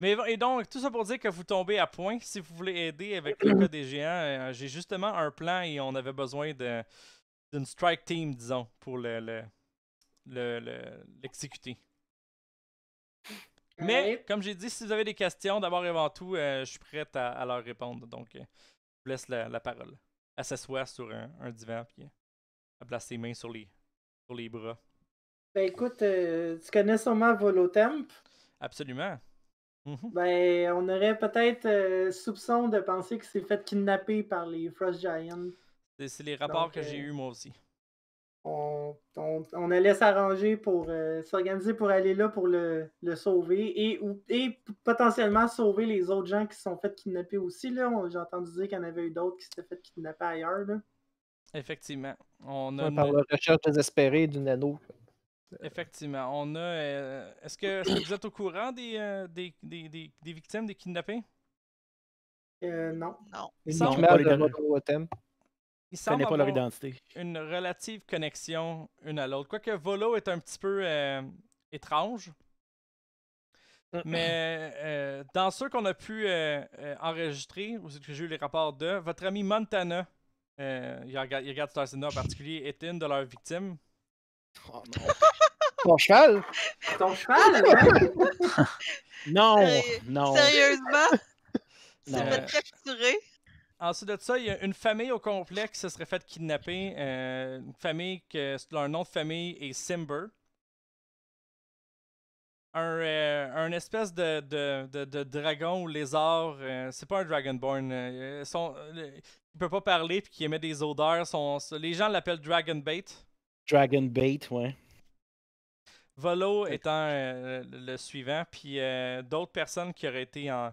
Mais et donc, tout ça pour dire que vous tombez à point. Si vous voulez aider avec le cas des géants, euh, j'ai justement un plan et on avait besoin d'une strike team, disons, pour l'exécuter. Le, le, mais, comme j'ai dit, si vous avez des questions, d'abord et avant tout, euh, je suis prêt à, leur répondre. Donc, euh, vous laisse la, parole. Elle s'assoit sur un, divan, puis elle place ses mains sur les, sur les bras. Ben écoute, euh, tu connais sûrement Volotemp. Absolument. Mhm. Ben, on aurait peut-être euh, soupçon de penser que c'est fait kidnapper par les Frost Giants. C'est les rapports que j'ai euh, eus moi aussi on, allait s'arranger pour euh, s'organiser pour aller là pour le, sauver et, potentiellement sauver les autres gens qui se sont fait kidnapper aussi. J'ai entendu dire qu'il y en avait eu d'autres qui sont fait kidnapper ailleurs. Là. Effectivement. On a par la recherche désespérée du nano. Effectivement. On a. Euh, est-ce que, vous êtes au courant euh, des, des, des, des, victimes des kidnappés? Euh, non. Non. non. Ils sentent une relative connexion une à l'autre. Quoique Volo est un petit peu euh, étrange. Mais euh, dans ceux qu'on a pu euh, enregistrer, ou ceux que j'ai eu les rapports de, votre ami Montana, il, regarde, il regarde en particulier, est une de leurs victimes. Oh non. (laughs) Ton cheval? Ton cheval? Hein? non, non. Sérieusement? très capturé? Ensuite de ça, il y a une famille au complexe qui se serait faite kidnapper. Euh, une famille que leur nom de famille est Simber. Un, euh, espèce de, dragon ou lézard. Euh, c'est pas un Dragonborn. Il ne il peut pas parler puis qui émet des odeurs. les gens l'appellent Dragonbait. Dragonbait, ouais. Volo étant euh, le suivant, puis euh, d'autres personnes qui auraient été en.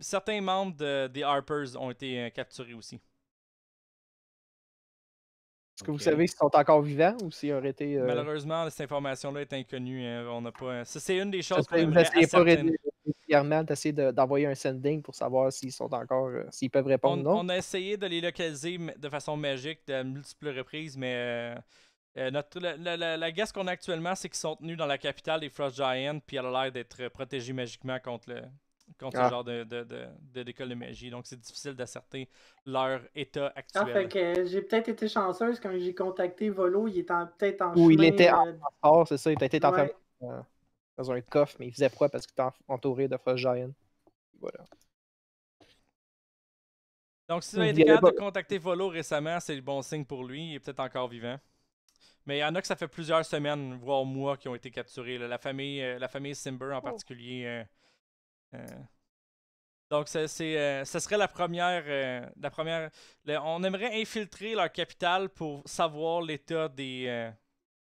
certains membres des Harpers ont été euh, capturés aussi. Est-ce que vous savez s'ils sont encore vivants ou s'ils auraient été. Malheureusement, cette information-là est inconnue. on n'a pas. C'est une des choses qu'on a pas d'envoyer un sending pour savoir s'ils sont encore. s'ils peuvent répondre non. On a essayé de les localiser de façon magique de multiples reprises, mais euh, notre, la, la, la, la guess qu'on a actuellement, c'est qu'ils sont tenus dans la capitale des Frost Giants, puis elle a l'air d'être euh, protégée magiquement contre le contre ce ah. genre de, de, de, d'école de magie. Donc, c'est difficile d'asserter leur état ah, actuel. Ah, fait que euh, j'ai peut-être été chanceuse quand j'ai contacté Volo. Il était peut-être en Ou il était en c'est ça. Il était en train dans un coffre, mais il faisait froid parce qu'il était entouré de Frost Giants. Voilà. Donc, si vous hmm, avez été capable de contacter Volo récemment, c'est le bon signe pour lui. Il est peut-être encore vivant. Mais il y en a que ça fait plusieurs semaines, voire mois, qui ont été capturés. La famille, euh, la famille Simber en oh. particulier. Euh, euh. donc, c'est, ce serait la première. la première on aimerait infiltrer leur capitale pour savoir l'état des.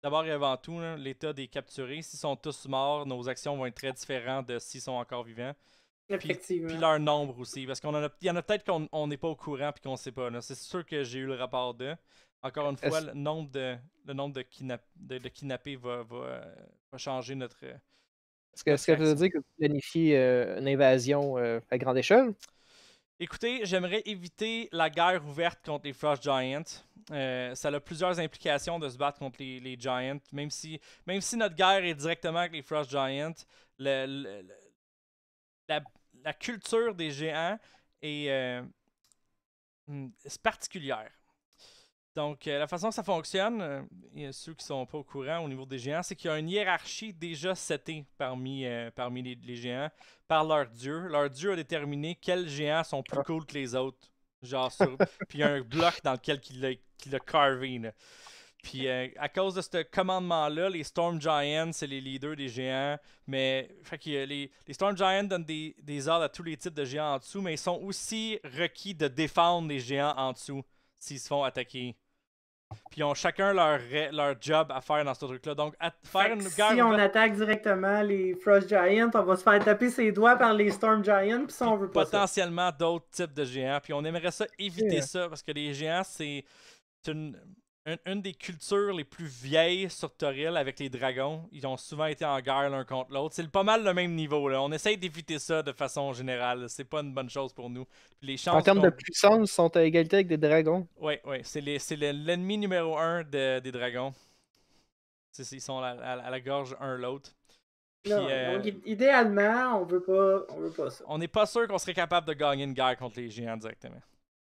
d'abord et avant tout, l'état des capturés. S'ils sont tous morts, nos actions vont être très différentes de s'ils sont encore vivants. Puis, puis, leur nombre aussi. Parce qu'il y en a peut-être qu'on n'est pas au courant et qu'on ne sait pas. C'est sûr que j'ai eu le rapport d'eux. Encore une fois, le nombre de, le nombre de, de, kidnappés va, changer notre. Est-ce que, ça veut dire que vous euh, une invasion euh, à grande échelle? Écoutez, j'aimerais éviter la guerre ouverte contre les Frost Giants. Euh, ça a plusieurs implications de se battre contre les, Giants. Même si, même si notre guerre est directement avec les Frost Giants, le, la, culture des géants est hmm, particulière. Donc, euh, la façon que ça fonctionne, euh, a ceux qui sont pas au courant au niveau des géants, c'est qu'il y a une hiérarchie déjà setée parmi, euh, parmi les, géants par leur dieu. Leur dieu a déterminé quels géants sont plus ah. cool que les autres. Genre, (laughs) puis il y a un bloc dans lequel il a, carvé. Puis à cause de ce commandement-là, les Storm Giants, c'est les leaders des géants. Mais fait les, Storm Giants donnent des ordres à tous les types de géants en dessous, mais ils sont aussi requis de défendre les géants en dessous s'ils se font attaquer. Puis ils ont chacun leur, leur job à faire dans ce truc-là. Donc, faire une guerre. Si on attaque directement les Frost Giants, on va se faire taper ses doigts par les Storm Giants, puis ça, on veut pas. Potentiellement d'autres types de géants. Puis on aimerait ça éviter ça, parce que les géants, c'est une une, des cultures les plus vieilles sur Toril avec les dragons. Ils ont souvent été en guerre l'un contre l'autre. C'est pas mal le même niveau. Là. On essaye d'éviter ça de façon générale. C'est pas une bonne chose pour nous. Les en termes de puissance, ils sont à égalité avec des dragons. Oui, oui. C'est l'ennemi numéro un des dragons. Ils sont à, la gorge un l'autre. Euh, idéalement, on veut pas, on veut pas ça. On n'est pas sûr qu'on serait capable de gagner une guerre contre les géants directement.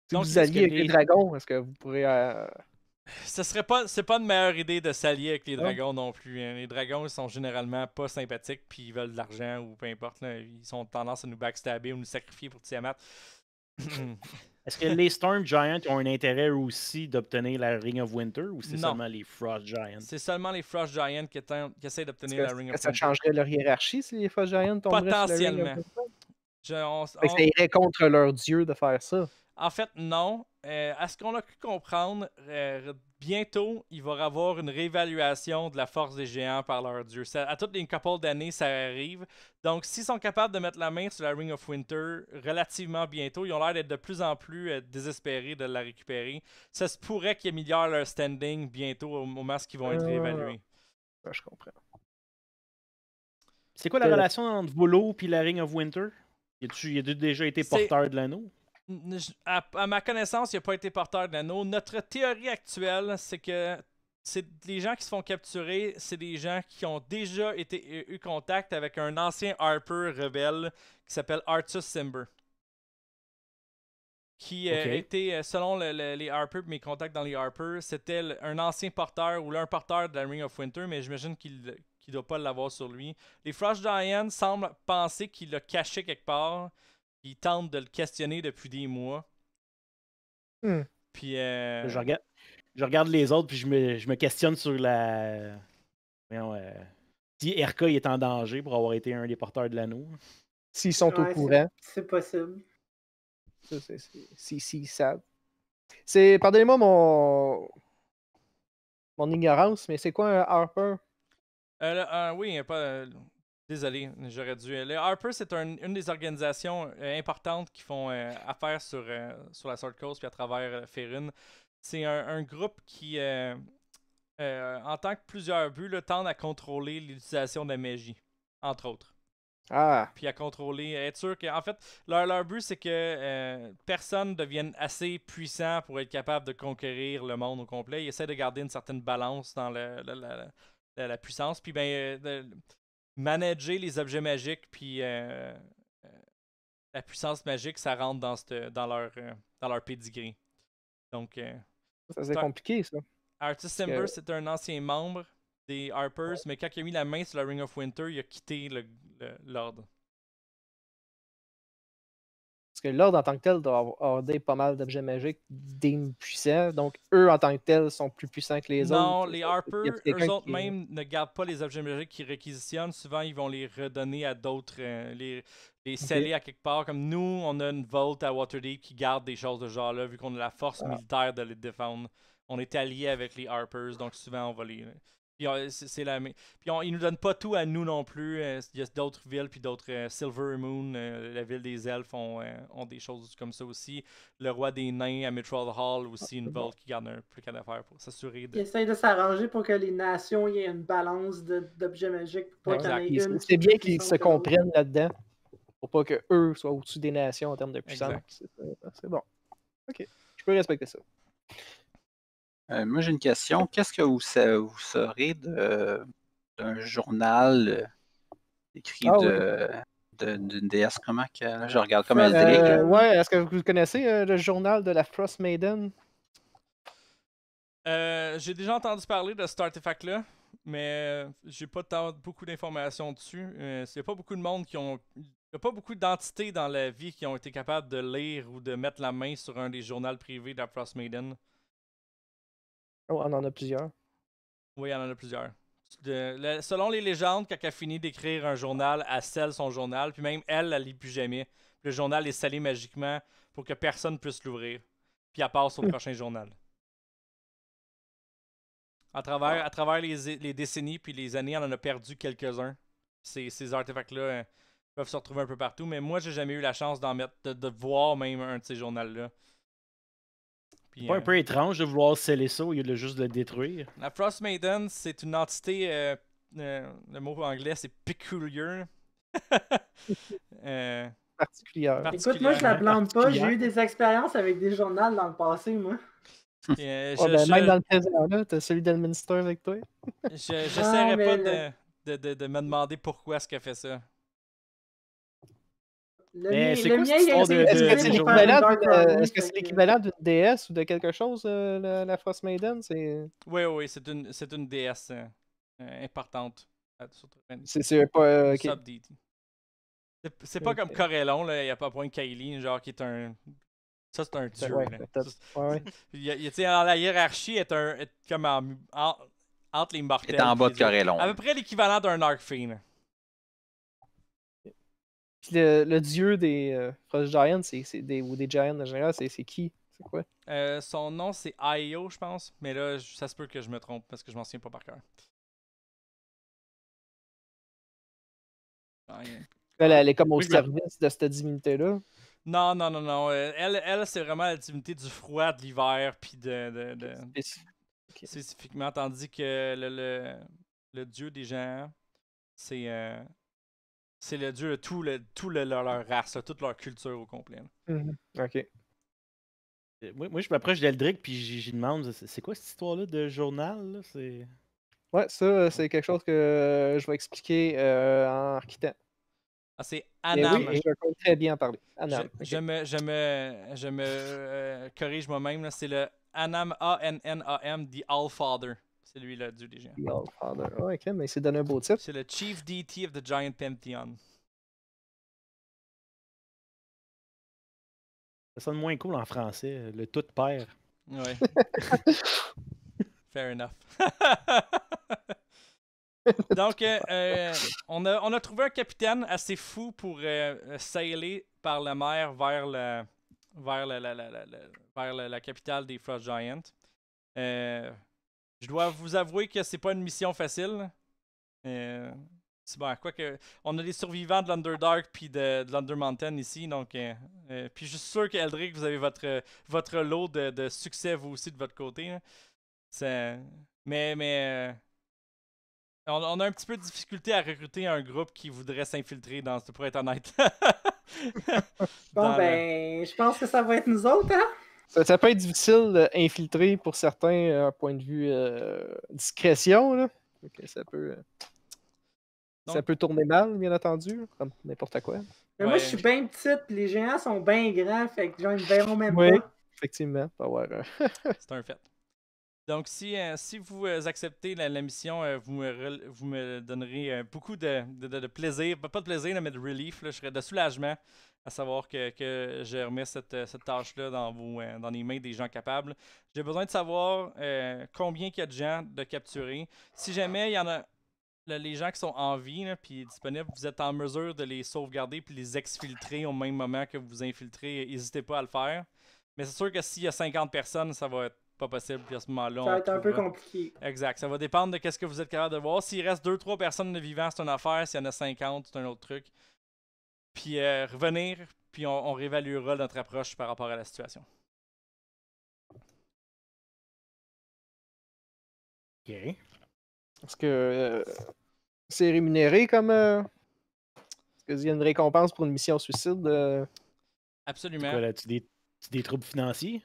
Si vous alliez avec les... dragons, est-ce que vous pourriez... Euh, ce serait pas c'est pas une meilleure idée de s'allier avec les dragons non plus. Hein. Les dragons sont généralement pas sympathiques puis ils veulent de l'argent ou peu importe. ils ont tendance à nous backstabber ou nous sacrifier pour Tiamat. (laughs) Est-ce que les Storm Giants ont un intérêt aussi d'obtenir la Ring of Winter ou c'est seulement les Frost Giants? C'est seulement les Frost Giants qui, qui essaient d'obtenir la Ring of ça Winter. Ça changerait leur hiérarchie si les Frost Giants tomberaient Potentiellement. Sur la Ring of Winter? contre leur dieu de faire ça. En fait, non. Euh, à ce qu'on a pu comprendre, euh, bientôt, il va avoir une réévaluation de la force des géants par leur dieu. à toutes les couple d'années, ça arrive. Donc, s'ils sont capables de mettre la main sur la Ring of Winter relativement bientôt, ils ont l'air d'être de plus en plus euh, désespérés de la récupérer. Ça se pourrait qu'ils améliorent leur standing bientôt au moment où ils vont être réévalués. je comprends. C'est quoi la relation entre Volo et la Ring of Winter? Il a déjà été porteur de l'anneau? à, ma connaissance, il n'a pas été porteur de l'anneau. Notre théorie actuelle, c'est que c'est les gens qui se font capturer, c'est des gens qui ont déjà été, eu contact avec un ancien Harper rebelle qui s'appelle Artus Simber. Qui euh, a euh, selon les Harper, mes contacts dans les Harper, c'était un ancien porteur ou l'un porteur de la Ring of Winter, mais j'imagine qu'il ne doit pas l'avoir sur lui. Les Frost Diane semblent penser qu'il l'a caché quelque part il tente de le questionner depuis des mois. Hmm. Puis. Euh, je, regarde, les autres, puis je me, je me questionne sur la. Euh, si RK est en danger pour avoir été un des porteurs de l'anneau. S'ils sont au courant. C'est possible. Si, savent. C'est, pardonnez-moi mon, mon ignorance, mais c'est quoi un Harper? Euh, euh, oui, pas, euh, Désolé, j'aurais dû. Le Harper, c'est une des organisations euh, importantes qui font euh, affaire sur, euh, sur la South Coast puis à travers Ferun. C'est un, groupe qui, en tant que plusieurs buts, le tendent à contrôler l'utilisation de la magie, entre autres. Ah. Puis à contrôler, être sûr que. En fait, leur, but, c'est que personne ne devienne assez puissant pour être capable de conquérir le monde au complet. Ils essaient de garder une certaine balance dans la, puissance. Puis, ben manager les objets magiques, puis euh, euh, la puissance magique, ça rentre dans, dans leur, euh, dans leur pedigree. Donc. ça, c'est compliqué, ça. Artist Ember, c'est un ancien membre des Harpers, mais quand il a mis la main sur le Ring of Winter, il a quitté l'ordre. Parce que l'ordre en tant que tel doit des pas mal d'objets magiques des puissants. Donc, eux en tant que tel, sont plus puissants que les autres. Non, les Harpers, eux autres même, ne gardent pas les objets magiques qu'ils réquisitionnent. Souvent, ils vont les redonner à d'autres, euh, les, sceller à quelque part. Comme nous, on a une Vault à Waterdeep qui garde des choses de genre-là, vu qu'on a la force ah. militaire de les défendre. On est allié avec les Harpers, donc souvent, on va les, puis, euh, c'est la... puis on, ils nous donnent pas tout à nous non plus. Il y a d'autres villes, puis d'autres. Euh, Silver Moon, euh, la ville des elfes, ont, ont, des choses comme ça aussi. Le roi des nains à Mithral Hall, aussi une vault qui garde un plus qu'à faire pour s'assurer. De... Ils essayent de s'arranger pour que les nations aient une balance d'objets magiques. C'est bien qu'ils se comprennent là-dedans pour pas que eux soient au-dessus des nations en termes de puissance. C'est bon. Ok. Je peux respecter ça. Euh, moi, j'ai une question. Qu'est-ce que vous, saurez d'un journal euh, écrit ah, d'une déesse? Comment que, je regarde comment elle dit. Euh, ouais, est-ce que vous connaissez le journal de la Frost Maiden? j'ai déjà entendu parler de cet artefact-là, mais j'ai pas beaucoup d'informations dessus. c'est pas beaucoup de monde qui ont. Il n'y a pas beaucoup d'entités dans la vie qui ont été capables de lire ou de mettre la main sur un des journaux privés de la Frost Maiden. Oh, on en a plusieurs. Oui, on en a plusieurs. selon les légendes, quand elle fini d'écrire un journal, elle scelle son journal, puis même elle, elle lit plus jamais. Le journal est scellé magiquement pour que personne puisse l'ouvrir. Puis elle passe au hmm. prochain journal. À travers, ah. les, décennies puis les années, on en a perdu quelques-uns. Ces, artefacts-là hein, peuvent se retrouver un peu partout, mais moi, j'ai jamais eu la chance d'en de, de, voir même un de ces journaux-là. C'est pas un euh, peu étrange de vouloir sceller ça au lieu de juste le détruire. La Frost Maiden, c'est une entité. Euh, euh, le mot anglais, c'est peculiar. (laughs) euh, particulière. Écoute, moi, je la plante pas. J'ai eu des expériences avec des journaux dans le passé, moi. Ben, même dans le présent, là, t'as celui d'Elminster avec toi. je, j'essaierai ah, pas de, de, de, de, me demander pourquoi est-ce qu'elle fait ça c'est quoi Est-ce que c'est euh, l'équivalent d'une déesse ou de quelque chose, euh, la, Frost Maiden Oui, oui, c'est une, une déesse euh, importante. Ben, c'est pas. C'est pas comme Corellon, Il n'y a pas point Kylie, genre, qui est un. Ça, c'est un dieu. la hiérarchie est un. comme entre les mortels. Est en bas de Corellon. À peu près l'équivalent d'un Arc Fiend le, dieu des euh, Giants, c'est, des, ou des Giants en général, c'est, qui C'est quoi euh, Son nom, c'est Io, je pense. Mais là, ça se peut que je me trompe parce que je m'en souviens pas par cœur. Ah. Elle, est comme au service de cette divinité-là. Non, non, non, non. Euh, elle, elle c'est vraiment la divinité du froid, de l'hiver, puis de. Spécifiquement, tandis que le, dieu des gens, c'est. Euh, c'est le dieu de tout, le, tout leur, race, toute leur culture au complet. Mm-hmm. Ok. Euh, moi, je m'approche d'Eldrick puis j'y demande c'est quoi cette histoire-là de journal C'est. Ouais, ça, euh, c'est quelque chose que euh, je vais expliquer en architecte. Ah, c'est Anam. Oui, je vais très bien parler. Anam. Je, me, corrige moi-même. C'est le Anam, A-N-N-A-M, The Allfather. C'est lui le dieu des géants. ok, mais c'est donné un beau titre. C'est le Chief DT of the Giant Pantheon. Ça sonne moins cool en français, euh, le tout père. Ouais. (laughs) Fair enough. (laughs) Donc, euh, euh, on, a, on, a, trouvé un capitaine assez fou pour euh, sailer par la mer vers, vers, la, la, vers la, capitale des Frost Giants. Je dois vous avouer que c'est pas une mission facile. Euh, c'est bon, quoi que. On a des survivants de l'Underdark puis de, de l'Undermountain ici, donc. Euh, euh, puis je suis sûr qu'Eldrick, vous avez votre, votre lot de, de, succès, vous aussi, de votre côté. mais. mais on, a un petit peu de difficulté à recruter un groupe qui voudrait s'infiltrer dans ce, pour être honnête. (laughs) bon, ben, je pense que ça va être nous autres, hein? Ça, peut être difficile d'infiltrer pour certains euh, un point de vue euh, discrétion. Là. ça, peut, euh, ça peut tourner mal, bien entendu, comme n'importe quoi. Mais Moi, je suis bien petite, les géants sont bien grands, fait que ne ils me verront même oui, pas. Effectivement, (laughs) c'est un fait. Donc, si, euh, vous euh, acceptez la, mission, euh, vous, me vous me donnerez beaucoup de, de, plaisir, pas de plaisir, mais de relief, je serais de soulagement à savoir que, que je remets cette, tâche-là dans, dans les mains des gens capables. J'ai besoin de savoir combien il y a de gens de capturer. Si jamais il y en a les gens qui sont en vie puis disponibles, vous êtes en mesure de les sauvegarder puis les exfiltrer au même moment que vous infiltrez, n'hésitez pas à le faire. Mais c'est sûr que s'il y a 50 personnes, ça va être pas possible. Puis à ce moment-là, ça va être un peu compliqué. Exact. Ça va dépendre de qu'est-ce que vous êtes capable de voir. S'il reste 2-3 personnes de vivants, c'est une affaire. S'il y en a 50, c'est un autre truc. Puis euh, revenir, puis on, réévaluera notre approche par rapport à la situation. Ok. Est-ce que euh, c'est rémunéré comme. Euh, est-ce qu'il y a une récompense pour une mission suicide Absolument. tu, des, des troubles financiers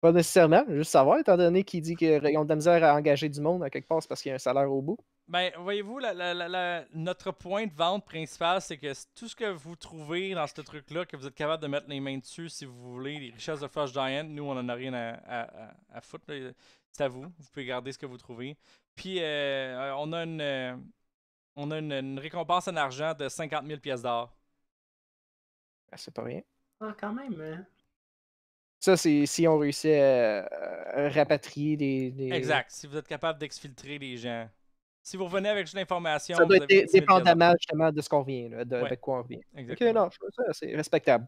pas nécessairement, juste savoir, étant donné qu'il dit qu'ils ont de la misère à engager du monde à quelque part, parce qu'il y a un salaire au bout. Ben, voyez-vous, notre point de vente principal, c'est que tout ce que vous trouvez dans ce truc-là, que vous êtes capable de mettre les mains dessus, si vous voulez, les richesses de Flash Giant, nous, on en a rien à, foutre. Euh, c'est à vous. Vous pouvez garder ce que vous trouvez. Puis, euh, euh, on a une. récompense en argent de 50 000 pièces d'or. Ah, c'est pas rien. Ah, quand même. Hein. Ça, c'est si on réussit à, rapatrier des, Exact. Si vous êtes capable d'exfiltrer les gens. Si vous revenez avec juste l'information. Ça doit être dépendamment justement de ce qu'on vient, de, avec quoi on vient. Ok, non, je ça, euh, ben, c'est respectable.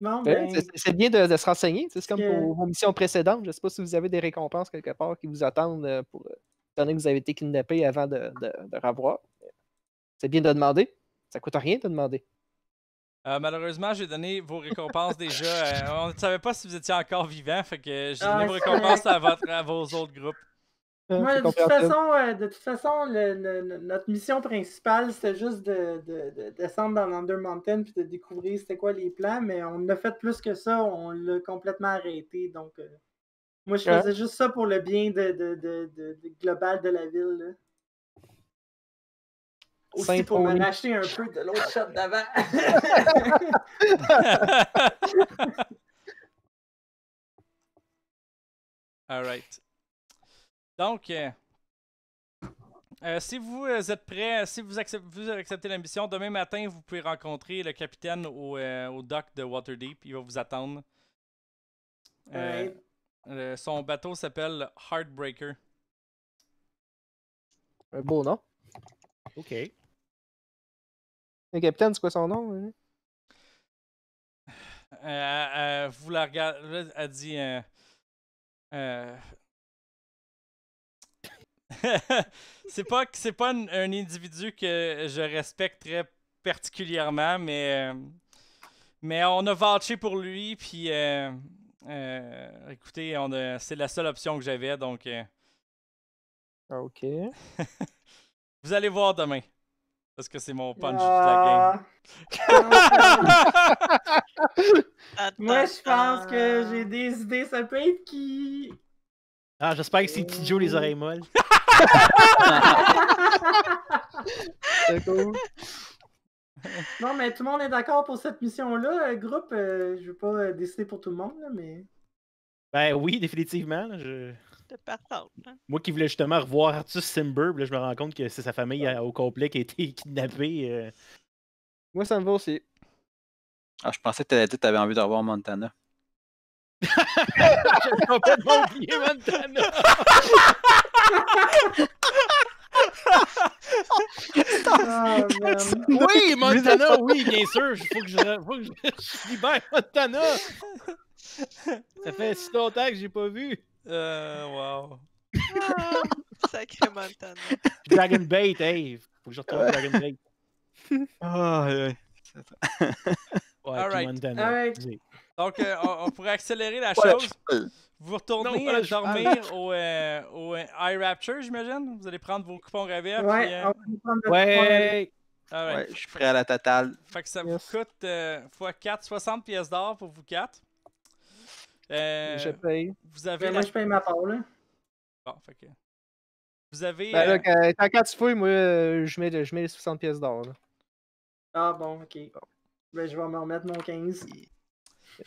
mais C'est bien de, se renseigner. C'est comme pour vos missions précédentes. Je ne sais pas si vous avez des récompenses quelque part qui vous attendent euh, pour euh, donner que vous avez été kidnappé avant de, de, de revoir. C'est bien de demander. Ça coûte rien de demander. Euh, malheureusement, j'ai donné vos récompenses déjà. (laughs) Euh, on ne savait pas si vous étiez encore vivant, fait que j'ai donné ah, vos récompenses à, vos autres groupes. Euh, de toute façon, notre mission principale, c'était juste de, descendre dans l'Under Mountain puis de découvrir c'était quoi les plans, mais on a fait plus que ça, on l'a complètement arrêté. Donc, moi, je faisais juste ça pour le bien global de la ville. Aussi pour m'en un peu de l'autre shop d'avant. (laughs) All Donc, euh, euh, si vous euh, êtes prêts, si vous acceptez, vous la mission, demain matin, vous pouvez rencontrer le capitaine au, au dock de Waterdeep. Il va vous attendre. son bateau s'appelle Heartbreaker. Un beau nom. OK. Le capitaine, c'est quoi son nom? Hein? Euh, euh, vous la regardez, elle dit. Euh, (laughs) c'est pas c'est pas un, individu que je respecte très particulièrement, mais mais on a vouché pour lui, puis écoutez, c'est la seule option que j'avais, donc. Ah, ok. (laughs) vous allez voir demain. Parce que c'est mon punch de la ah. game. Moi, je pense que euh, j'ai des idées. Ça peut être qui. Ah, j'espère que c'est Tijo les oreilles molles. (laughs) Non, mais tout le monde est d'accord pour cette mission-là, euh, groupe. Euh, je ne vais pas décider pour tout le monde, mais. Ben oui, définitivement. Je... Hein. Moi qui voulais justement revoir Arthur Simber, là, je me rends compte que c'est sa famille euh, au complet qui a été (laughs) kidnappée. Euh. Moi, ça me va aussi. Ah, je pensais que t'avais avais envie de revoir Montana. (laughs) pas complètement oublié Montana! Ah, oui, Montana, oui, bien sûr. Faut que je, faut que je libère Montana. Ça fait si longtemps que j'ai pas vu. Euh, wow. Ah, sacré Montana. Dragon Bait, eh! Faut que je retourne Dragon Bait. Ah, (laughs) oh, ouais. ouais Alright. Montana. Alright. Donc, euh, on, on, pourrait accélérer la chose. Vous retournez non, euh, euh, dormir au, euh, au euh, iRapture, j'imagine? Vous allez prendre vos coupons revers. Ouais, puis, ouais. ouais. je suis prêt à la totale. Fait que ça vous coûte x4, 60 pièces d'or pour vous quatre. Euh, je paye. Vous avez. Ben, moi, je paye ma part, là. Bon, fait que. Vous avez. Ben, euh, fouilles, moi, euh, je mets, je mets les 60 pièces d'or, Ah, bon, ok. Ben, je vais me remettre mon 15.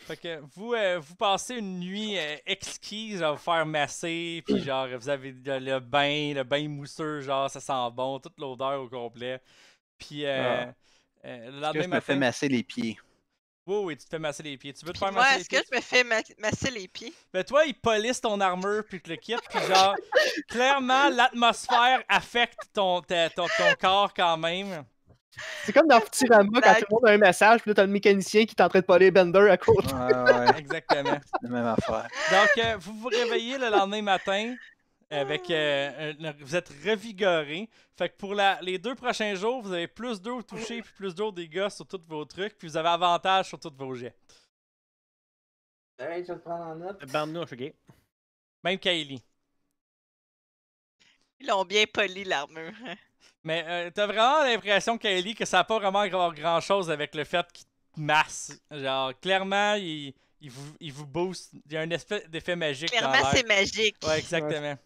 Fait que vous, vous passez une nuit exquise à vous faire masser, puis genre, vous avez le, bain, le bain mousseux, genre, ça sent bon, toute l'odeur au complet. Puis, euh, je ah. me fais masser les pieds. Oui, tu te fais masser les pieds. Tu veux te faire masser les pieds? Moi, est-ce que je me fais masser les pieds? Mais toi, ils polissent ton armure puis te le quitte, puis genre, (laughs) clairement, l'atmosphère affecte ton, ton, corps quand même. C'est comme dans Futurama quand tout le monde a un message, puis là, t'as le mécanicien qui est en train de polir Bender à côté. Ouais, ouais. Exactement. C'est la même affaire. Donc, euh, vous vous réveillez le lendemain matin. Avec, ah. euh, vous êtes revigoré. Fait que pour les deux prochains jours, vous avez plus d'eau touchée puis plus d'eau dégâts sur tous vos trucs, puis vous avez avantage sur tous vos jets. Hey, eh je vais ok. Même Kylie. Ils l'ont bien poli l'armure. Hein. Mais euh, t'as vraiment l'impression, Kylie, que ça n'a pas vraiment grand chose avec le fait qu'il masse. Genre, clairement, il, vous, il vous booste. Il y a un effet d'effet magique. Clairement, c'est magique. Ouais, exactement.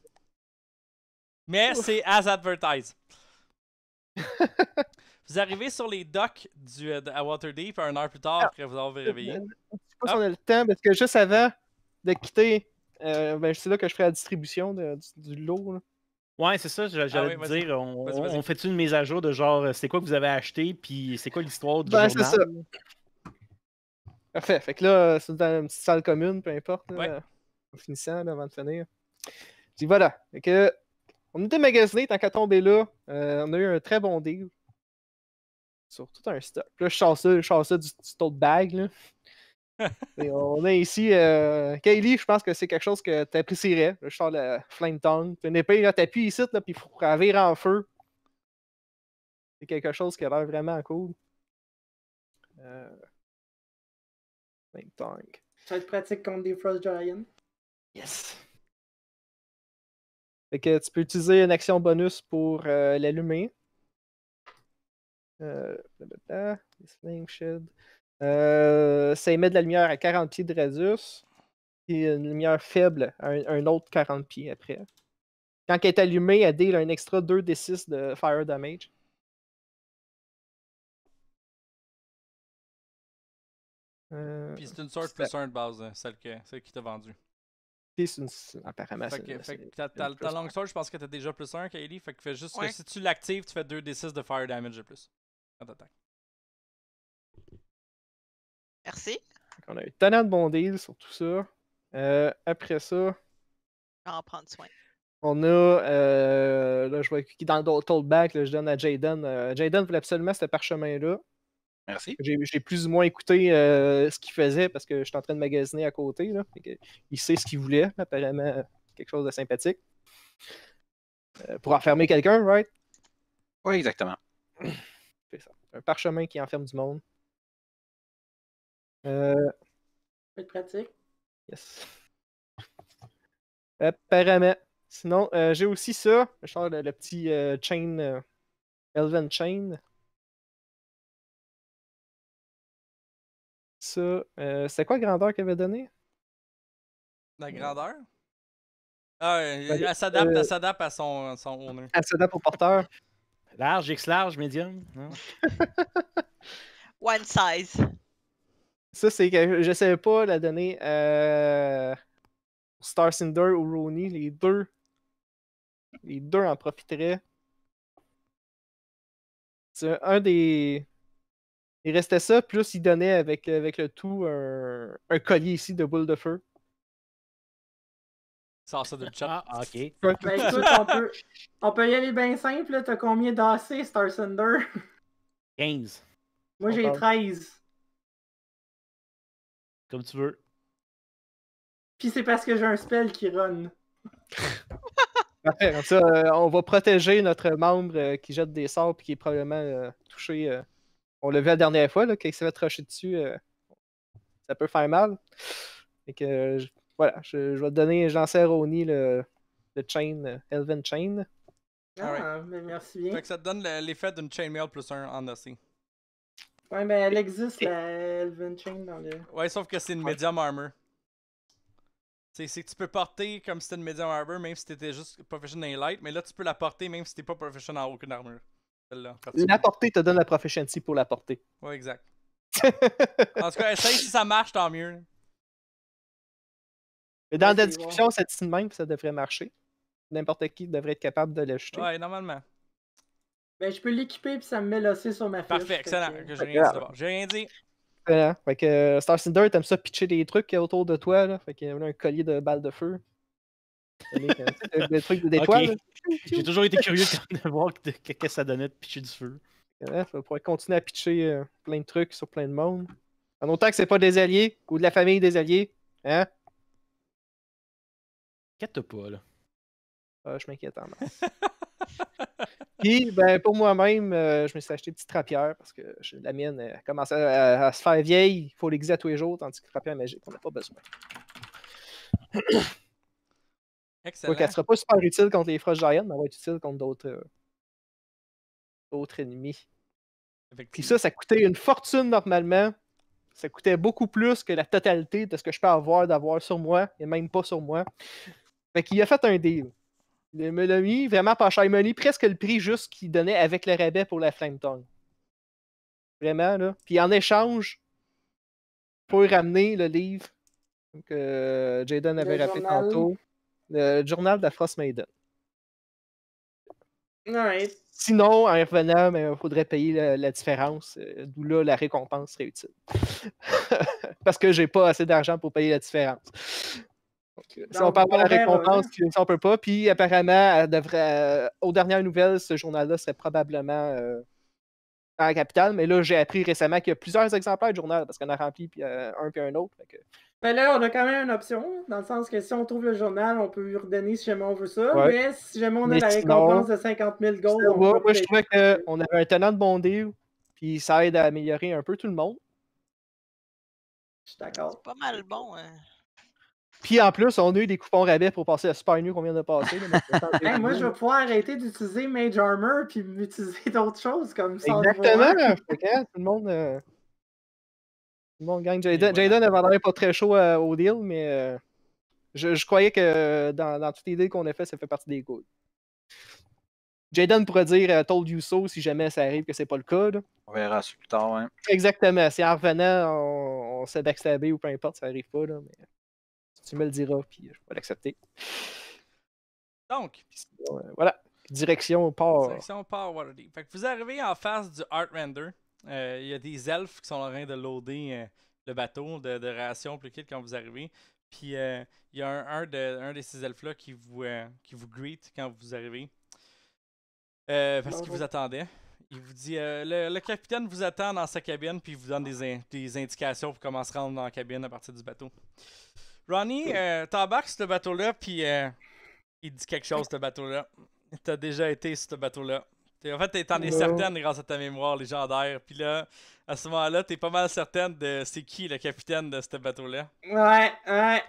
Mais c'est as advertised. (laughs) vous arrivez sur les docks du, euh, à Waterdeep un heure plus tard ah. après vous avoir réveillé. Je ne sais pas ah. si on a le temps, parce que juste avant de quitter, euh, ben, c'est là que je ferai la distribution du, lot. Ouais, c'est ça, ah j'allais te dire. On, fait fait une mise à jour de genre, euh, c'est quoi que vous avez acheté, puis c'est quoi l'histoire du ben, journal? c'est ça. Parfait. Fait que là, c'est dans une petite salle commune, peu importe. ouais. En finissant, avant de finir. Je dis voilà. Fait que on était magasinés tant qu'à tomber là. Euh, on a eu un très bon deal sur tout un stock. là, je sors ça, du, du de bag. Là. (laughs) Et on a ici euh, je pense que c'est quelque chose que tu apprécierais. Je sors le flame tongue. une épée, là, t'appuies ici, là, puis faut ravir en feu. C'est quelque chose qui a l'air vraiment cool. Euh... Flame tongue. Ça va être pratique contre des Frost Giants. Yes. Fait que tu peux utiliser une action bonus pour euh, l'allumer. Euh, euh, ça émet de la lumière à 40 pieds de radius et une lumière faible à un, autre 40 pieds après. Quand elle est allumée, elle deal un extra 2d6 de fire damage. Euh, Puis c'est une sorte plus 1 de base, hein, celle, celle qui t'a vendu apparemment. Fait que, T'as ta, sword, je pense que t'as déjà plus 1, Kaylee. Fait que fait juste que si tu l'actives, tu fais 2d6 de fire damage de plus. Merci. On a eu tonne de bon deals sur tout ça. Euh, après ça. On va en prendre soin. On a. Euh, là, je vois qui dans le told back, là, je donne à Jaden. Euh, Jaden voulait absolument ce parchemin-là. Merci. J'ai plus ou moins écouté euh, ce qu'il faisait parce que je suis en train de magasiner à côté. Il sait ce qu'il voulait, apparemment, quelque chose de sympathique. Euh, pour enfermer quelqu'un, right? Oui, exactement. (clears throat) Un parchemin qui enferme du monde. Euh... pratique. Yes. Apparemment. Sinon, euh, j'ai aussi ça. Je sors le petit chain, Elven Chain. Euh, c'est quoi la grandeur qu'elle avait donné? La grandeur? Ah, ben, elle s'adapte, euh, s'adapte à son, son Elle s'adapte au porteur. Large, X large, médium. (laughs) One size. Ça, c'est que je savais pas la donner à euh, Star Cinder ou Rooney. Les deux. Les deux en profiteraient. C'est un des il restait ça, plus il donnait avec, avec le tout un, un collier ici de boule de feu. Sors ça de chat. Ah, ah, ok. Ben, écoute, on peut, on peut y aller bien simple. T'as combien d'AC, Star Thunder 15. Moi, j'ai 13. Comme tu veux. Puis c'est parce que j'ai un spell qui run. (laughs) Parfait, euh, on va protéger notre membre euh, qui jette des sorts et qui est probablement euh, touché on l'a vu la dernière fois, là, quand il s'est fait dessus, euh, ça peut faire mal. Et que, voilà, je, vais te donner j'en au le, le chain, euh, Elven Chain. Ah, merci bien. Fait que ça te donne l'effet d'une chainmail plus un en aussi. Ouais, mais ben, elle existe, la Elven Chain, dans le. Ouais, sauf que c'est une medium armor. C'est que tu peux porter comme si c'était une medium armor, même si t'étais juste profession en light, mais là tu peux la porter même si t'es pas profession en aucune armure. La portée te donne la proficiency pour la portée. Ouais, exact. (laughs) en tout cas, essaye si ça marche, tant mieux. Mais dans la description, c'est de même, ça devrait marcher. N'importe qui devrait être capable de l'acheter. Ouais, normalement. Ben, je peux l'équiper puis ça me met l'ossé sur ma fiche. Parfait, excellent. Que... J'ai rien, rien dit. Voilà. Fait que euh, Star Cinder, t'aimes ça pitcher des trucs autour de toi, là. Fait qu'il y a un collier de balles de feu. (laughs) Euh, J'ai toujours été curieux (laughs) de voir de, que, que, ça donnait de pitcher du feu. on pourrait continuer à pitcher euh, plein de trucs sur plein de monde. En autant que c'est pas des alliés ou de la famille des alliés. Hein? quest pas, là? Ah, je m'inquiète en masse. (laughs) Puis, ben, pour moi-même, euh, je me suis acheté une petite rapière parce que la mienne commençait à, se faire vieille. Il faut les tous les jours, tandis que la rapière magique, on n'a pas besoin. Donc, elle sera pas super utile contre les Frost Giants, mais elle va être utile contre d'autres, euh, ennemis. Puis ça, ça coûtait une fortune normalement. Ça coûtait beaucoup plus que la totalité de ce que je peux avoir d'avoir sur moi, et même pas sur moi. Fait qu'il a fait un deal. Il me mis vraiment pas cher. Il m'a presque le prix juste qu'il donnait avec le rabais pour la Flame Tongue. Vraiment, là. Puis en échange, pour ramener le livre que euh, Jaden avait rappelé tantôt le journal de la Frost Maiden. Sinon, en revenant, ben, il faudrait payer la, différence, euh, d'où là la récompense serait utile. (laughs) Parce que j'ai pas assez d'argent pour payer la différence. Euh, si on parle pas de la récompense, hein. si on peut pas. Puis apparemment, devrait, euh, aux dernières nouvelles, ce journal-là serait probablement euh, en capitale. Mais là, j'ai appris récemment qu'il y a plusieurs exemplaires de journal parce qu'on a rempli puis, un puis un autre. Ben là, on a quand même une option, dans le sens que si on trouve le journal, on peut lui redonner si jamais on veut ça. Mais si jamais on a la récompense de 50 000 gold. On moi, moi je trouvais qu'on avait un tenant de bon deal, puis ça aide à améliorer un peu tout le monde. Je suis d'accord. C'est pas mal bon. Hein. Puis en plus, on a eu des coupons rabais pour passer à Super New qu'on vient de passer. (laughs) moi, je vais pouvoir arrêter d'utiliser Mage Armor puis m'utiliser d'autres choses comme ça. Exactement. tout le monde. Euh, Bon, gang, pas très chaud euh, au deal, mais euh, je, croyais que euh, dans, toutes les deals qu'on a fait, ça fait partie des goals. Jaden pourrait dire Told you so si jamais ça arrive que c'est pas le cas. On verra ça plus tard. Exactement. Si en revenant, on, s'est backstabé ou peu importe, ça arrive pas. Là, mais tu me le diras, puis je vais l'accepter. Donc, voilà. Direction port. Direction port Waterdeep. que vous arrivez en face du Art Render. Euh, il y a des elfes qui sont en train de loader euh, le bateau de, de rations plus qu'il quand vous arrivez. Puis euh, il y a un, un, de, ces elfes-là qui vous, qui vous greet quand vous arrivez. parce qu'il vous attendait. Il vous dit le, capitaine vous attend dans sa cabine puis il vous donne des, indications pour comment se rendre dans la cabine à partir du bateau. Ronnie, t'embarques ce bateau-là puis il dit quelque chose, ce bateau-là. T'as déjà été sur ce bateau-là en fait, t'en es certaine grâce à ta mémoire légendaire. Puis là, à ce moment-là, t'es pas mal certaine de c'est qui le capitaine de ce bateau-là. Ouais, ouais.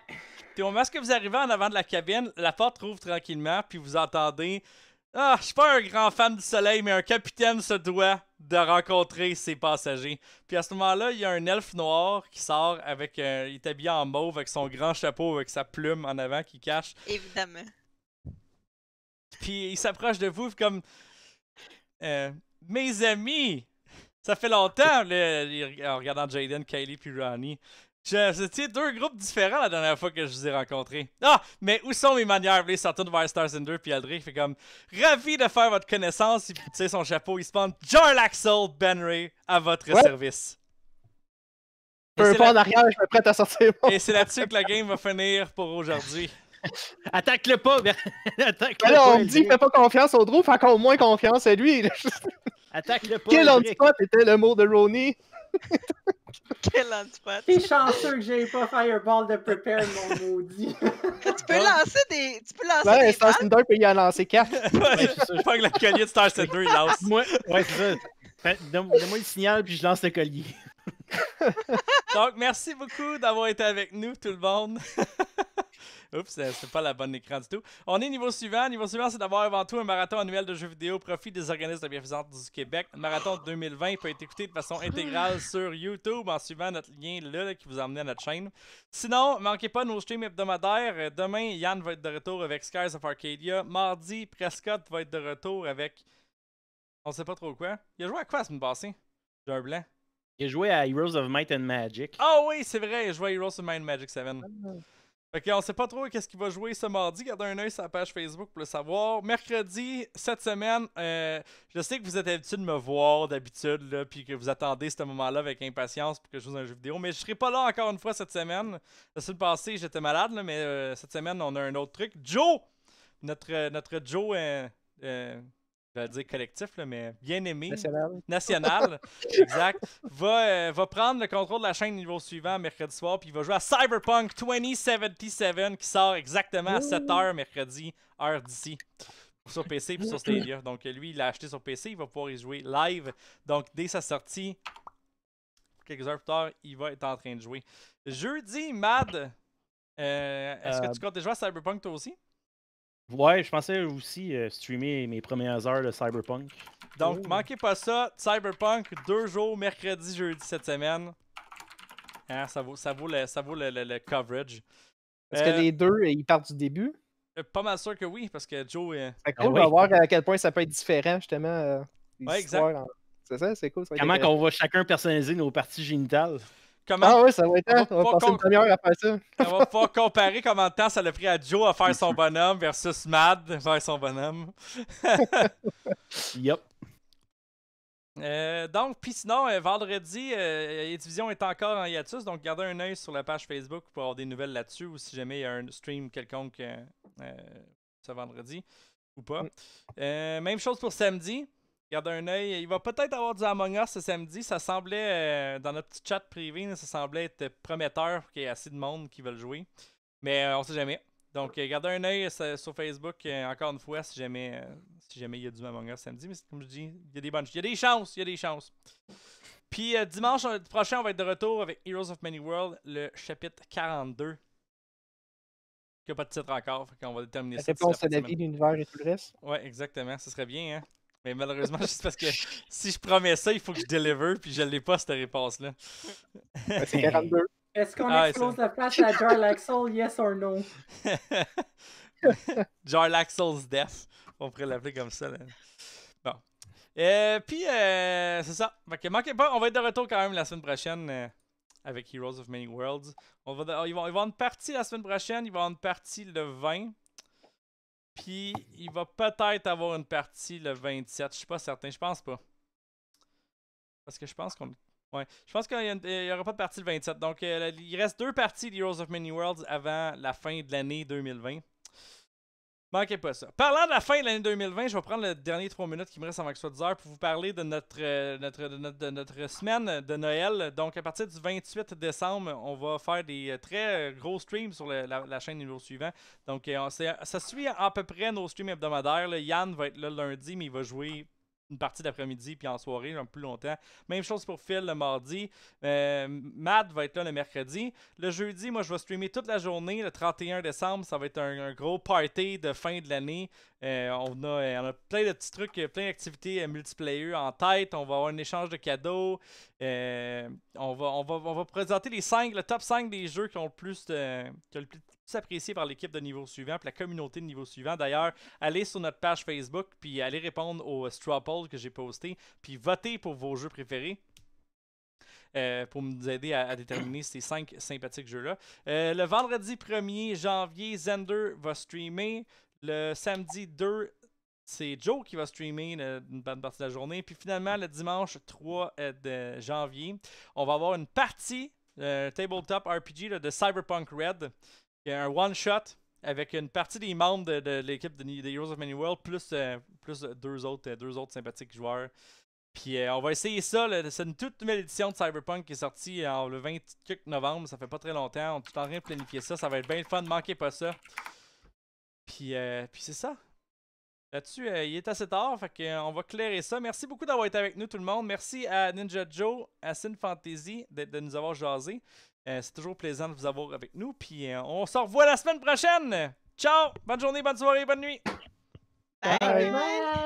Puis au moment que vous arrivez en avant de la cabine, la porte ouvre tranquillement, puis vous entendez Ah, je suis pas un grand fan du soleil, mais un capitaine se doit de rencontrer ses passagers. Puis à ce moment-là, il y a un elfe noir qui sort avec un. Euh, il est habillé en mauve avec son grand chapeau, avec sa plume en avant qui cache. Évidemment. Puis il s'approche de vous, comme. Euh, mes amis, ça fait longtemps, le, en regardant Jaden, Kylie puis Ronnie. C'était deux groupes différents la dernière fois que je vous ai rencontrés. Ah, mais où sont mes manières? Les Saturn vers Star Cinder puis Aldrich fait comme ravi de faire votre connaissance. Il puis, son chapeau, il se pend Jarl Benray à votre service. Je peux pas en arrière, je me prête à sortir. Et c'est là-dessus que la (laughs) game va finir pour aujourd'hui. (laughs) Attaque-le pas! (laughs) Attaque -le ben Alors, on me dit qu'il fait pas confiance au drôle, fais encore moins confiance à lui. Attaque-le pas! Quel on-spot était le mot de Ronnie? Quel Tu T'es chanceux que j'ai pas Fireball de Prepare, mon (laughs) maudit! tu peux lancer des. Tu peux lancer ouais, des. Star Center peut y en lancer 4. ouais, je pense que le collier de Star Center, il lance. ouais, c'est ça. Donne-moi le signal, puis je lance le collier. (laughs) Donc, merci beaucoup d'avoir été avec nous, tout le monde. (laughs) Oups, c'est pas la bonne écran du tout. On est niveau suivant. Niveau suivant, c'est d'avoir avant tout un marathon annuel de jeux vidéo profit des organismes de bienfaisance du Québec. Le marathon 2020 peut être écouté de façon intégrale (laughs) sur YouTube en suivant notre lien là, qui vous amène à notre chaîne. Sinon, manquez pas nos streams hebdomadaires. Euh, demain, Yann va être de retour avec Skies of Arcadia. Mardi, Prescott va être de retour avec. On sait pas trop quoi. Il a joué à quoi à ce J'ai un il jouait à Heroes of Might and Magic. Ah oui, c'est vrai, il jouait à Heroes of Might and Magic 7. Ok, on sait pas trop qu'est-ce qu'il va jouer ce mardi. Gardez un œil sur la page Facebook pour le savoir. Mercredi, cette semaine, euh, je sais que vous êtes habitué de me voir d'habitude, là, puis que vous attendez ce moment-là avec impatience pour que je joue un jeu vidéo. Mais je serai pas là encore une fois cette semaine. La semaine passée, j'étais malade, là, mais euh, cette semaine, on a un autre truc. Joe! Notre, euh, notre Joe, je vais dire collectif, mais bien aimé, national, national (laughs) exact, va, euh, va, prendre le contrôle de la chaîne niveau suivant mercredi soir, puis il va jouer à Cyberpunk 2077 qui sort exactement à 7h mercredi, heure d'ici. Sur PC et sur Stadia. (laughs) Donc lui, il l'a acheté sur PC, il va pouvoir y jouer live. Donc dès sa sortie, quelques heures plus tard, il va être en train de jouer. Jeudi, Mad, euh, est-ce que euh, tu comptes jouer à Cyberpunk toi aussi? Ouais, je pensais aussi euh, streamer mes premières heures de Cyberpunk. Donc, manquez pas ça. Cyberpunk, deux jours, mercredi, jeudi cette semaine. Ah, ça vaut, ça vaut, le, ça vaut le, coverage. Est-ce que euh, les deux, euh, ils partent du début? Pas mal sûr que oui, parce que Joe. est... C'est cool, on va voir à quel point ça peut être différent, justement. ouais, exact. C'est ça, c'est cool. Comment qu'on va chacun personnaliser nos parties génitales? Ah oui, ça va être On va, passer une première à faire ça. on va pas comparer comment de temps ça l'a pris à Joe à faire son (laughs) bonhomme versus Mad faire son bonhomme. yep. (laughs) Euh, donc, puis sinon, euh, vendredi, euh, divisions est encore en hiatus, donc gardez un œil sur la page Facebook pour avoir des nouvelles là-dessus ou si jamais il y a un stream quelconque euh, ce vendredi ou pas. Mm. même chose pour samedi. Gardez un œil. Il va peut-être avoir du Among Us ce samedi. Ça semblait, euh, dans notre petit chat privé, ça semblait être prometteur qu'il y ait assez de monde qui veulent jouer. Mais euh, on sait jamais. Donc, euh, gardez un œil sur Facebook, encore une fois, si jamais si il y a du Among Us samedi. Mais comme je dis, il y a des bonnes Il y a des chances, il y a des chances. Puis dimanche prochain, on va être de retour avec Heroes of Many Worlds, le chapitre 42. Il n'y a pas de titre encore, on va déterminer ça. La réponse à la vie, l'univers et tout le reste. Ouais, exactement, ce serait bien, hein. Mais malheureusement, (laughs) juste parce que si je promets ça, il faut que je deliver, puis je l'ai pas, cette réponse-là. Ben, c'est 42. (laughs) Est-ce qu'on ah, la place à Jarlaxle, yes or no? (laughs) Jarlaxle's death. On pourrait l'appeler comme ça. Bon. Euh, puis, euh, c'est ça. manquez pas, on va être de retour quand même la semaine prochaine euh, avec Heroes of Many Worlds. On va, de, va, une partie la semaine prochaine, ils vont en une partie le 20. Puis il va peut-être avoir une partie le 27. Je suis pas certain. Je pense pas. Parce que je pense qu'on. Ouais. Je pense qu'il n'y aura pas de partie le 27. Donc euh, il reste deux parties d'Heroes of Many Worlds avant la fin de l'année 2020. Manquez pas ça. Parlant de la fin de l'année 2020, je vais prendre les dernier trois minutes qui me restent avant que ce soit 10 heures pour vous parler euh, de notre, de notre, semaine de Noël. Donc, à partir du 28 décembre, on va faire des euh, très euh, gros streams sur la, chaîne chaîne jour suivant. Donc, ça suit à peu près nos streams hebdomadaires. Yann va être là lundi, mais il va jouer partie d'après-midi, puis en soirée, un peu plus longtemps. Même chose pour Phil le mardi. Euh, Matt va être là le mercredi. Le jeudi, moi, je vais streamer toute la journée. Le 31 décembre, ça va être un, gros party de fin de l'année. Euh, euh, on, a, plein de petits trucs, plein d'activités multiplayer en tête. On va avoir un échange de cadeaux. on, va, on, va, on, présenter les 5, le top 5 des jeux qui ont le plus de, le plus, apprécié par l'équipe de niveau suivant, puis la communauté de niveau suivant. D'ailleurs, allez sur notre page Facebook, puis allez répondre au straw poll que j'ai posté, puis votez pour vos jeux préférés. Euh, pour nous aider à, déterminer ces cinq sympathiques jeux-là. Euh, le vendredi 1er janvier, Zender va streamer. Le samedi 2, c'est Joe qui va streamer une bonne partie de la journée. Puis finalement, le dimanche 3 euh, de janvier, on va avoir une partie tabletop RPG de Cyberpunk Red il y a un one-shot avec une partie des membres de, l'équipe de de Heroes of Many World, plus, euh, plus deux, autres, euh, deux autres sympathiques joueurs. Puis euh, on va essayer ça. C'est une toute nouvelle édition de Cyberpunk qui est sortie le 28 novembre. Ça fait pas très longtemps. On est en rien de planifier ça. Ça va être bien le fun. Manquez pas ça. Puis, puis c'est ça. Là-dessus, il est assez tard. Fait qu'on va clairer ça. Merci beaucoup d'avoir été avec nous, tout le monde. Merci à Ninja Joe, à Sin Fantasy de nous avoir jasé. Euh, c'est toujours plaisant de vous avoir avec nous. Puis euh, on se revoit la semaine prochaine. Ciao! Bonne journée, bonne soirée, bonne nuit! Bye. Bye.